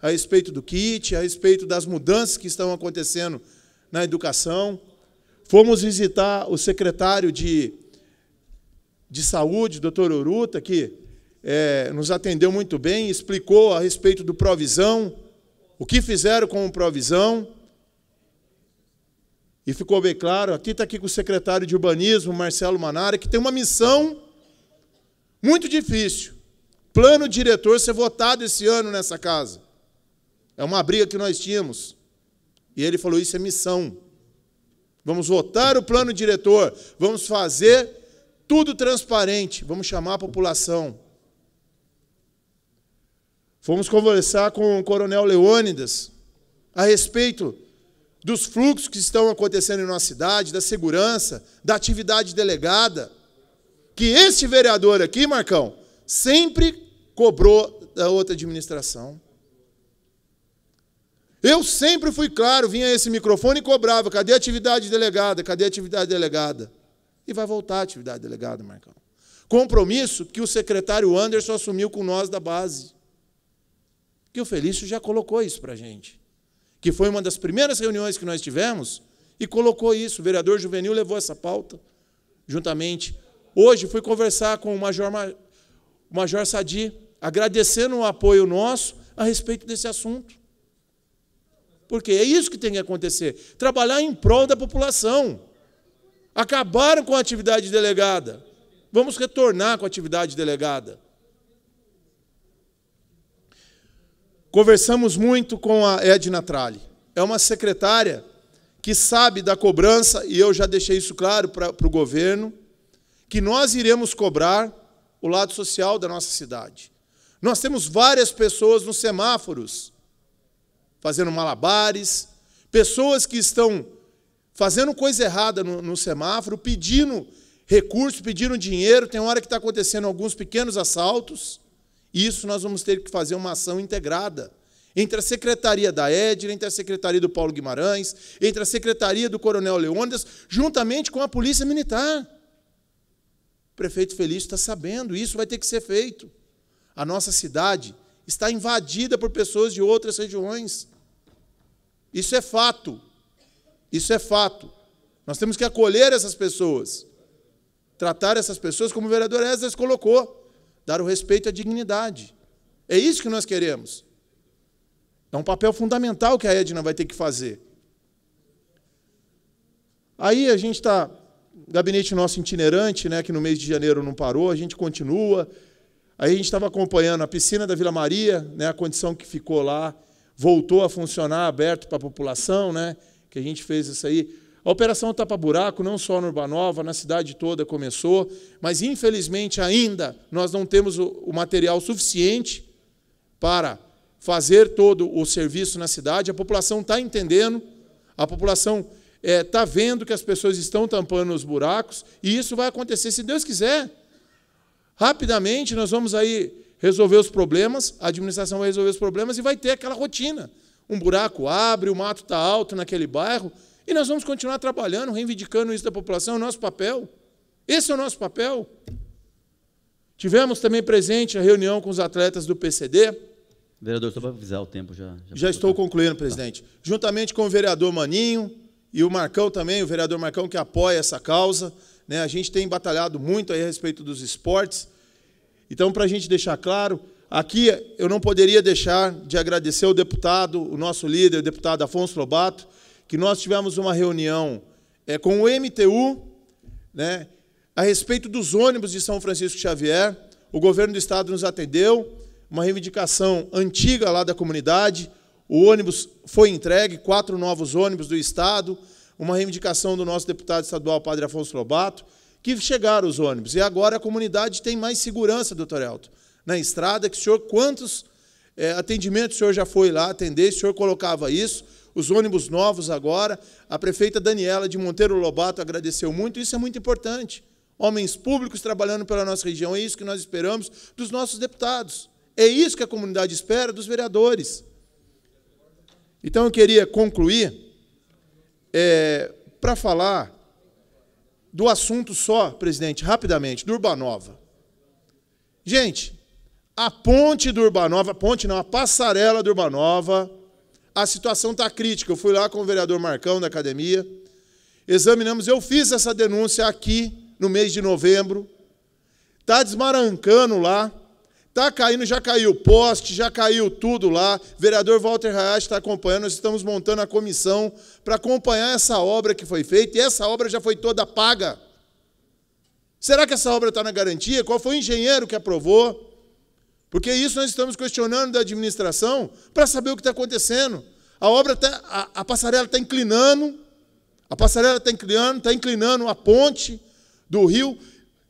S2: a respeito do kit, a respeito das mudanças que estão acontecendo na educação. Fomos visitar o secretário de, de saúde, doutor Oruta, que é, nos atendeu muito bem, explicou a respeito do Provisão, o que fizeram com provisão. E ficou bem claro, aqui está aqui com o secretário de urbanismo, Marcelo Manara, que tem uma missão muito difícil. Plano diretor ser votado esse ano nessa casa. É uma briga que nós tínhamos. E ele falou: isso é missão. Vamos votar o plano diretor, vamos fazer tudo transparente, vamos chamar a população. Fomos conversar com o coronel Leônidas a respeito dos fluxos que estão acontecendo em nossa cidade, da segurança, da atividade delegada. Que este vereador aqui, Marcão, sempre cobrou da outra administração. Eu sempre fui claro, vinha esse microfone e cobrava: cadê a atividade delegada? Cadê a atividade delegada? E vai voltar a atividade delegada, Marcão. Compromisso que o secretário Anderson assumiu com nós da base que o Felício já colocou isso para a gente. Que foi uma das primeiras reuniões que nós tivemos e colocou isso. O vereador juvenil levou essa pauta juntamente. Hoje fui conversar com o Major, o Major Sadi, agradecendo o apoio nosso a respeito desse assunto. Porque é isso que tem que acontecer. Trabalhar em prol da população. Acabaram com a atividade delegada. Vamos retornar com a atividade delegada. Conversamos muito com a Edna Tralli. É uma secretária que sabe da cobrança, e eu já deixei isso claro para, o governo, que nós iremos cobrar o lado social da nossa cidade. Nós temos várias pessoas nos semáforos fazendo malabares, pessoas que estão fazendo coisa errada no, no semáforo, pedindo recurso, pedindo dinheiro. Tem hora que está acontecendo alguns pequenos assaltos. Isso nós vamos ter que fazer uma ação integrada entre a secretaria da Edna, entre a secretaria do Paulo Guimarães, entre a secretaria do Coronel Leônidas, juntamente com a Polícia Militar. O prefeito Felício está sabendo, isso vai ter que ser feito. A nossa cidade está invadida por pessoas de outras regiões. Isso é fato. Isso é fato. Nós temos que acolher essas pessoas, tratar essas pessoas como o vereador Esdras colocou dar o respeito à dignidade. É isso que nós queremos. É um papel fundamental que a Edna vai ter que fazer. Aí a gente está. Gabinete nosso itinerante, né, que no mês de janeiro não parou, a gente continua. Aí a gente estava acompanhando a piscina da Vila Maria, né, a condição que ficou lá, voltou a funcionar aberto para a população, né, que a gente fez isso aí. A Operação Tapa-Buraco, não só na Urbanova, na cidade toda começou, mas infelizmente ainda nós não temos o material suficiente para fazer todo o serviço na cidade. A população está entendendo, a população está eh, é, vendo que as pessoas estão tampando os buracos, e isso vai acontecer se Deus quiser. Rapidamente nós vamos aí resolver os problemas, a administração vai resolver os problemas e vai ter aquela rotina. Um buraco abre, o mato está alto naquele bairro, e nós vamos continuar trabalhando, reivindicando isso da população, é o nosso papel. Esse é o nosso papel. Tivemos também presente a reunião com os atletas do PCD.
S8: Vereador, só para avisar o tempo já.
S2: Já, já estou concluindo, presidente. Tá. Juntamente com o vereador Maninho e o Marcão também, o vereador Marcão que apoia essa causa. Né? A gente tem batalhado muito aí a respeito dos esportes. Então, para a gente deixar claro, aqui eu não poderia deixar de agradecer o deputado, o nosso líder, o deputado Afonso Lobato, que nós tivemos uma reunião é, com o MTU, né, a respeito dos ônibus de São Francisco Xavier. O governo do estado nos atendeu, uma reivindicação antiga lá da comunidade. O ônibus foi entregue, quatro novos ônibus do estado, uma reivindicação do nosso deputado estadual, padre Afonso Lobato, que chegaram os ônibus. E agora a comunidade tem mais segurança, doutor Elton, na estrada, que o senhor, quantos é, atendimentos o senhor já foi lá atender, o senhor colocava isso, os ônibus novos agora. A prefeita Daniela de Monteiro Lobato agradeceu muito, isso é muito importante. Homens públicos trabalhando pela nossa região, é isso que nós esperamos dos nossos deputados. É isso que a comunidade espera dos vereadores. Então eu queria concluir é, para falar do assunto só, presidente, rapidamente, do Urbanova. Gente, a ponte do Urbanova, ponte não, a passarela do Urbanova a situação está crítica. Eu fui lá com o vereador Marcão da academia, examinamos, eu fiz essa denúncia aqui no mês de novembro, está desmarancando lá, está caindo, já caiu poste, já caiu tudo lá. O vereador Walter Raiach está acompanhando, nós estamos montando a comissão para acompanhar essa obra que foi feita, e essa obra já foi toda paga. Será que essa obra está na garantia? Qual foi o engenheiro que aprovou? Porque isso nós estamos questionando da administração para saber o que está acontecendo. A obra tá, a, a passarela está inclinando, a passarela está inclinando, está inclinando a ponte do rio.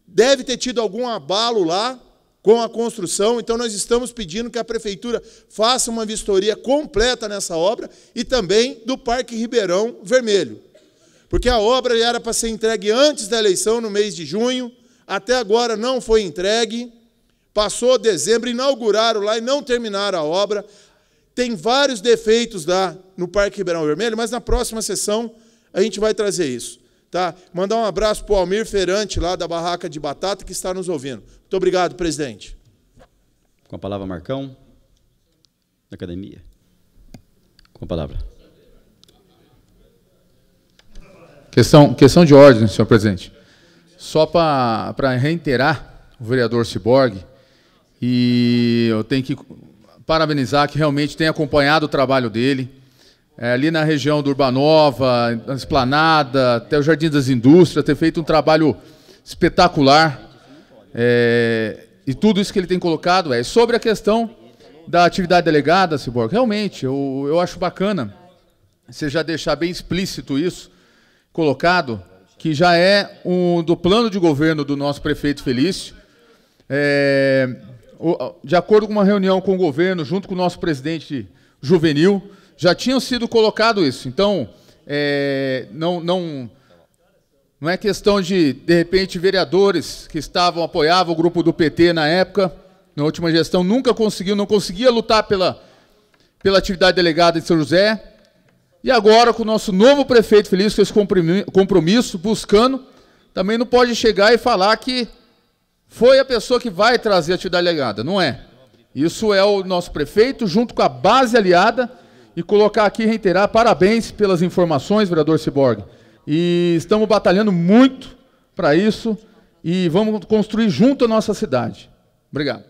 S2: Deve ter tido algum abalo lá com a construção, então nós estamos pedindo que a prefeitura faça uma vistoria completa nessa obra e também do Parque Ribeirão Vermelho. Porque a obra era para ser entregue antes da eleição, no mês de junho, até agora não foi entregue. Passou dezembro, inauguraram lá e não terminaram a obra. Tem vários defeitos lá no Parque Ribeirão Vermelho, mas na próxima sessão a gente vai trazer isso. Tá? Mandar um abraço para o Almir Ferante, lá da Barraca de Batata, que está nos ouvindo. Muito obrigado, presidente.
S8: Com a palavra, Marcão, da academia. Com a palavra.
S5: Questão, questão de ordem, senhor presidente. Só para reiterar, o vereador Ciborgue e eu tenho que parabenizar que realmente tem acompanhado o trabalho dele. É, ali na região do Urbanova, na Esplanada, até o Jardim das Indústrias, ter feito um trabalho espetacular. É, e tudo isso que ele tem colocado é sobre a questão da atividade delegada, Ciborgo. Realmente, eu, eu acho bacana você já deixar bem explícito isso, colocado, que já é um do plano de governo do nosso prefeito Felício, é, de acordo com uma reunião com o governo, junto com o nosso presidente juvenil, já tinham sido colocado isso. Então, é, não, não, não é questão de, de repente, vereadores que estavam, apoiavam o grupo do PT na época, na última gestão, nunca conseguiu, não conseguia lutar pela, pela atividade delegada de São José. E agora, com o nosso novo prefeito Feliz, com esse compromisso, buscando, também não pode chegar e falar que foi a pessoa que vai trazer a atividade alegada, não é? Isso é o nosso prefeito, junto com a base aliada, e colocar aqui, reiterar, parabéns pelas informações, vereador Ciborg. E estamos batalhando muito para isso e vamos construir junto a nossa cidade. Obrigado.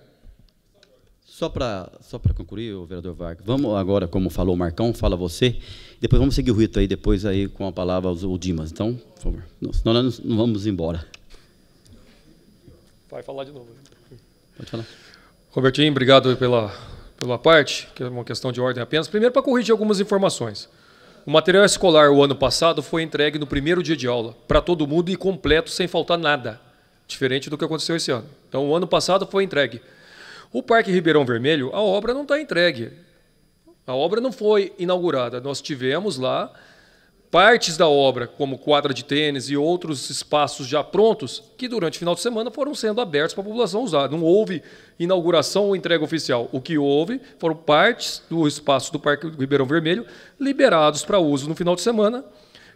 S8: Só para só pra concluir, vereador Vargas, vamos agora, como falou o Marcão, fala você, depois vamos seguir o rito aí, depois aí com a palavra o Dimas. Então, por favor, senão nós não vamos embora. Vai falar de novo. Pode falar. Robertinho,
S13: obrigado pela, pela parte, que é uma questão de ordem apenas. Primeiro, para corrigir algumas informações. O material escolar, o ano passado, foi entregue no primeiro dia de aula, para todo mundo e completo, sem faltar nada. Diferente do que aconteceu esse ano. Então, o ano passado foi entregue. O Parque Ribeirão Vermelho, a obra não está entregue. A obra não foi inaugurada. Nós tivemos lá partes da obra, como quadra de tênis e outros espaços já prontos, que durante o final de semana foram sendo abertos para a população usar. Não houve inauguração ou entrega oficial. O que houve foram partes do espaço do Parque do Ribeirão Vermelho liberados para uso no final de semana.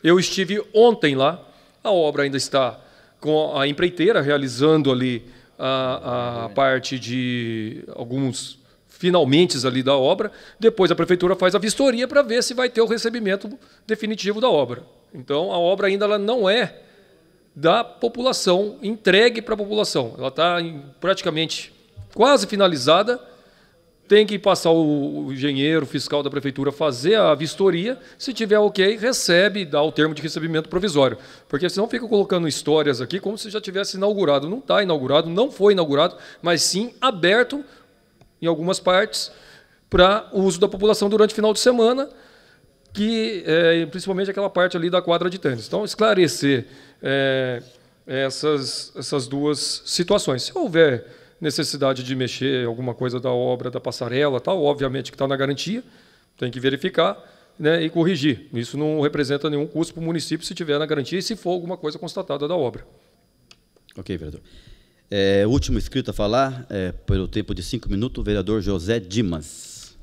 S13: Eu estive ontem lá, a obra ainda está com a empreiteira realizando ali a, a parte de alguns finalmente ali da obra, depois a prefeitura faz a vistoria para ver se vai ter o recebimento definitivo da obra. Então, a obra ainda ela não é da população, entregue para a população. Ela está praticamente quase finalizada, tem que passar o engenheiro fiscal da prefeitura fazer a vistoria. Se tiver ok, recebe, dá o termo de recebimento provisório. Porque senão fica colocando histórias aqui como se já tivesse inaugurado. Não está inaugurado, não foi inaugurado, mas sim aberto em algumas partes, para o uso da população durante o final de semana, que é, principalmente aquela parte ali da quadra de tênis. Então, esclarecer é, essas, essas duas situações. Se houver necessidade de mexer alguma coisa da obra, da passarela, tal, obviamente que está na garantia, tem que verificar né, e corrigir. Isso não representa nenhum custo para o município se tiver na garantia e se for alguma coisa constatada da obra.
S8: Ok, vereador. É, último inscrito a falar, é, pelo tempo de cinco minutos, o vereador José Dimas.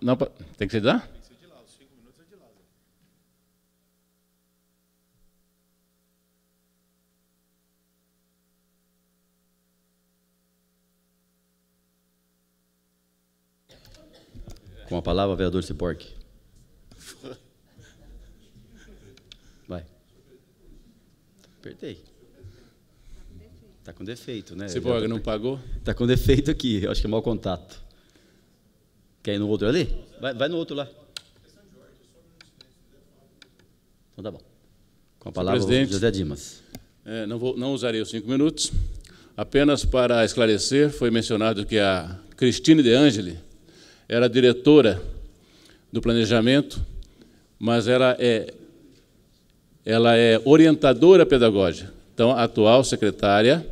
S11: Não, tem que se dar? Tá?
S8: Com a palavra, vereador Ciporque. Vai. Apertei. Está com defeito, né? Ciporque, não pagou? Está com defeito aqui, eu acho que é mau contato. Quer ir no outro ali? Vai, vai no outro lá.
S11: Então tá bom. Com a palavra, Presidente, José Dimas. É, não, vou, não usarei os cinco minutos. Apenas para esclarecer, foi mencionado que a Cristine De Angeli era diretora do planejamento, mas ela é, ela é orientadora pedagógica. Então, a atual secretária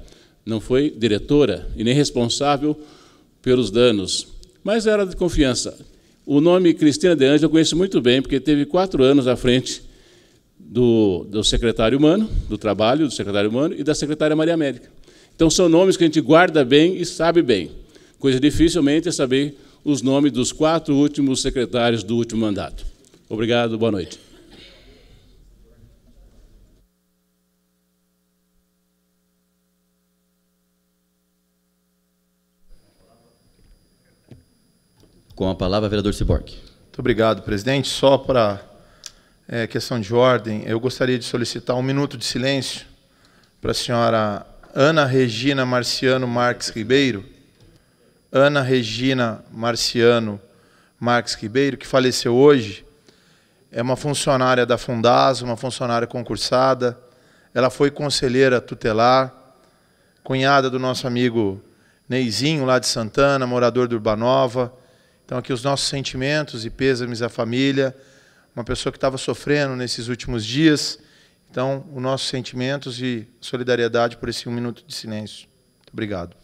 S11: não foi diretora e nem responsável pelos danos, mas era de confiança. O nome Cristina de Anjos eu conheço muito bem, porque teve quatro anos à frente do, do secretário humano, do trabalho do secretário humano e da secretária Maria América. Então, são nomes que a gente guarda bem e sabe bem. Coisa dificilmente é saber os nomes dos quatro últimos secretários do último mandato. Obrigado, boa noite.
S2: Com a palavra, vereador Ciborque. Muito obrigado, presidente. Só para é, questão de ordem, eu gostaria de solicitar um minuto de silêncio para a senhora Ana Regina Marciano Marques Ribeiro, Ana Regina Marciano Marques Ribeiro, que faleceu hoje, é uma funcionária da Fundasa, uma funcionária concursada. Ela foi conselheira tutelar, cunhada do nosso amigo Neizinho, lá de Santana, morador do Urbanova. Então, aqui os nossos sentimentos e pêsames à família. Uma pessoa que estava sofrendo nesses últimos dias. Então, os nossos sentimentos e solidariedade por esse um minuto de silêncio. Muito obrigado.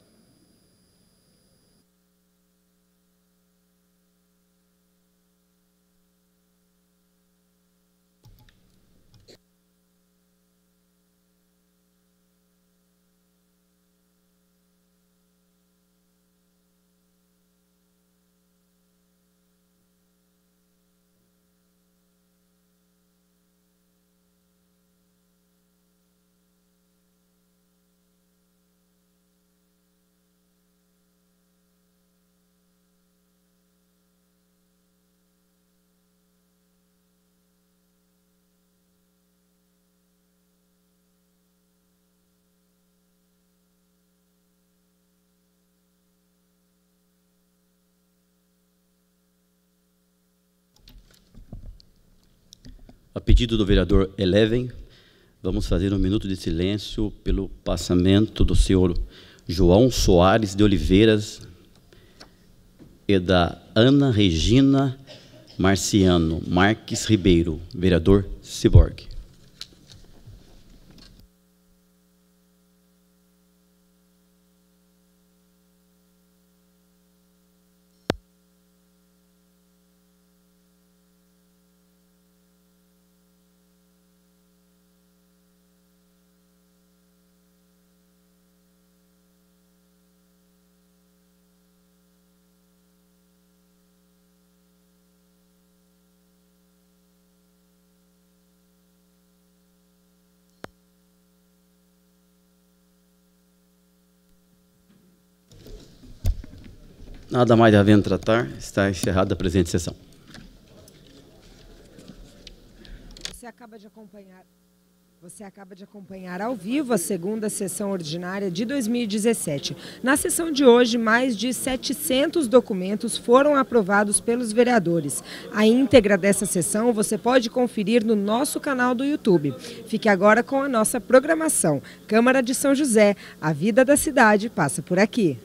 S8: pedido do vereador Eleven, vamos fazer um minuto de silêncio pelo passamento do senhor João Soares de Oliveiras e da Ana Regina Marciano Marques Ribeiro, vereador Ciborgue. Nada mais havendo tratar, está encerrada a presente sessão.
S1: Você acaba de acompanhar. Você acaba de acompanhar ao vivo a segunda sessão ordinária de 2017. Na sessão de hoje, mais de 700 documentos foram aprovados pelos vereadores. A íntegra dessa sessão você pode conferir no nosso canal do YouTube. Fique agora com a nossa programação. Câmara de São José, a vida da cidade passa por aqui.